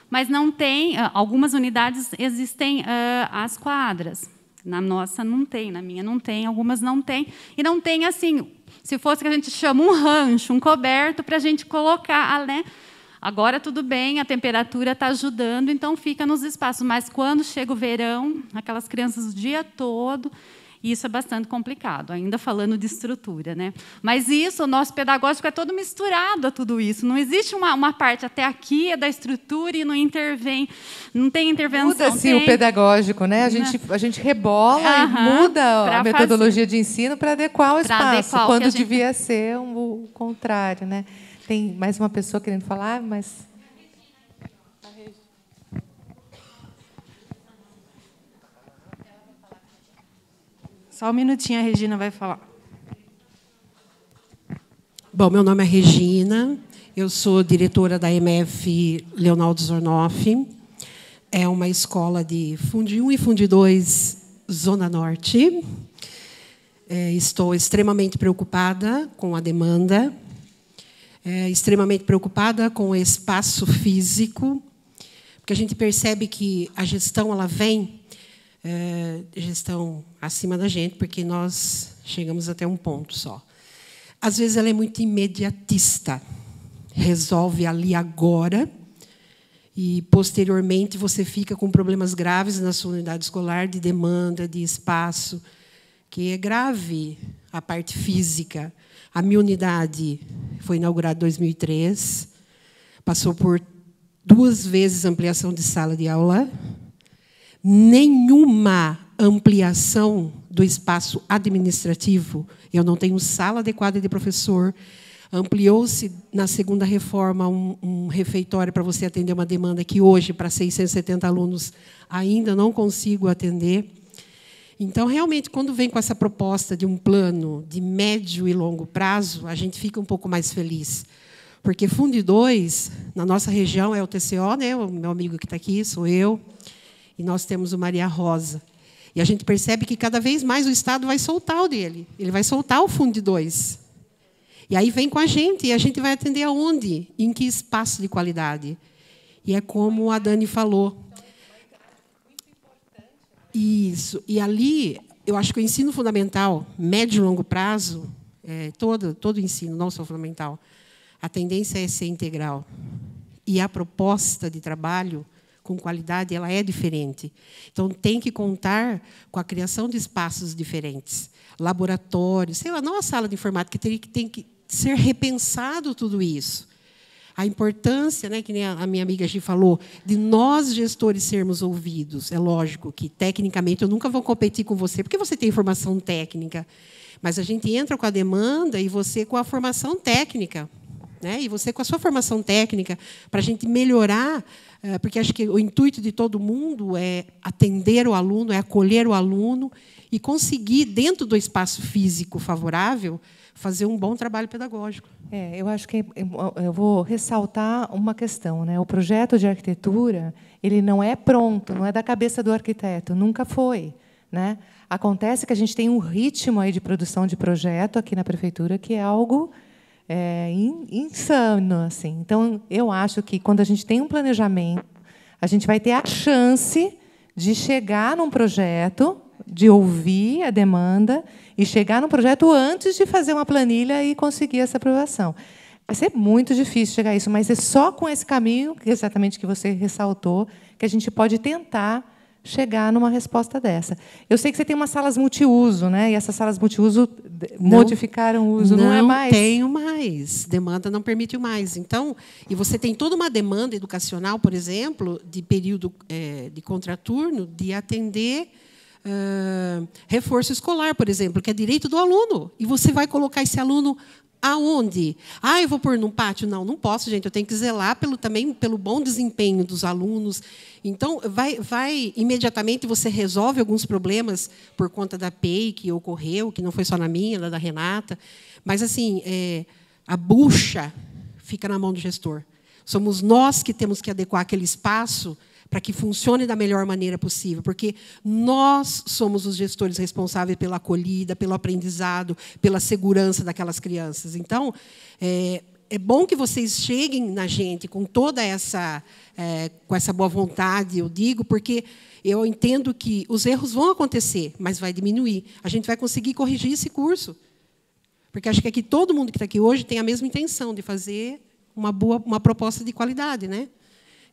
mas não tem, ah, algumas unidades existem uh, as quadras. Na nossa não tem, na minha não tem, algumas não tem. E não tem, assim, se fosse que a gente chama um rancho, um coberto, para a gente colocar, ah, né? Agora tudo bem, a temperatura está ajudando, então fica nos espaços. Mas quando chega o verão, aquelas crianças o dia todo, isso é bastante complicado, ainda falando de estrutura. Né? Mas isso, o nosso pedagógico é todo misturado a tudo isso. Não existe uma, uma parte até aqui é da estrutura e não intervém, não tem intervenção. Muda-se assim, o pedagógico, né? A né? gente, a gente rebola e muda a metodologia fazer. de ensino para adequar o espaço, adequar quando gente... devia ser o contrário. Né? Tem mais uma pessoa querendo falar, mas. Só um minutinho, a Regina vai falar. Bom, meu nome é Regina, eu sou diretora da MF Leonardo Zornoff, é uma escola de Fundi 1 e Fundi 2, Zona Norte. É, estou extremamente preocupada com a demanda é, extremamente preocupada com o espaço físico, porque a gente percebe que a gestão ela vem é, gestão acima da gente, porque nós chegamos até um ponto só. Às vezes ela é muito imediatista, resolve ali agora e posteriormente você fica com problemas graves na sua unidade escolar de demanda de espaço, que é grave a parte física. A minha unidade foi inaugurada em 2003, passou por duas vezes ampliação de sala de aula, nenhuma ampliação do espaço administrativo. Eu não tenho sala adequada de professor. Ampliou-se na segunda reforma um, um refeitório para você atender uma demanda que hoje, para 670 alunos, ainda não consigo atender. Então, realmente, quando vem com essa proposta de um plano de médio e longo prazo, a gente fica um pouco mais feliz. Porque Fundo 2, na nossa região, é o TCO, né? o meu amigo que está aqui, sou eu, e nós temos o Maria Rosa. E a gente percebe que cada vez mais o Estado vai soltar o dele, ele vai soltar o Fundo 2. E aí vem com a gente, e a gente vai atender aonde? Em que espaço de qualidade? E é como a Dani falou, isso. E ali, eu acho que o ensino fundamental, médio e longo prazo, é, todo, todo o ensino, não só fundamental, a tendência é ser integral. E a proposta de trabalho com qualidade ela é diferente. Então tem que contar com a criação de espaços diferentes, laboratórios, sei lá, não a sala de informática, teria que tem que ser repensado tudo isso a importância, né, que nem a minha amiga Gi falou, de nós gestores sermos ouvidos. É lógico que, tecnicamente, eu nunca vou competir com você, porque você tem formação técnica. Mas a gente entra com a demanda e você com a formação técnica. Né? E você com a sua formação técnica, para a gente melhorar, eh, porque acho que o intuito de todo mundo é atender o aluno, é acolher o aluno e conseguir, dentro do espaço físico favorável, fazer um bom trabalho pedagógico. É, eu acho que eu vou ressaltar uma questão, né? O projeto de arquitetura ele não é pronto, não é da cabeça do arquiteto, nunca foi, né? Acontece que a gente tem um ritmo aí de produção de projeto aqui na prefeitura que é algo é, insano, assim. Então eu acho que quando a gente tem um planejamento, a gente vai ter a chance de chegar num projeto de ouvir a demanda e chegar num projeto antes de fazer uma planilha e conseguir essa aprovação. Vai ser muito difícil chegar a isso, mas é só com esse caminho, é exatamente que você ressaltou, que a gente pode tentar chegar numa resposta dessa. Eu sei que você tem umas salas multiuso, né? E essas salas multiuso não, modificaram o uso, não, é não é mais? Não tenho mais. Demanda não permite mais. Então, e você tem toda uma demanda educacional, por exemplo, de período é, de contraturno, de atender eh, reforço escolar, por exemplo, que é direito do aluno. E você vai colocar esse aluno aonde? Ah, eu vou pôr num pátio? Não, não posso, gente. Eu tenho que zelar pelo, também pelo bom desempenho dos alunos. Então, vai, vai imediatamente você resolve alguns problemas por conta da PEI que ocorreu, que não foi só na minha, da Renata. Mas, assim, é, a bucha fica na mão do gestor. Somos nós que temos que adequar aquele espaço para que funcione da melhor maneira possível, porque nós somos os gestores responsáveis pela acolhida, pelo aprendizado, pela segurança daquelas crianças. Então, é, é bom que vocês cheguem na gente com toda essa é, com essa boa vontade, eu digo, porque eu entendo que os erros vão acontecer, mas vai diminuir. A gente vai conseguir corrigir esse curso. Porque acho que aqui todo mundo que está aqui hoje tem a mesma intenção de fazer uma boa uma proposta de qualidade, né?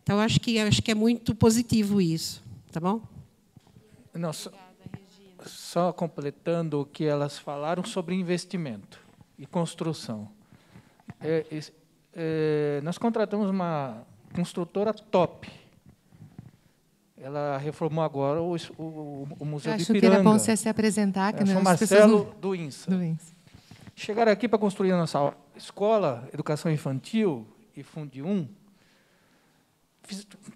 Então, acho que, acho que é muito positivo isso. Tá bom? Não, só, só completando o que elas falaram sobre investimento e construção. É, é, é nós contratamos uma construtora top. Ela reformou agora o, o, o Museu de Ipiranga. Acho que era bom você se apresentar. Que é, não, Marcelo não... do INSA. Do INSA. Chegaram aqui para construir a nossa escola, Educação Infantil e Fundi 1,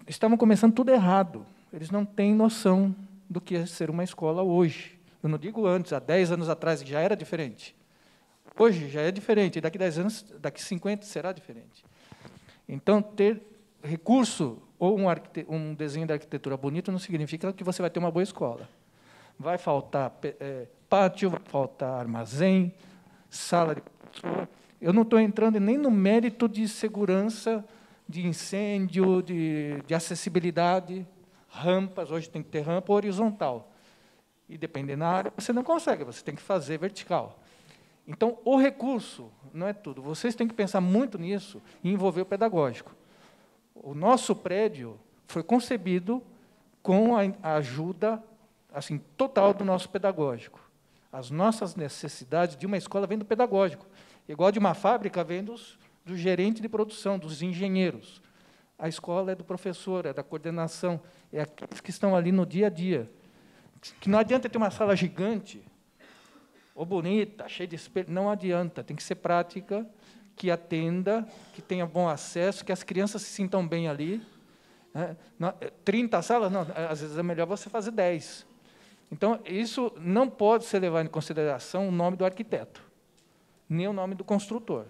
estavam começando tudo errado. Eles não têm noção do que é ser uma escola hoje. Eu não digo antes, há 10 anos atrás já era diferente. Hoje já é diferente, daqui 10 anos, daqui 50 será diferente. Então, ter recurso ou um, um desenho da de arquitetura bonito não significa que você vai ter uma boa escola. Vai faltar é, pátio, vai faltar armazém, sala de... Eu não estou entrando nem no mérito de segurança de incêndio, de, de acessibilidade, rampas, hoje tem que ter rampa horizontal. E dependendo da área, você não consegue, você tem que fazer vertical. Então, o recurso não é tudo. Vocês têm que pensar muito nisso e envolver o pedagógico. O nosso prédio foi concebido com a ajuda assim total do nosso pedagógico. As nossas necessidades de uma escola vêm do pedagógico, igual de uma fábrica vêm dos, do gerente de produção, dos engenheiros. A escola é do professor, é da coordenação, é aqueles que estão ali no dia a dia. Que não adianta ter uma sala gigante, ou bonita, cheia de espelho, não adianta. Tem que ser prática, que atenda, que tenha bom acesso, que as crianças se sintam bem ali. Né? Eh, trinta 30 salas? Não, às vezes é melhor você fazer 10. Então, isso não pode ser levado em consideração o nome do arquiteto, nem o nome do construtor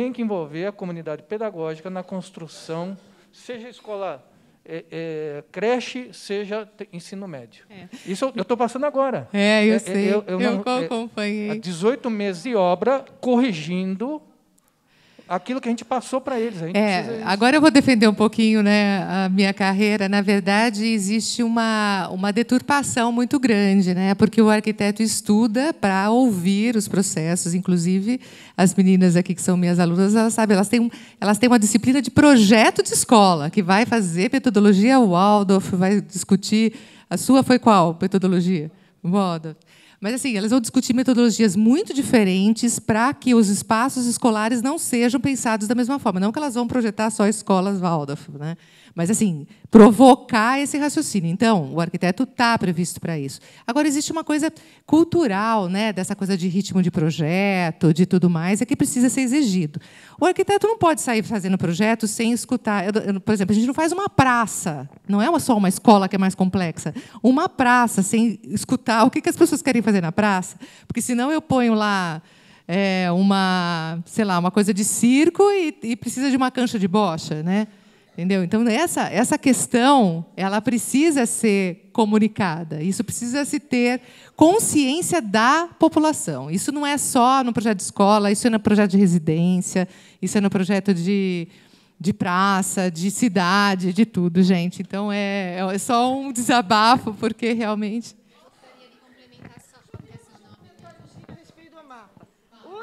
tem que envolver a comunidade pedagógica na construção, seja escola, é, é, creche, seja ensino médio. É. Isso eu estou passando agora. É, eu é, é, sei. Eu, eu, eu não, é, acompanhei. 18 meses de obra corrigindo aquilo que a gente passou para eles. é, agora eu vou defender um pouquinho né, a minha carreira. Na verdade, existe uma, uma deturpação muito grande, né, porque o arquiteto estuda para ouvir os processos. Inclusive, as meninas aqui que são minhas alunas, elas, sabem, elas, têm, um, elas têm uma disciplina de projeto de escola, que vai fazer metodologia Waldorf, vai discutir. A sua foi qual metodologia? Waldorf. Mas assim, elas vão discutir metodologias muito diferentes para que os espaços escolares não sejam pensados da mesma forma. Não que elas vão projetar só escolas Waldorf, né? Mas, assim, provocar esse raciocínio. Então, o arquiteto está previsto para isso. Agora, existe uma coisa cultural, né, dessa coisa de ritmo de projeto, de tudo mais, é que precisa ser exigido. O arquiteto não pode sair fazendo projeto sem escutar. Eu, eu, por exemplo, a gente não faz uma praça, não é só uma escola que é mais complexa. Uma praça sem escutar o que, que as pessoas querem fazer na praça, porque senão eu ponho lá. É uma, sei lá, uma coisa de circo e, e precisa de uma cancha de bocha, né? Entendeu? Então, essa, essa questão, ela precisa ser comunicada. Isso precisa se ter consciência da população. Isso não é só no projeto de escola, isso é no projeto de residência, isso é no projeto de, de praça, de cidade, de tudo, gente. Então, é, é só um desabafo, porque realmente...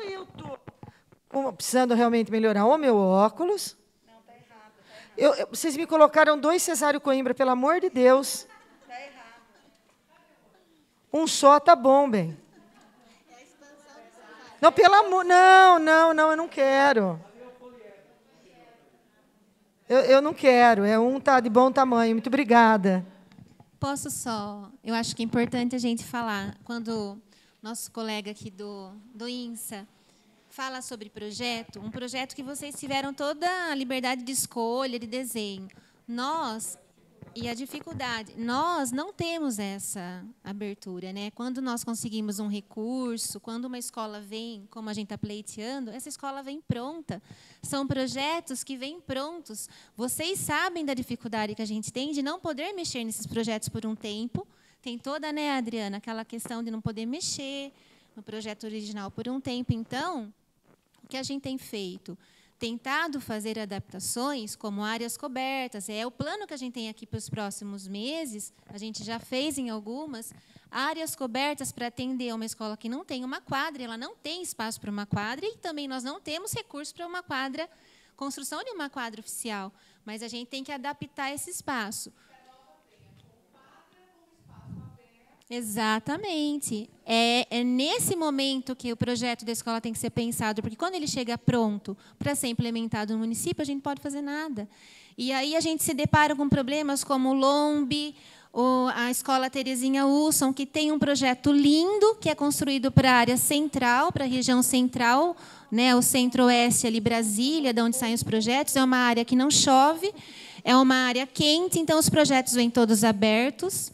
Eu estou precisando realmente melhorar o meu óculos eu, eu, vocês me colocaram dois Cesário Coimbra, pelo amor de Deus. errado. Um só tá bom, bem. É não, pelo amor. Não, não, não, eu não quero. Eu, eu não quero. É um tá de bom tamanho. Muito obrigada. Posso só. Eu acho que é importante a gente falar. Quando nosso colega aqui do, do INSA fala sobre projeto, um projeto que vocês tiveram toda a liberdade de escolha, de desenho. Nós e a dificuldade, nós não temos essa abertura, né? Quando nós conseguimos um recurso, quando uma escola vem, como a gente está pleiteando, essa escola vem pronta. São projetos que vêm prontos. Vocês sabem da dificuldade que a gente tem de não poder mexer nesses projetos por um tempo. Tem toda, né, Adriana, aquela questão de não poder mexer no projeto original por um tempo. Então, que a gente tem feito? Tentado fazer adaptações como áreas cobertas. É o plano que a gente tem aqui para os próximos meses, a gente já fez em algumas, áreas cobertas para atender uma escola que não tem uma quadra, ela não tem espaço para uma quadra, e também nós não temos recurso para uma quadra, construção de uma quadra oficial. Mas a gente tem que adaptar esse espaço. Exatamente. É, é, nesse momento que o projeto da escola tem que ser pensado, porque quando ele chega pronto para ser implementado no município, a gente não pode fazer nada. E aí a gente se depara com problemas como o LOMB, a escola Terezinha Wilson, que tem um projeto lindo, que é construído para a área central, para a região central, né, o centro-oeste ali, Brasília, de onde saem os projetos, é uma área que não chove, é uma área quente, então os projetos vêm todos abertos.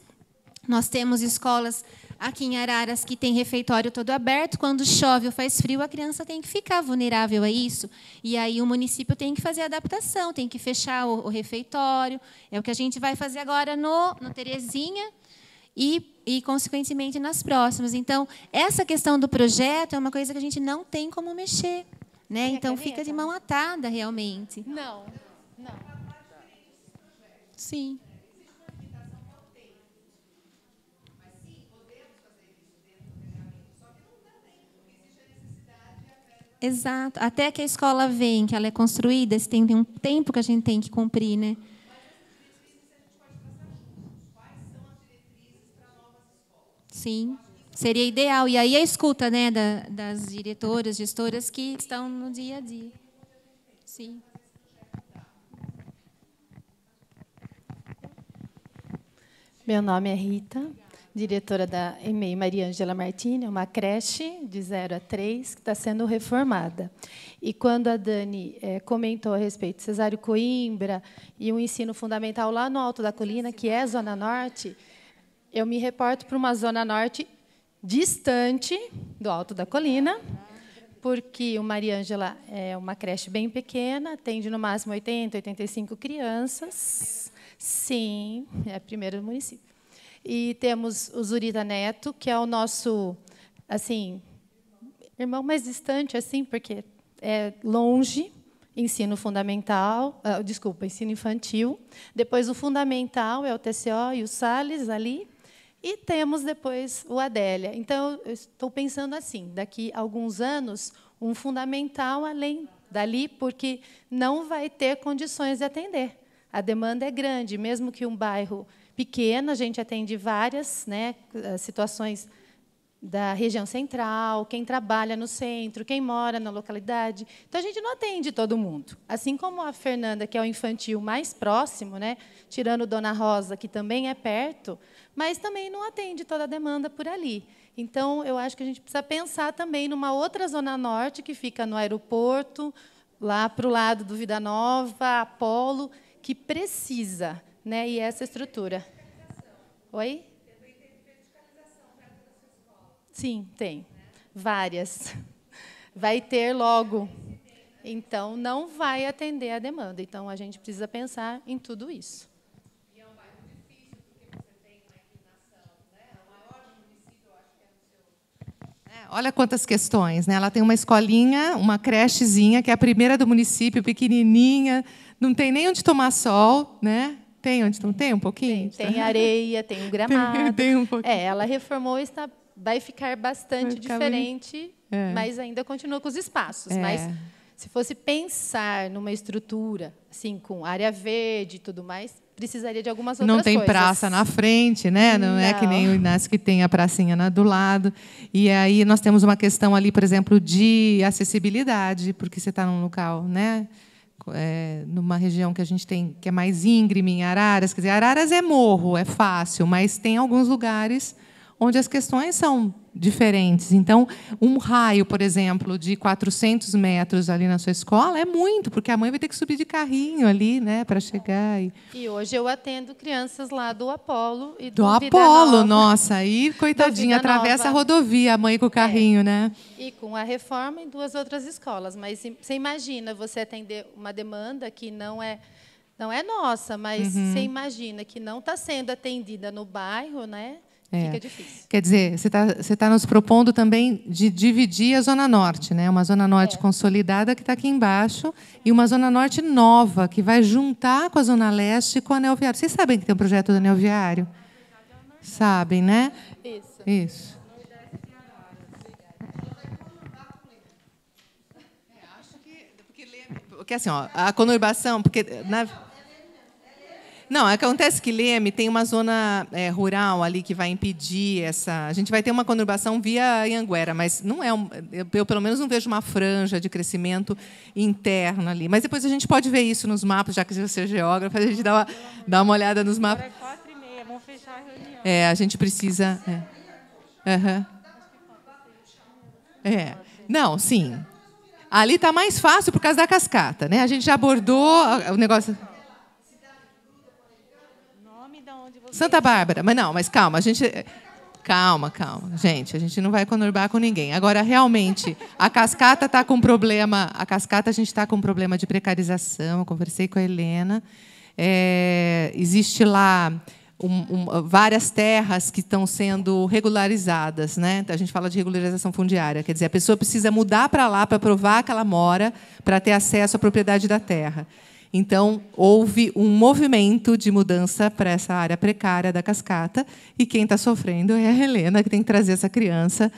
Nós temos escolas aqui em Araras que tem refeitório todo aberto, quando chove ou faz frio, a criança tem que ficar vulnerável a isso. E aí o município tem que fazer adaptação, tem que fechar o, o refeitório. É o que a gente vai fazer agora no, no Terezinha e, e, consequentemente, nas próximas. Então, essa questão do projeto é uma coisa que a gente não tem como mexer. Né? Então, fica de mão atada, realmente. Não, não. Sim. Exato. Até que a escola vem, que ela é construída, tem um tempo que a gente tem que cumprir, né? Sim, seria ideal. E aí a escuta né, da, das diretoras, gestoras que estão no dia a dia. Sim. Meu nome é Rita diretora da EMEI, Maria Angela Martini, uma creche de 0 a 3 que está sendo reformada. E quando a Dani é, comentou a respeito de Cesário Coimbra e um ensino fundamental lá no alto da colina, que é Zona Norte, eu me reporto para uma Zona Norte distante do alto da colina, porque o Maria Angela é uma creche bem pequena, atende no máximo 80, 85 crianças. Sim, é o primeiro do município. E temos o Zurita Neto, que é o nosso, assim, irmão mais distante, assim, porque é longe, ensino fundamental, uh, desculpa, ensino infantil. Depois o fundamental é o TCO e o Sales ali. E temos depois o Adélia. Então, eu estou pensando assim, daqui a alguns anos, um fundamental além dali, porque não vai ter condições de atender. A demanda é grande, mesmo que um bairro pequena, a gente atende várias né, eh, situações da região central, quem trabalha no centro, quem mora na localidade. Então, a gente não atende todo mundo. Assim como a Fernanda, que é o infantil mais próximo, né, tirando Dona Rosa, que também é perto, mas também não atende toda a demanda por ali. Então, eu acho que a gente precisa pensar também numa outra zona norte, que fica no aeroporto, lá para o lado do Vida Nova, Apolo, que precisa né? E essa estrutura. Oi? Sim, tem. Várias. Vai ter logo. Então, não vai atender a demanda. Então, a gente precisa pensar em tudo isso. É, olha quantas questões, né? Ela tem uma escolinha, uma crechezinha, que é a primeira do município, pequenininha, não tem nem onde tomar sol, né? tem onde não tem um pouquinho? Tem, tem areia, tem o gramado. Tem, tem um pouquinho. É, ela reformou e está, vai ficar bastante vai ficar diferente, bem... é. mas ainda continua com os espaços. É. Mas se fosse pensar numa estrutura, assim, com área verde e tudo mais, precisaria de algumas outras coisas. Não tem coisas. praça na frente, né? Não, não, é que nem o Inácio que tem a pracinha na, do lado. E aí nós temos uma questão ali, por exemplo, de acessibilidade, porque você está num local, né? é, numa região que a gente tem que é mais íngreme, em Araras. Quer dizer, Araras é morro, é fácil, mas tem alguns lugares onde as questões são diferentes. Então, um raio, por exemplo, de 400 metros ali na sua escola é muito, porque a mãe vai ter que subir de carrinho ali, né, para chegar. E... e... hoje eu atendo crianças lá do Apolo e do, do Apolo, Nova. nossa, aí coitadinha atravessa Nova. a rodovia a mãe com o é. carrinho, é. né? E com a reforma em duas outras escolas, mas você imagina você atender uma demanda que não é não é nossa, mas uhum. você imagina que não está sendo atendida no bairro, né? É. Fica difícil. Quer dizer, você está você tá nos propondo também de dividir a Zona Norte, né? Uma Zona Norte é. consolidada que está aqui embaixo e uma Zona Norte nova, que vai juntar com a Zona Leste e com a Anel Viário. Vocês sabem que tem um projeto do Anel Viário? Sabem, né? Isso. Isso. É, porque assim, ó, a conurbação, porque na, não, acontece que Leme tem uma zona é, rural ali que vai impedir essa. A gente vai ter uma conurbação via Anhanguera, mas não é. Um... Eu, pelo menos, não vejo uma franja de crescimento interno ali. Mas depois a gente pode ver isso nos mapas, já que você é geógrafo, a gente dá uma, dá uma olhada nos mapas. Agora é quatro e meia, vamos fechar a reunião. É, a gente precisa. É. Uhum. é. Não, sim. Ali está mais fácil por causa da cascata, né? A gente já abordou o negócio. Santa Bárbara. Mas não, mas calma, a gente. Calma, calma. Gente, a gente não vai conurbar com ninguém. Agora, realmente, a cascata está com problema. A cascata, a gente está com problema de precarização. Eu conversei com a Helena. É, existe lá um, um, várias terras que estão sendo regularizadas. Né? A gente fala de regularização fundiária. Quer dizer, a pessoa precisa mudar para lá para provar que ela mora, para ter acesso à propriedade da terra. Então, houve um movimento de mudança para essa área precária da cascata, e quem está sofrendo é a Helena, que tem que trazer essa criança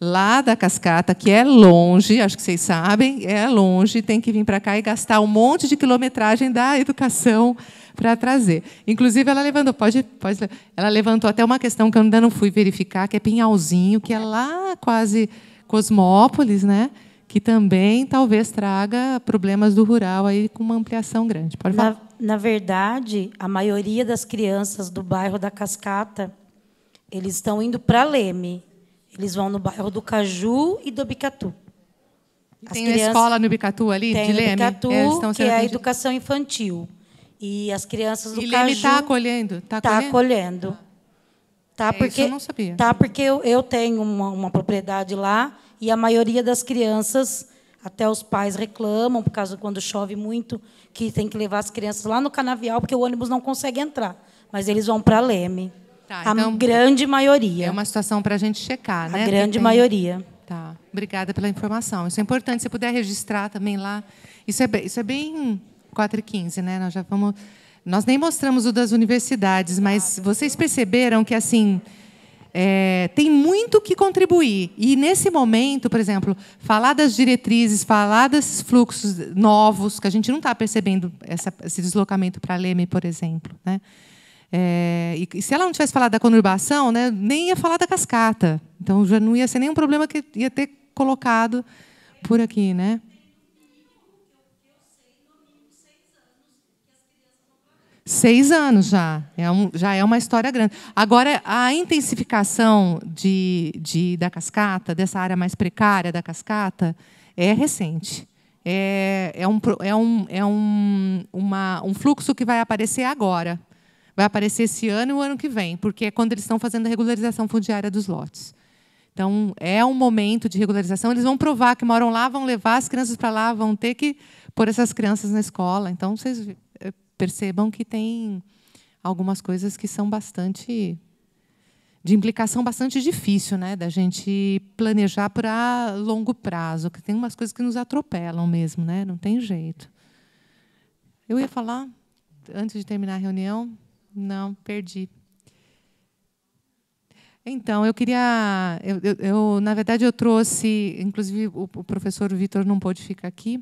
lá da cascata, que é longe, acho que vocês sabem, é longe, tem que vir para cá e gastar um monte de quilometragem da educação para trazer. Inclusive, ela levantou, pode, pode, ela levantou até uma questão que eu ainda não fui verificar, que é Pinhalzinho, que é lá quase Cosmópolis, né? que também talvez traga problemas do rural aí com uma ampliação grande. Pode falar. Na, na verdade, a maioria das crianças do bairro da Cascata, eles estão indo para Leme. Eles vão no bairro do Caju e do Bicatu. As tem crianças... escola no Bicatu ali, tem de Leme? É, Bicatu, é, que é a educação infantil. E as crianças do e Leme está acolhendo? Está acolhendo. Tá, tá acolhendo. Ah. Tá é, porque, eu não sabia. Tá porque eu, eu tenho uma, uma propriedade lá e a maioria das crianças, até os pais reclamam, por causa quando chove muito, que tem que levar as crianças lá no canavial, porque o ônibus não consegue entrar. Mas eles vão para Leme. Tá, a então, grande maioria. É uma situação para a gente checar, né? A grande tem... maioria. Tá. Obrigada pela informação. Isso é importante. Se puder registrar também lá. Isso é, isso é bem 4 e 15, né? Nós já vamos. Nós nem mostramos o das universidades, mas vocês perceberam que assim é, tem muito que contribuir. E nesse momento, por exemplo, falar das diretrizes, falar desses fluxos novos, que a gente não está percebendo essa, esse deslocamento para Leme, por exemplo. Né? É, e, se ela não tivesse falado da conurbação, né, nem ia falar da cascata. Então já não ia ser nenhum problema que ia ter colocado por aqui. Né? seis anos já. É um, já é uma história grande. Agora, a intensificação de, de, da cascata, dessa área mais precária da cascata, é recente. É, é, um, é, um, é um, uma, um fluxo que vai aparecer agora. Vai aparecer esse ano e o ano que vem, porque é quando eles estão fazendo a regularização fundiária dos lotes. Então, é um momento de regularização. Eles vão provar que moram lá, vão levar as crianças para lá, vão ter que pôr essas crianças na escola. Então, vocês percebam que tem algumas coisas que são bastante de implicação bastante difícil, né, da gente planejar para longo prazo, que tem umas coisas que nos atropelam mesmo, né? Não tem jeito. Eu ia falar antes de terminar a reunião? Não, perdi. Então, eu queria. Eu, eu, eu, na verdade, eu trouxe. Inclusive, o, o professor Vitor não pôde ficar aqui,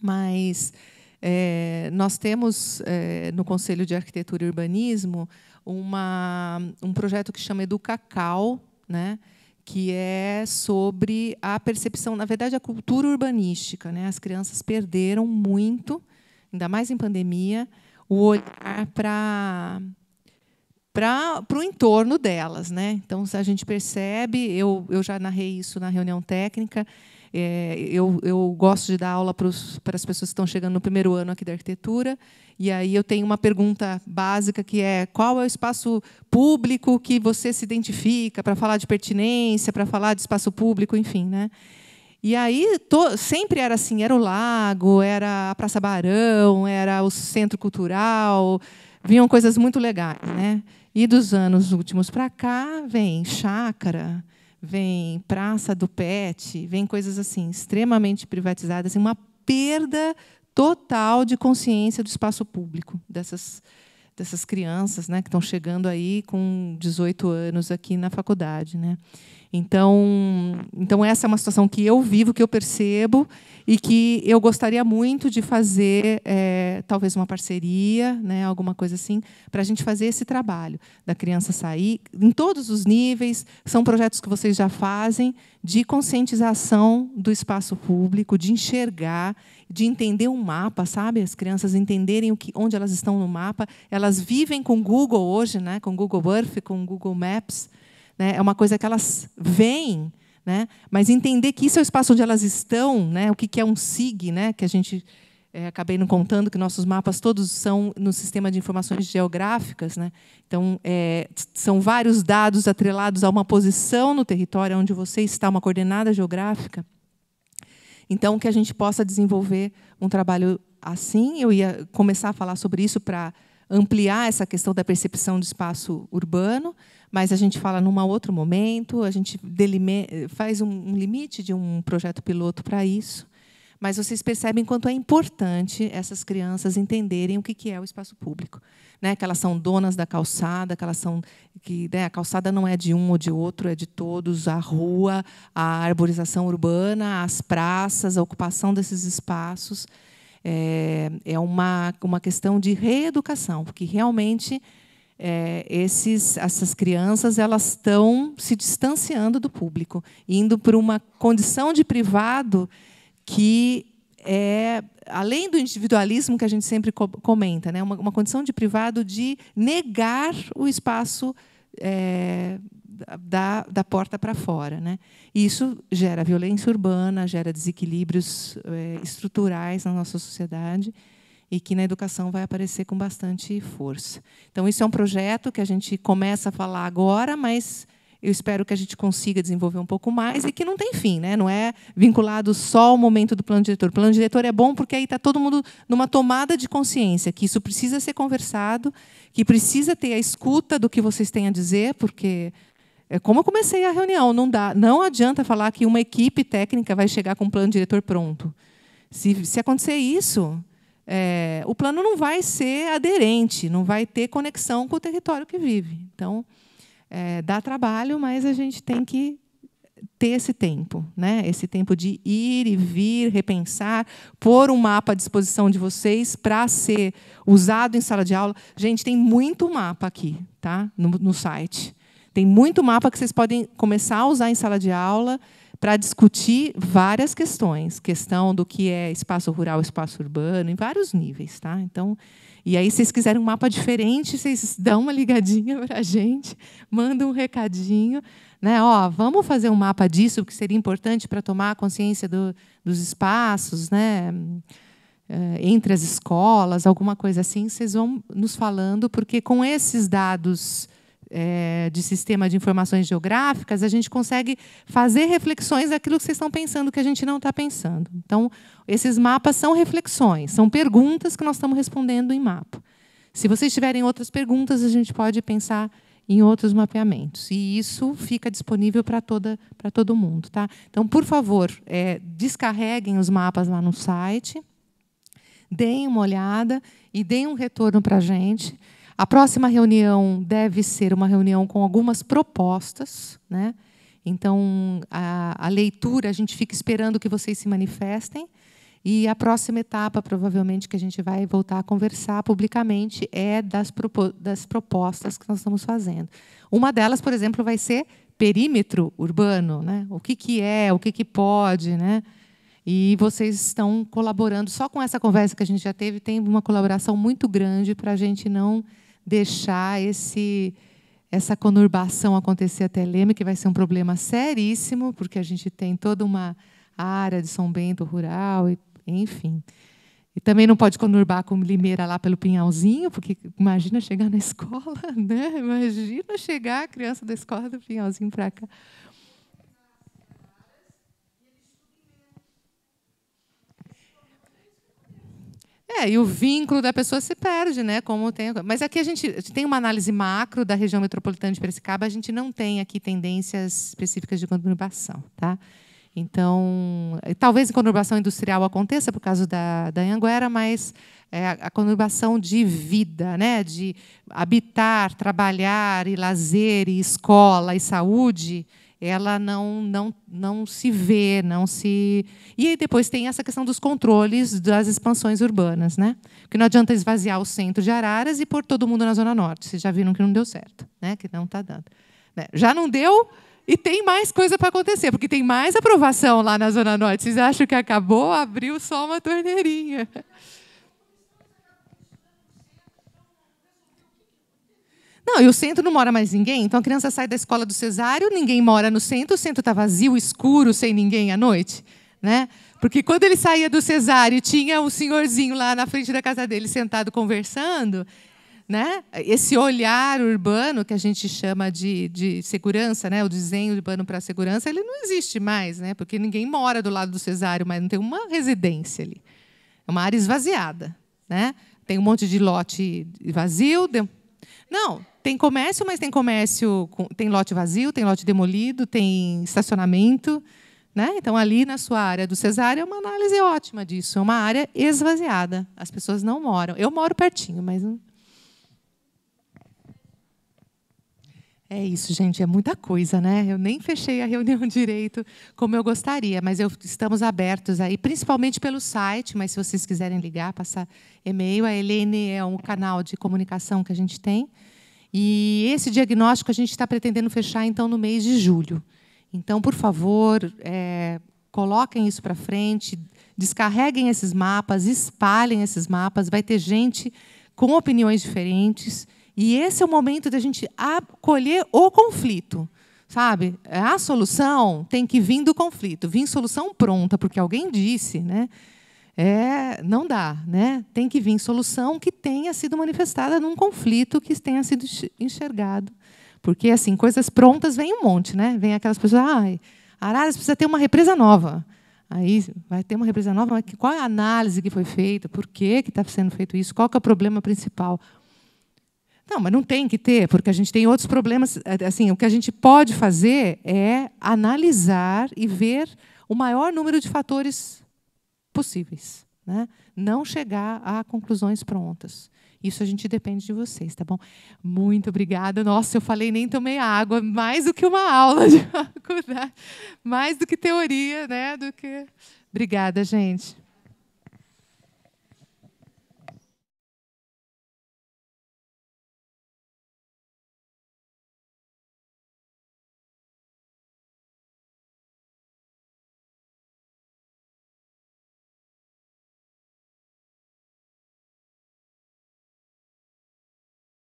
mas é, nós temos é, no Conselho de Arquitetura e Urbanismo uma, um projeto que chama Educacal, né? que é sobre a percepção, na verdade, a cultura urbanística. Né? As crianças perderam muito, ainda mais em pandemia, o olhar para para o entorno delas. Né? Então, a gente percebe, eu, eu já narrei isso na reunião técnica, é, eu, eu gosto de dar aula para, os, para as pessoas que estão chegando no primeiro ano aqui da arquitetura. E aí eu tenho uma pergunta básica que é qual é o espaço público que você se identifica para falar de pertinência, para falar de espaço público, enfim, né? E aí sempre era assim, era o lago, era a Praça Barão, era o centro cultural, vinham coisas muito legais, né? E dos anos últimos para cá vem chácara, vem praça do pet, vem coisas assim extremamente privatizadas, assim, uma perda total de consciência do espaço público dessas dessas crianças, né, que estão chegando aí com 18 anos aqui na faculdade, né? Então, então essa é uma situação que eu vivo, que eu percebo e que eu gostaria muito de fazer, é, talvez uma parceria, né, alguma coisa assim, para a gente fazer esse trabalho da criança sair em todos os níveis. São projetos que vocês já fazem de conscientização do espaço público, de enxergar, de entender um mapa, sabe? As crianças entenderem o que, onde elas estão no mapa. Elas vivem com Google hoje, né? Com Google Earth, com Google Maps né? é uma coisa que elas veem, né? mas entender que isso é o espaço onde elas estão, né? o que é um SIG, né? que a gente é, acabei não contando que nossos mapas todos são no sistema de informações geográficas. Né? Então, é, são vários dados atrelados a uma posição no território onde você está, uma coordenada geográfica. Então, que a gente possa desenvolver um trabalho assim. Eu ia começar a falar sobre isso para ampliar essa questão da percepção do espaço urbano, mas a gente fala num outro momento, a gente faz um limite de um projeto piloto para isso. Mas vocês percebem quanto é importante essas crianças entenderem o que é o espaço público, né? Que elas são donas da calçada, que elas são que né, a calçada não é de um ou de outro, é de todos. A rua, a arborização urbana, as praças, a ocupação desses espaços é, é uma uma questão de reeducação, porque realmente é, esses, essas crianças elas estão se distanciando do público, indo para uma condição de privado que é além do individualismo que a gente sempre comenta, né, uma, uma condição de privado de negar o espaço é, da, da porta para fora. Né? Isso gera violência urbana, gera desequilíbrios é, estruturais na nossa sociedade e que na educação vai aparecer com bastante força. Então, isso é um projeto que a gente começa a falar agora, mas eu espero que a gente consiga desenvolver um pouco mais e que não tem fim, né? não é vinculado só ao momento do plano diretor. O plano diretor é bom porque aí está todo mundo numa tomada de consciência que isso precisa ser conversado, que precisa ter a escuta do que vocês têm a dizer, porque é como eu comecei a reunião, não dá, não adianta falar que uma equipe técnica vai chegar com um plano diretor pronto. Se, se acontecer isso, é, o plano não vai ser aderente, não vai ter conexão com o território que vive. Então, é, dá trabalho, mas a gente tem que ter esse tempo, né? Esse tempo de ir e vir, repensar, pôr um mapa à disposição de vocês para ser usado em sala de aula. Gente, tem muito mapa aqui, tá? No, no site. Tem muito mapa que vocês podem começar a usar em sala de aula para discutir várias questões, questão do que é espaço rural, espaço urbano, em vários níveis, tá? Então, e aí se vocês quiserem um mapa diferente, vocês dão uma ligadinha para a gente, mandam um recadinho, né? Ó, vamos fazer um mapa disso que seria importante para tomar consciência do, dos espaços, né? Eh, entre as escolas, alguma coisa assim, vocês vão nos falando, porque com esses dados é, de sistema de informações geográficas, a gente consegue fazer reflexões daquilo que vocês estão pensando que a gente não está pensando. Então, esses mapas são reflexões, são perguntas que nós estamos respondendo em mapa. Se vocês tiverem outras perguntas, a gente pode pensar em outros mapeamentos. E isso fica disponível para toda para todo mundo, tá? Então, por favor, é, descarreguem os mapas lá no site, deem uma olhada e deem um retorno para a gente a próxima reunião deve ser uma reunião com algumas propostas, né? Então, a, a, leitura, a gente fica esperando que vocês se manifestem. E a próxima etapa, provavelmente, que a gente vai voltar a conversar publicamente, é das, das propostas que nós estamos fazendo. Uma delas, por exemplo, vai ser perímetro urbano. Né? O que, que é, o que, que pode. Né? E vocês estão colaborando. Só com essa conversa que a gente já teve, tem uma colaboração muito grande para a gente não deixar esse essa conurbação acontecer até Leme, que vai ser um problema seríssimo, porque a gente tem toda uma área de São Bento rural, e, enfim. E também não pode conurbar com Limeira lá pelo Pinhalzinho, porque imagina chegar na escola, né? Imagina chegar a criança da escola do Pinhalzinho para cá. É, e o vínculo da pessoa se perde, né? Como tem, mas aqui a gente tem uma análise macro da região metropolitana de Piracicaba, a gente não tem aqui tendências específicas de conurbação, tá? Então, talvez a conurbação industrial aconteça por causa da, da Anguera, mas é, a conurbação de vida, né? de habitar, trabalhar, e lazer, e escola, e saúde, ela não, não, não se vê, não se. E aí depois tem essa questão dos controles das expansões urbanas, né? Porque não adianta esvaziar o centro de Araras e pôr todo mundo na Zona Norte. Vocês já viram que não deu certo, né? Que não está dando. Né? Já não deu e tem mais coisa para acontecer, porque tem mais aprovação lá na Zona Norte. Vocês acham que acabou? Abriu só uma torneirinha. Não, e o centro não mora mais ninguém. Então a criança sai da escola do cesário, ninguém mora no centro, o centro está vazio, escuro, sem ninguém à noite. Né? Porque quando ele saía do cesário, tinha o um senhorzinho lá na frente da casa dele sentado conversando. Né? Esse olhar urbano que a gente chama de, de segurança, né? o desenho urbano para a segurança, ele não existe mais, né? porque ninguém mora do lado do cesário, mas não tem uma residência ali. É uma área esvaziada. Né? Tem um monte de lote vazio. Não, tem comércio, mas tem comércio, tem lote vazio, tem lote demolido, tem estacionamento. Né? Então, ali na sua área do Cesário, é uma análise ótima disso. É uma área esvaziada. As pessoas não moram. Eu moro pertinho, mas. É isso, gente. É muita coisa, né? Eu nem fechei a reunião direito como eu gostaria, mas eu, estamos abertos aí, principalmente pelo site. Mas se vocês quiserem ligar, passar e-mail, a Helene é um canal de comunicação que a gente tem. E esse diagnóstico a gente está pretendendo fechar então no mês de julho. Então, por favor, é, coloquem isso para frente, descarreguem esses mapas, espalhem esses mapas. Vai ter gente com opiniões diferentes. E esse é o momento da gente acolher o conflito, sabe? É a solução tem que vir do conflito, vir solução pronta, porque alguém disse, né? é, não dá, né? Tem que vir solução que tenha sido manifestada num conflito que tenha sido enxergado, porque assim coisas prontas vem um monte, né? Vem aquelas pessoas, ah, Araras precisa ter uma represa nova. Aí vai ter uma represa nova, mas qual é a análise que foi feita? Por que está sendo feito isso? Qual é o problema principal? Não, mas não tem que ter, porque a gente tem outros problemas. É, é, assim, o que a gente pode fazer é analisar e ver o maior número de fatores possíveis. Né? Não chegar a conclusões prontas. Isso a gente depende de vocês, tá bom? Muito obrigada. Nossa, eu falei nem tomei água, mais do que uma aula de faculdade, mais do que teoria, né? Do que. Obrigada, gente.